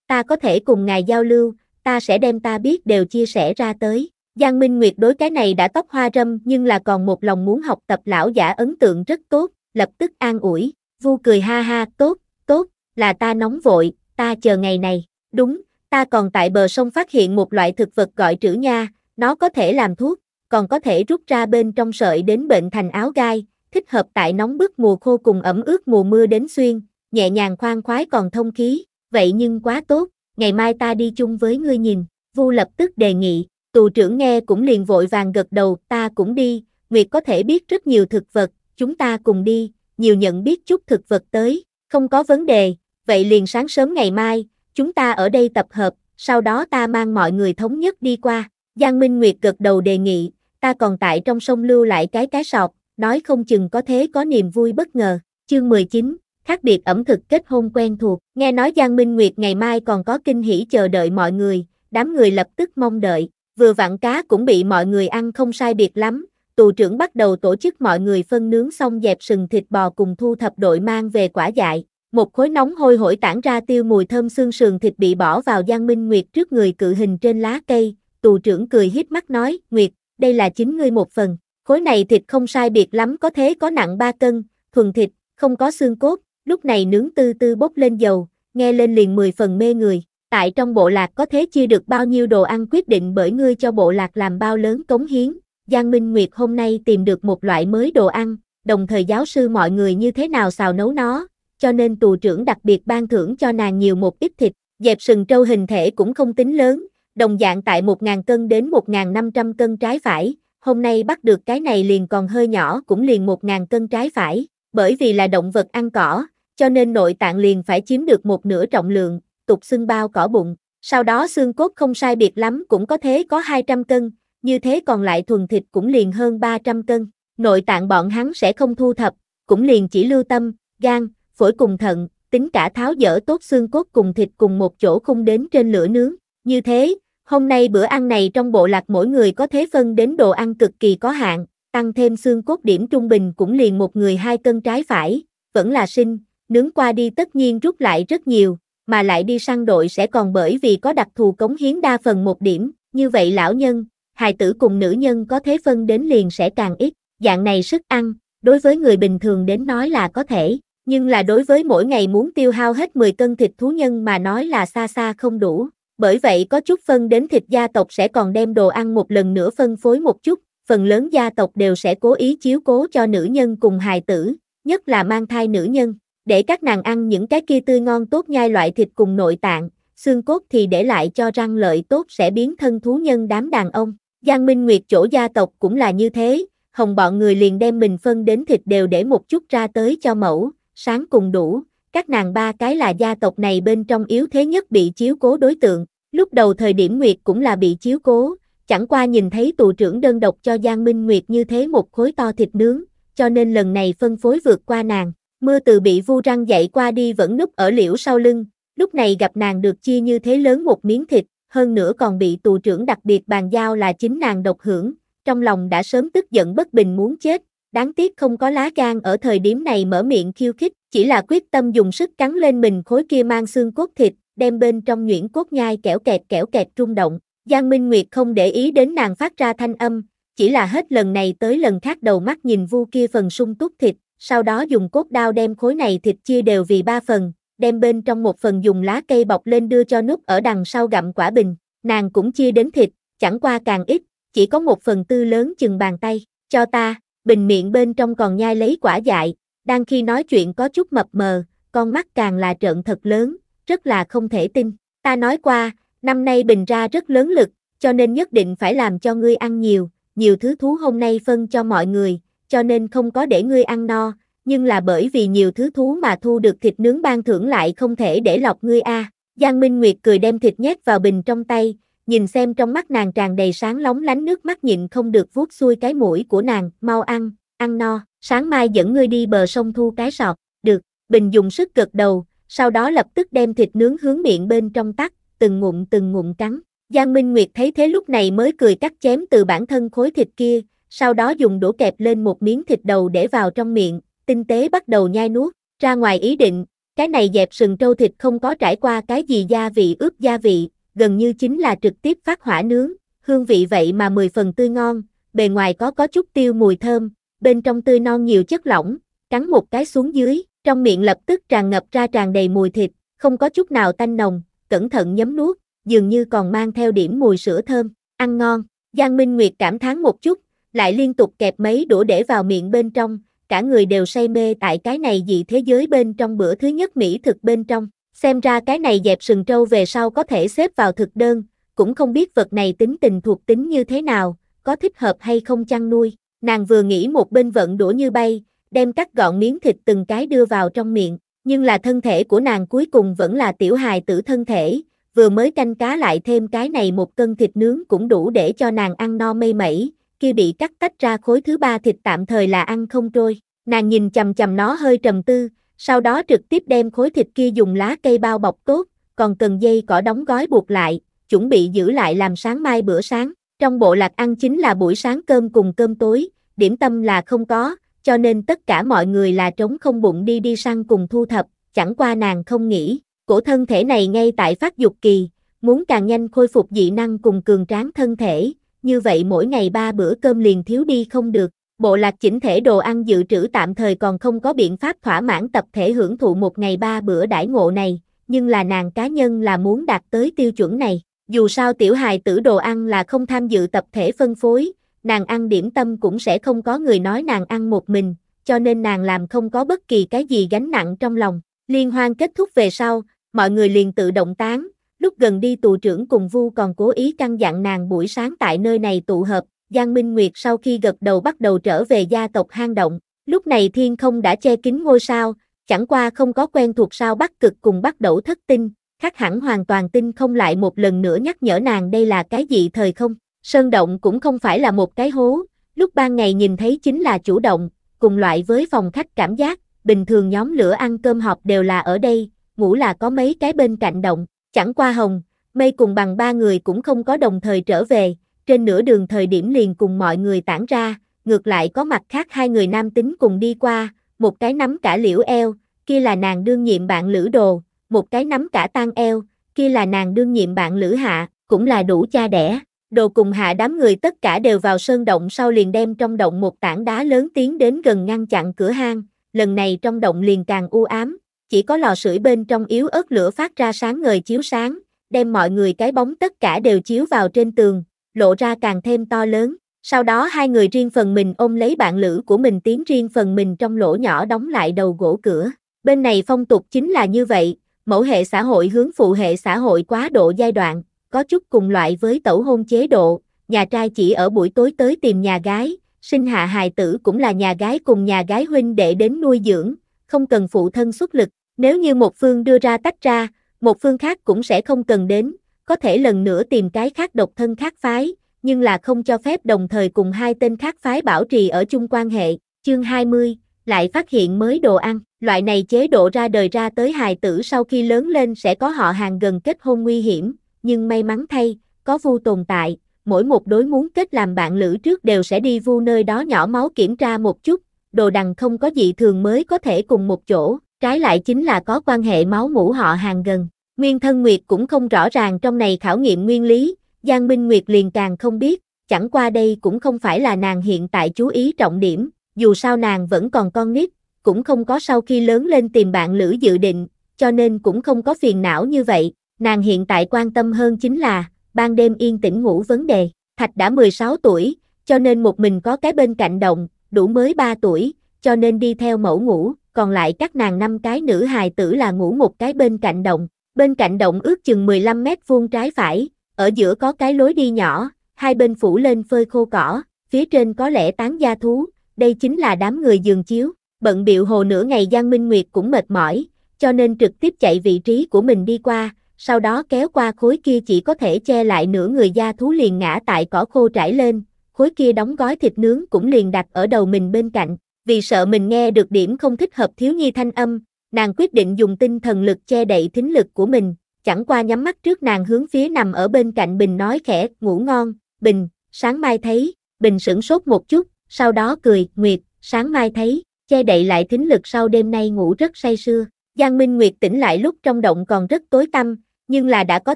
Ta có thể cùng ngài giao lưu, ta sẽ đem ta biết đều chia sẻ ra tới. Giang Minh Nguyệt đối cái này đã tóc hoa râm nhưng là còn một lòng muốn học tập lão giả ấn tượng rất tốt, lập tức an ủi. Vu cười ha ha, tốt, tốt, là ta nóng vội, ta chờ ngày này. Đúng, ta còn tại bờ sông phát hiện một loại thực vật gọi trữ nha, nó có thể làm thuốc, còn có thể rút ra bên trong sợi đến bệnh thành áo gai, thích hợp tại nóng bức mùa khô cùng ẩm ướt mùa mưa đến xuyên, nhẹ nhàng khoan khoái còn thông khí, vậy nhưng quá tốt, ngày mai ta đi chung với ngươi nhìn, Vu lập tức đề nghị, tù trưởng nghe cũng liền vội vàng gật đầu, ta cũng đi, Nguyệt có thể biết rất nhiều thực vật, chúng ta cùng đi, nhiều nhận biết chút thực vật tới, không có vấn đề, vậy liền sáng sớm ngày mai, chúng ta ở đây tập hợp, sau đó ta mang mọi người thống nhất đi qua, Giang Minh Nguyệt gật đầu đề nghị, ta còn tại trong sông lưu lại cái cái sọt, nói không chừng có thế có niềm vui bất ngờ. Chương 19, khác biệt ẩm thực kết hôn quen thuộc. Nghe nói Giang Minh Nguyệt ngày mai còn có kinh hỉ chờ đợi mọi người, đám người lập tức mong đợi. Vừa vặn cá cũng bị mọi người ăn không sai biệt lắm, tù trưởng bắt đầu tổ chức mọi người phân nướng xong dẹp sừng thịt bò cùng thu thập đội mang về quả dại. Một khối nóng hôi hổi tản ra tiêu mùi thơm xương sườn thịt bị bỏ vào Giang Minh Nguyệt trước người cự hình trên lá cây. Tù trưởng cười hít mắt nói, Nguyệt, đây là chính ngươi một phần. Khối này thịt không sai biệt lắm có thế có nặng 3 cân, thuần thịt, không có xương cốt, lúc này nướng tư tư bốc lên dầu, nghe lên liền 10 phần mê người. Tại trong bộ lạc có thế chia được bao nhiêu đồ ăn quyết định bởi ngươi cho bộ lạc làm bao lớn cống hiến. Giang Minh Nguyệt hôm nay tìm được một loại mới đồ ăn, đồng thời giáo sư mọi người như thế nào xào nấu nó, cho nên tù trưởng đặc biệt ban thưởng cho nàng nhiều một ít thịt, dẹp sừng trâu hình thể cũng không tính lớn, đồng dạng tại 1.000 cân đến 1.500 cân trái phải, hôm nay bắt được cái này liền còn hơi nhỏ cũng liền 1.000 cân trái phải, bởi vì là động vật ăn cỏ, cho nên nội tạng liền phải chiếm được một nửa trọng lượng, tục xương bao cỏ bụng, sau đó xương cốt không sai biệt lắm cũng có thế có 200 cân, như thế còn lại thuần thịt cũng liền hơn 300 cân, nội tạng bọn hắn sẽ không thu thập, cũng liền chỉ lưu tâm, gan, phổi cùng thận, tính cả tháo dỡ tốt xương cốt cùng thịt cùng một chỗ không đến trên lửa nướng, như thế, Hôm nay bữa ăn này trong bộ lạc mỗi người có thế phân đến đồ ăn cực kỳ có hạn, tăng thêm xương cốt điểm trung bình cũng liền một người hai cân trái phải, vẫn là sinh, nướng qua đi tất nhiên rút lại rất nhiều, mà lại đi săn đội sẽ còn bởi vì có đặc thù cống hiến đa phần một điểm, như vậy lão nhân, hài tử cùng nữ nhân có thế phân đến liền sẽ càng ít, dạng này sức ăn, đối với người bình thường đến nói là có thể, nhưng là đối với mỗi ngày muốn tiêu hao hết 10 cân thịt thú nhân mà nói là xa xa không đủ bởi vậy có chút phân đến thịt gia tộc sẽ còn đem đồ ăn một lần nữa phân phối một chút, phần lớn gia tộc đều sẽ cố ý chiếu cố cho nữ nhân cùng hài tử, nhất là mang thai nữ nhân, để các nàng ăn những cái kia tươi ngon tốt nhai loại thịt cùng nội tạng, xương cốt thì để lại cho răng lợi tốt sẽ biến thân thú nhân đám đàn ông. Giang Minh Nguyệt chỗ gia tộc cũng là như thế, hồng bọn người liền đem mình phân đến thịt đều để một chút ra tới cho mẫu, sáng cùng đủ, các nàng ba cái là gia tộc này bên trong yếu thế nhất bị chiếu cố đối tượng, Lúc đầu thời điểm Nguyệt cũng là bị chiếu cố, chẳng qua nhìn thấy tù trưởng đơn độc cho Giang Minh Nguyệt như thế một khối to thịt nướng, cho nên lần này phân phối vượt qua nàng. Mưa từ bị vu răng dậy qua đi vẫn núp ở liễu sau lưng, lúc này gặp nàng được chia như thế lớn một miếng thịt, hơn nữa còn bị tù trưởng đặc biệt bàn giao là chính nàng độc hưởng, trong lòng đã sớm tức giận bất bình muốn chết, đáng tiếc không có lá gan ở thời điểm này mở miệng khiêu khích, chỉ là quyết tâm dùng sức cắn lên mình khối kia mang xương cốt thịt, đem bên trong nhuyễn cốt nhai kẻo kẹt kẻo kẹt rung động. Giang Minh Nguyệt không để ý đến nàng phát ra thanh âm, chỉ là hết lần này tới lần khác đầu mắt nhìn vu kia phần sung túc thịt, sau đó dùng cốt đao đem khối này thịt chia đều vì ba phần, đem bên trong một phần dùng lá cây bọc lên đưa cho núp ở đằng sau gặm quả bình, nàng cũng chia đến thịt, chẳng qua càng ít, chỉ có một phần tư lớn chừng bàn tay, cho ta, bình miệng bên trong còn nhai lấy quả dại, đang khi nói chuyện có chút mập mờ, con mắt càng là trợn thật lớn, rất là không thể tin. Ta nói qua, năm nay bình ra rất lớn lực, cho nên nhất định phải làm cho ngươi ăn nhiều, nhiều thứ thú hôm nay phân cho mọi người, cho nên không có để ngươi ăn no, nhưng là bởi vì nhiều thứ thú mà thu được thịt nướng ban thưởng lại không thể để lọc ngươi a. Giang Minh Nguyệt cười đem thịt nhét vào bình trong tay, nhìn xem trong mắt nàng tràn đầy sáng lóng lánh nước mắt nhịn không được vuốt xuôi cái mũi của nàng, mau ăn, ăn no, sáng mai dẫn ngươi đi bờ sông thu cái sọt, được, bình dùng sức gật đầu, sau đó lập tức đem thịt nướng hướng miệng bên trong tắt, từng ngụm từng ngụm cắn. Giang Minh Nguyệt thấy thế lúc này mới cười cắt chém từ bản thân khối thịt kia, sau đó dùng đũa kẹp lên một miếng thịt đầu để vào trong miệng, tinh tế bắt đầu nhai nuốt, ra ngoài ý định, cái này dẹp sừng trâu thịt không có trải qua cái gì gia vị ướp gia vị, gần như chính là trực tiếp phát hỏa nướng, hương vị vậy mà mười phần tươi ngon, bề ngoài có có chút tiêu mùi thơm, bên trong tươi non nhiều chất lỏng, cắn một cái xuống dưới, trong miệng lập tức tràn ngập ra tràn đầy mùi thịt, không có chút nào tanh nồng, cẩn thận nhấm nuốt, dường như còn mang theo điểm mùi sữa thơm, ăn ngon. Giang Minh Nguyệt cảm thán một chút, lại liên tục kẹp mấy đũa để vào miệng bên trong, cả người đều say mê tại cái này dị thế giới bên trong bữa thứ nhất mỹ thực bên trong. Xem ra cái này dẹp sừng trâu về sau có thể xếp vào thực đơn, cũng không biết vật này tính tình thuộc tính như thế nào, có thích hợp hay không chăn nuôi. Nàng vừa nghĩ một bên vận đũa như bay, đem cắt gọn miếng thịt từng cái đưa vào trong miệng, nhưng là thân thể của nàng cuối cùng vẫn là tiểu hài tử thân thể, vừa mới canh cá lại thêm cái này một cân thịt nướng cũng đủ để cho nàng ăn no mây mẩy, kia bị cắt tách ra khối thứ ba thịt tạm thời là ăn không trôi. Nàng nhìn chầm chầm nó hơi trầm tư, sau đó trực tiếp đem khối thịt kia dùng lá cây bao bọc tốt, còn cần dây cỏ đóng gói buộc lại, chuẩn bị giữ lại làm sáng mai bữa sáng. Trong bộ lạc ăn chính là buổi sáng cơm cùng cơm tối, điểm tâm là không có, cho nên tất cả mọi người là trống không bụng đi đi săn cùng thu thập, chẳng qua nàng không nghĩ, cổ thân thể này ngay tại phát dục kỳ, muốn càng nhanh khôi phục dị năng cùng cường tráng thân thể, như vậy mỗi ngày ba bữa cơm liền thiếu đi không được, bộ lạc chỉnh thể đồ ăn dự trữ tạm thời còn không có biện pháp thỏa mãn tập thể hưởng thụ một ngày ba bữa đãi ngộ này, nhưng là nàng cá nhân là muốn đạt tới tiêu chuẩn này. Dù sao tiểu hài tử đồ ăn là không tham dự tập thể phân phối, nàng ăn điểm tâm cũng sẽ không có người nói nàng ăn một mình, cho nên nàng làm không có bất kỳ cái gì gánh nặng trong lòng. Liên hoan kết thúc về sau, mọi người liền tự động tán, lúc gần đi tù trưởng cùng Vu còn cố ý căn dặn nàng buổi sáng tại nơi này tụ hợp, Giang Minh Nguyệt sau khi gật đầu bắt đầu trở về gia tộc hang động, lúc này thiên không đã che kín ngôi sao, chẳng qua không có quen thuộc sao Bắc Cực cùng bắt đầu thất tinh, khác hẳn hoàn toàn tin không lại một lần nữa nhắc nhở nàng đây là cái gì thời không. Sơn động cũng không phải là một cái hố, lúc ban ngày nhìn thấy chính là chủ động, cùng loại với phòng khách cảm giác, bình thường nhóm lửa ăn cơm họp đều là ở đây, ngủ là có mấy cái bên cạnh động, chẳng qua hồng, mây cùng bằng ba người cũng không có đồng thời trở về, trên nửa đường thời điểm liền cùng mọi người tản ra, ngược lại có mặt khác hai người nam tính cùng đi qua, một cái nắm cả liễu eo, kia là nàng đương nhiệm bạn lữ đồ, một cái nắm cả tan eo, kia là nàng đương nhiệm bạn lữ hạ, cũng là đủ cha đẻ đồ cùng hạ đám người tất cả đều vào sơn động sau liền đem trong động một tảng đá lớn tiến đến gần ngăn chặn cửa hang, lần này trong động liền càng u ám, chỉ có lò sưởi bên trong yếu ớt lửa phát ra sáng ngời chiếu sáng, đem mọi người cái bóng tất cả đều chiếu vào trên tường, lộ ra càng thêm to lớn. Sau đó hai người riêng phần mình ôm lấy bạn lữ của mình tiến riêng phần mình trong lỗ nhỏ đóng lại đầu gỗ cửa. Bên này phong tục chính là như vậy, mẫu hệ xã hội hướng phụ hệ xã hội quá độ giai đoạn, có chút cùng loại với tẩu hôn chế độ, nhà trai chỉ ở buổi tối tới tìm nhà gái, sinh hạ hài tử cũng là nhà gái cùng nhà gái huynh để đến nuôi dưỡng, không cần phụ thân xuất lực, nếu như một phương đưa ra tách ra, một phương khác cũng sẽ không cần đến, có thể lần nữa tìm cái khác độc thân khác phái, nhưng là không cho phép đồng thời cùng hai tên khác phái bảo trì ở chung quan hệ. Chương 20, lại phát hiện mới đồ ăn, loại này chế độ ra đời ra tới hài tử sau khi lớn lên sẽ có họ hàng gần kết hôn nguy hiểm, nhưng may mắn thay, có vu tồn tại, mỗi một đối muốn kết làm bạn lữ trước đều sẽ đi vu nơi đó nhỏ máu kiểm tra một chút, đồ đằng không có gì thường mới có thể cùng một chỗ, trái lại chính là có quan hệ máu mũ họ hàng gần. Nguyên thân Nguyệt cũng không rõ ràng trong này khảo nghiệm nguyên lý, Giang Minh Nguyệt liền càng không biết, chẳng qua đây cũng không phải là nàng hiện tại chú ý trọng điểm, dù sao nàng vẫn còn con nít, cũng không có sau khi lớn lên tìm bạn lữ dự định, cho nên cũng không có phiền não như vậy, Nàng hiện tại quan tâm hơn chính là, ban đêm yên tĩnh ngủ vấn đề. Thạch đã 16 tuổi, cho nên một mình có cái bên cạnh động, đủ mới 3 tuổi, cho nên đi theo mẫu ngủ, còn lại các nàng năm cái nữ hài tử là ngủ một cái bên cạnh động. Bên cạnh động ước chừng 15 mét vuông trái phải, ở giữa có cái lối đi nhỏ, hai bên phủ lên phơi khô cỏ, phía trên có lẽ tán gia thú, đây chính là đám người giường chiếu. Bận biệu hồ nửa ngày Giang Minh Nguyệt cũng mệt mỏi, cho nên trực tiếp chạy vị trí của mình đi qua, sau đó kéo qua khối kia chỉ có thể che lại nửa người da thú liền ngã tại cỏ khô trải lên, khối kia đóng gói thịt nướng cũng liền đặt ở đầu mình bên cạnh, vì sợ mình nghe được điểm không thích hợp thiếu nhi thanh âm, nàng quyết định dùng tinh thần lực che đậy thính lực của mình, chẳng qua nhắm mắt trước nàng hướng phía nằm ở bên cạnh Bình nói khẽ, ngủ ngon, Bình, sáng mai thấy, Bình sửng sốt một chút, sau đó cười, Nguyệt, sáng mai thấy, che đậy lại thính lực sau đêm nay ngủ rất say sưa. Giang Minh Nguyệt tỉnh lại lúc trong động còn rất tối tăm, nhưng là đã có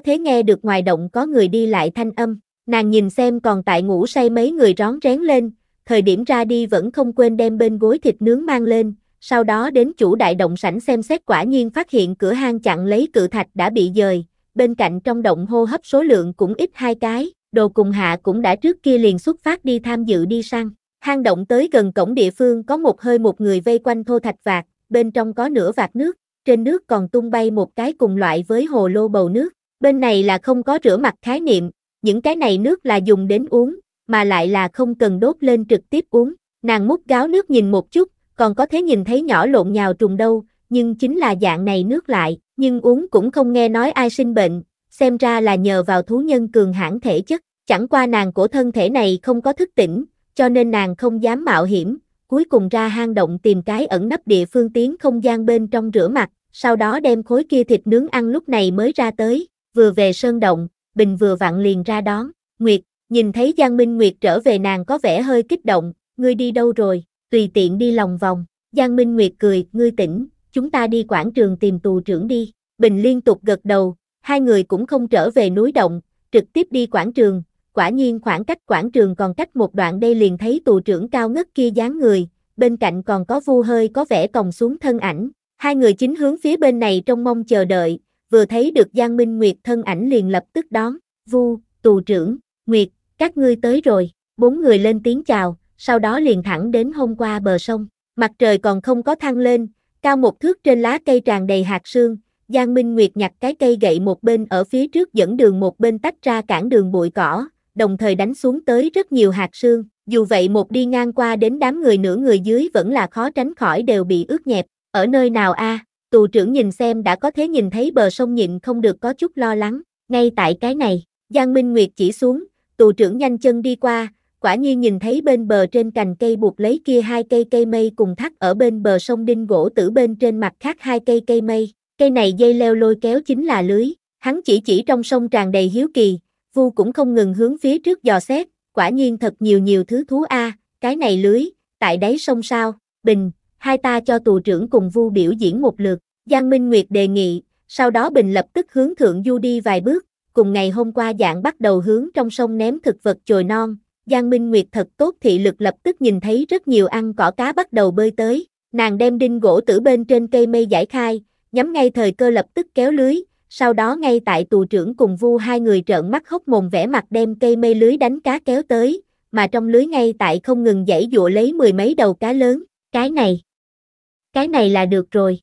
thể nghe được ngoài động có người đi lại thanh âm, nàng nhìn xem còn tại ngủ say mấy người rón rén lên, thời điểm ra đi vẫn không quên đem bên gối thịt nướng mang lên, sau đó đến chủ đại động sảnh xem xét quả nhiên phát hiện cửa hang chặn lấy cự thạch đã bị dời, bên cạnh trong động hô hấp số lượng cũng ít hai cái, đồ cùng hạ cũng đã trước kia liền xuất phát đi tham dự đi săn. Hang động tới gần cổng địa phương có một hơi một người vây quanh thô thạch vạt bên trong có nửa vạt nước, trên nước còn tung bay một cái cùng loại với hồ lô bầu nước. Bên này là không có rửa mặt khái niệm, những cái này nước là dùng đến uống, mà lại là không cần đốt lên trực tiếp uống. Nàng múc gáo nước nhìn một chút, còn có thể nhìn thấy nhỏ lộn nhào trùng đâu, nhưng chính là dạng này nước lại, nhưng uống cũng không nghe nói ai sinh bệnh, xem ra là nhờ vào thú nhân cường hãn thể chất, chẳng qua nàng của thân thể này không có thức tỉnh, cho nên nàng không dám mạo hiểm, cuối cùng ra hang động tìm cái ẩn nấp địa phương tiến không gian bên trong rửa mặt, sau đó đem khối kia thịt nướng ăn lúc này mới ra tới, vừa về sơn động, Bình vừa vặn liền ra đón, Nguyệt, nhìn thấy Giang Minh Nguyệt trở về nàng có vẻ hơi kích động, ngươi đi đâu rồi, tùy tiện đi lòng vòng, Giang Minh Nguyệt cười, ngươi tỉnh, chúng ta đi quảng trường tìm tù trưởng đi, Bình liên tục gật đầu, hai người cũng không trở về núi động, trực tiếp đi quảng trường, quả nhiên khoảng cách quảng trường còn cách một đoạn đây liền thấy tù trưởng cao ngất kia dáng người, bên cạnh còn có vu hơi có vẻ còng xuống thân ảnh, hai người chính hướng phía bên này trong mong chờ đợi, vừa thấy được Giang Minh Nguyệt thân ảnh liền lập tức đón, vu, tù trưởng, Nguyệt, các ngươi tới rồi, bốn người lên tiếng chào, sau đó liền thẳng đến hôm qua bờ sông, mặt trời còn không có thăng lên, cao một thước trên lá cây tràn đầy hạt sương, Giang Minh Nguyệt nhặt cái cây gậy một bên ở phía trước dẫn đường một bên tách ra cản đường bụi cỏ, đồng thời đánh xuống tới rất nhiều hạt sương, dù vậy một đi ngang qua đến đám người nửa người dưới vẫn là khó tránh khỏi đều bị ướt nhẹp, ở nơi nào a? tù trưởng nhìn xem đã có thế nhìn thấy bờ sông nhịn không được có chút lo lắng, ngay tại cái này, Giang Minh Nguyệt chỉ xuống, tù trưởng nhanh chân đi qua, quả nhiên nhìn thấy bên bờ trên cành cây buộc lấy kia hai cây cây mây cùng thắt ở bên bờ sông đinh gỗ tử bên trên mặt khác hai cây cây mây, cây này dây leo lôi kéo chính là lưới, hắn chỉ chỉ trong sông tràn đầy hiếu kỳ, vu cũng không ngừng hướng phía trước dò xét, quả nhiên thật nhiều nhiều thứ thú a, cái này lưới, tại đáy sông sao, bình, hai ta cho tù trưởng cùng vu biểu diễn một lượt, Giang Minh Nguyệt đề nghị, sau đó bình lập tức hướng thượng du đi vài bước, cùng ngày hôm qua dạng bắt đầu hướng trong sông ném thực vật chồi non, Giang Minh Nguyệt thật tốt thị lực lập tức nhìn thấy rất nhiều ăn cỏ cá bắt đầu bơi tới, nàng đem đinh gỗ tử bên trên cây mây giải khai, nhắm ngay thời cơ lập tức kéo lưới, sau đó ngay tại tù trưởng cùng vu hai người trợn mắt hốc mồm vẽ mặt đem cây mây lưới đánh cá kéo tới, mà trong lưới ngay tại không ngừng dãy dụa lấy mười mấy đầu cá lớn, cái này, cái này là được rồi.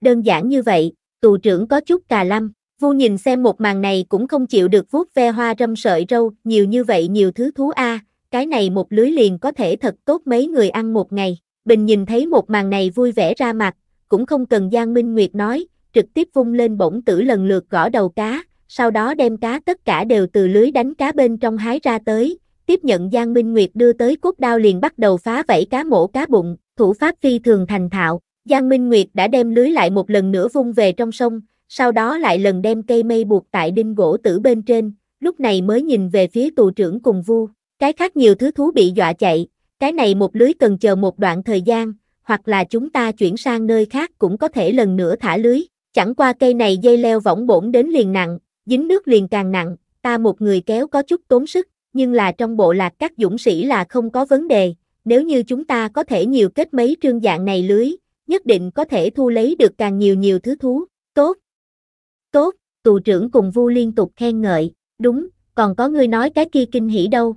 Đơn giản như vậy, tù trưởng có chút cà lâm, vu nhìn xem một màn này cũng không chịu được vuốt ve hoa râm sợi râu, nhiều như vậy nhiều thứ thú a, cái này một lưới liền có thể thật tốt mấy người ăn một ngày. Bình nhìn thấy một màn này vui vẻ ra mặt, cũng không cần Giang Minh Nguyệt nói, trực tiếp vung lên bổng tử lần lượt gõ đầu cá, sau đó đem cá tất cả đều từ lưới đánh cá bên trong hái ra tới, tiếp nhận Giang Minh Nguyệt đưa tới cốt đao liền bắt đầu phá vẫy cá mổ cá bụng, thủ pháp phi thường thành thạo, Giang Minh Nguyệt đã đem lưới lại một lần nữa vung về trong sông, sau đó lại lần đem cây mây buộc tại đinh gỗ tử bên trên, lúc này mới nhìn về phía tù trưởng cùng vu, cái khác nhiều thứ thú bị dọa chạy, cái này một lưới cần chờ một đoạn thời gian, hoặc là chúng ta chuyển sang nơi khác cũng có thể lần nữa thả lưới chẳng qua cây này dây leo võng bổn đến liền nặng, dính nước liền càng nặng, ta một người kéo có chút tốn sức, nhưng là trong bộ lạc các dũng sĩ là không có vấn đề, nếu như chúng ta có thể nhiều kết mấy trương dạng này lưới, nhất định có thể thu lấy được càng nhiều nhiều thứ thú, tốt. Tốt, tù trưởng cùng vu liên tục khen ngợi, đúng, còn có người nói cái kia kinh hỉ đâu.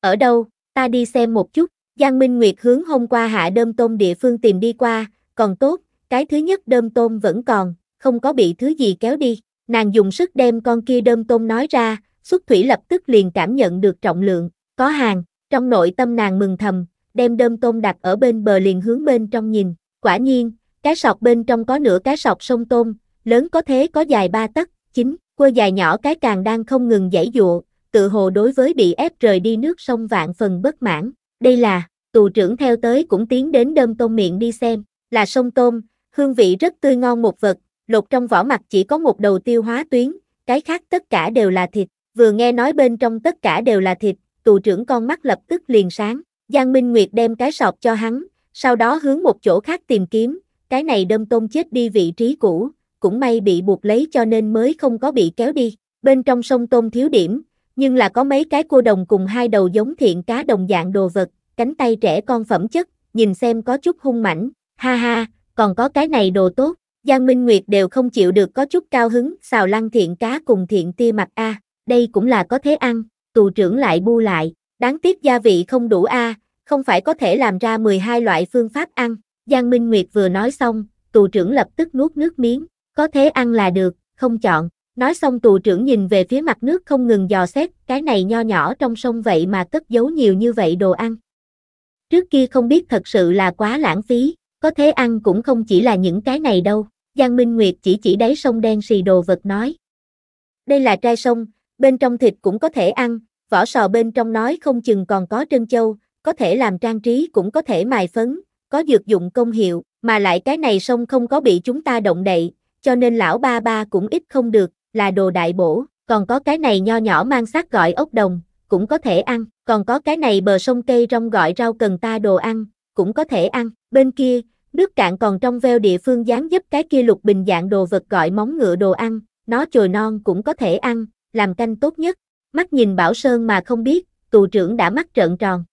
Ở đâu, ta đi xem một chút, Giang Minh Nguyệt hướng hôm qua hạ đơm tôm địa phương tìm đi qua, còn tốt, cái thứ nhất đơm tôm vẫn còn, không có bị thứ gì kéo đi. Nàng dùng sức đem con kia đơm tôm nói ra, xuất thủy lập tức liền cảm nhận được trọng lượng, có hàng, trong nội tâm nàng mừng thầm, đem đơm tôm đặt ở bên bờ liền hướng bên trong nhìn, quả nhiên, cái sọc bên trong có nửa cái sọc sông tôm, lớn có thế có dài ba tấc, chính, quơ dài nhỏ cái càng đang không ngừng giải dụa, tự hồ đối với bị ép rời đi nước sông vạn phần bất mãn, đây là, tù trưởng theo tới cũng tiến đến đơm tôm miệng đi xem, là sông tôm, hương vị rất tươi ngon một vật, lột trong vỏ mặt chỉ có một đầu tiêu hóa tuyến, cái khác tất cả đều là thịt, vừa nghe nói bên trong tất cả đều là thịt, tù trưởng con mắt lập tức liền sáng, Giang Minh Nguyệt đem cái sọt cho hắn, sau đó hướng một chỗ khác tìm kiếm, cái này đâm tôm chết đi vị trí cũ, cũng may bị buộc lấy cho nên mới không có bị kéo đi, bên trong sông tôm thiếu điểm, nhưng là có mấy cái cua đồng cùng hai đầu giống thiện cá đồng dạng đồ vật, cánh tay trẻ con phẩm chất, nhìn xem có chút hung mảnh, ha ha, còn có cái này đồ tốt, Giang Minh Nguyệt đều không chịu được có chút cao hứng, xào lăng thiện cá cùng thiện tia mặt a, đây cũng là có thế ăn, tù trưởng lại bu lại, đáng tiếc gia vị không đủ a, không phải có thể làm ra 12 loại phương pháp ăn, Giang Minh Nguyệt vừa nói xong, tù trưởng lập tức nuốt nước miếng, có thế ăn là được, không chọn, nói xong tù trưởng nhìn về phía mặt nước không ngừng dò xét, cái này nho nhỏ trong sông vậy mà cất giấu nhiều như vậy đồ ăn. Trước kia không biết thật sự là quá lãng phí, có thế ăn cũng không chỉ là những cái này đâu, Giang Minh Nguyệt chỉ chỉ đáy sông đen xì đồ vật nói. Đây là trai sông, bên trong thịt cũng có thể ăn, vỏ sò bên trong nói không chừng còn có trân châu, có thể làm trang trí cũng có thể mài phấn, có dược dụng công hiệu, mà lại cái này sông không có bị chúng ta động đậy, cho nên lão ba ba cũng ít không được, là đồ đại bổ, còn có cái này nho nhỏ mang sắc gọi ốc đồng, cũng có thể ăn, còn có cái này bờ sông cây rong gọi rau cần ta đồ ăn, cũng có thể ăn, bên kia, Nước cạn còn trong veo địa phương dáng giúp cái kia lục bình dạng đồ vật gọi móng ngựa đồ ăn, nó chồi non cũng có thể ăn, làm canh tốt nhất. Mắt nhìn Bảo Sơn mà không biết, tù trưởng đã mắt trợn tròn.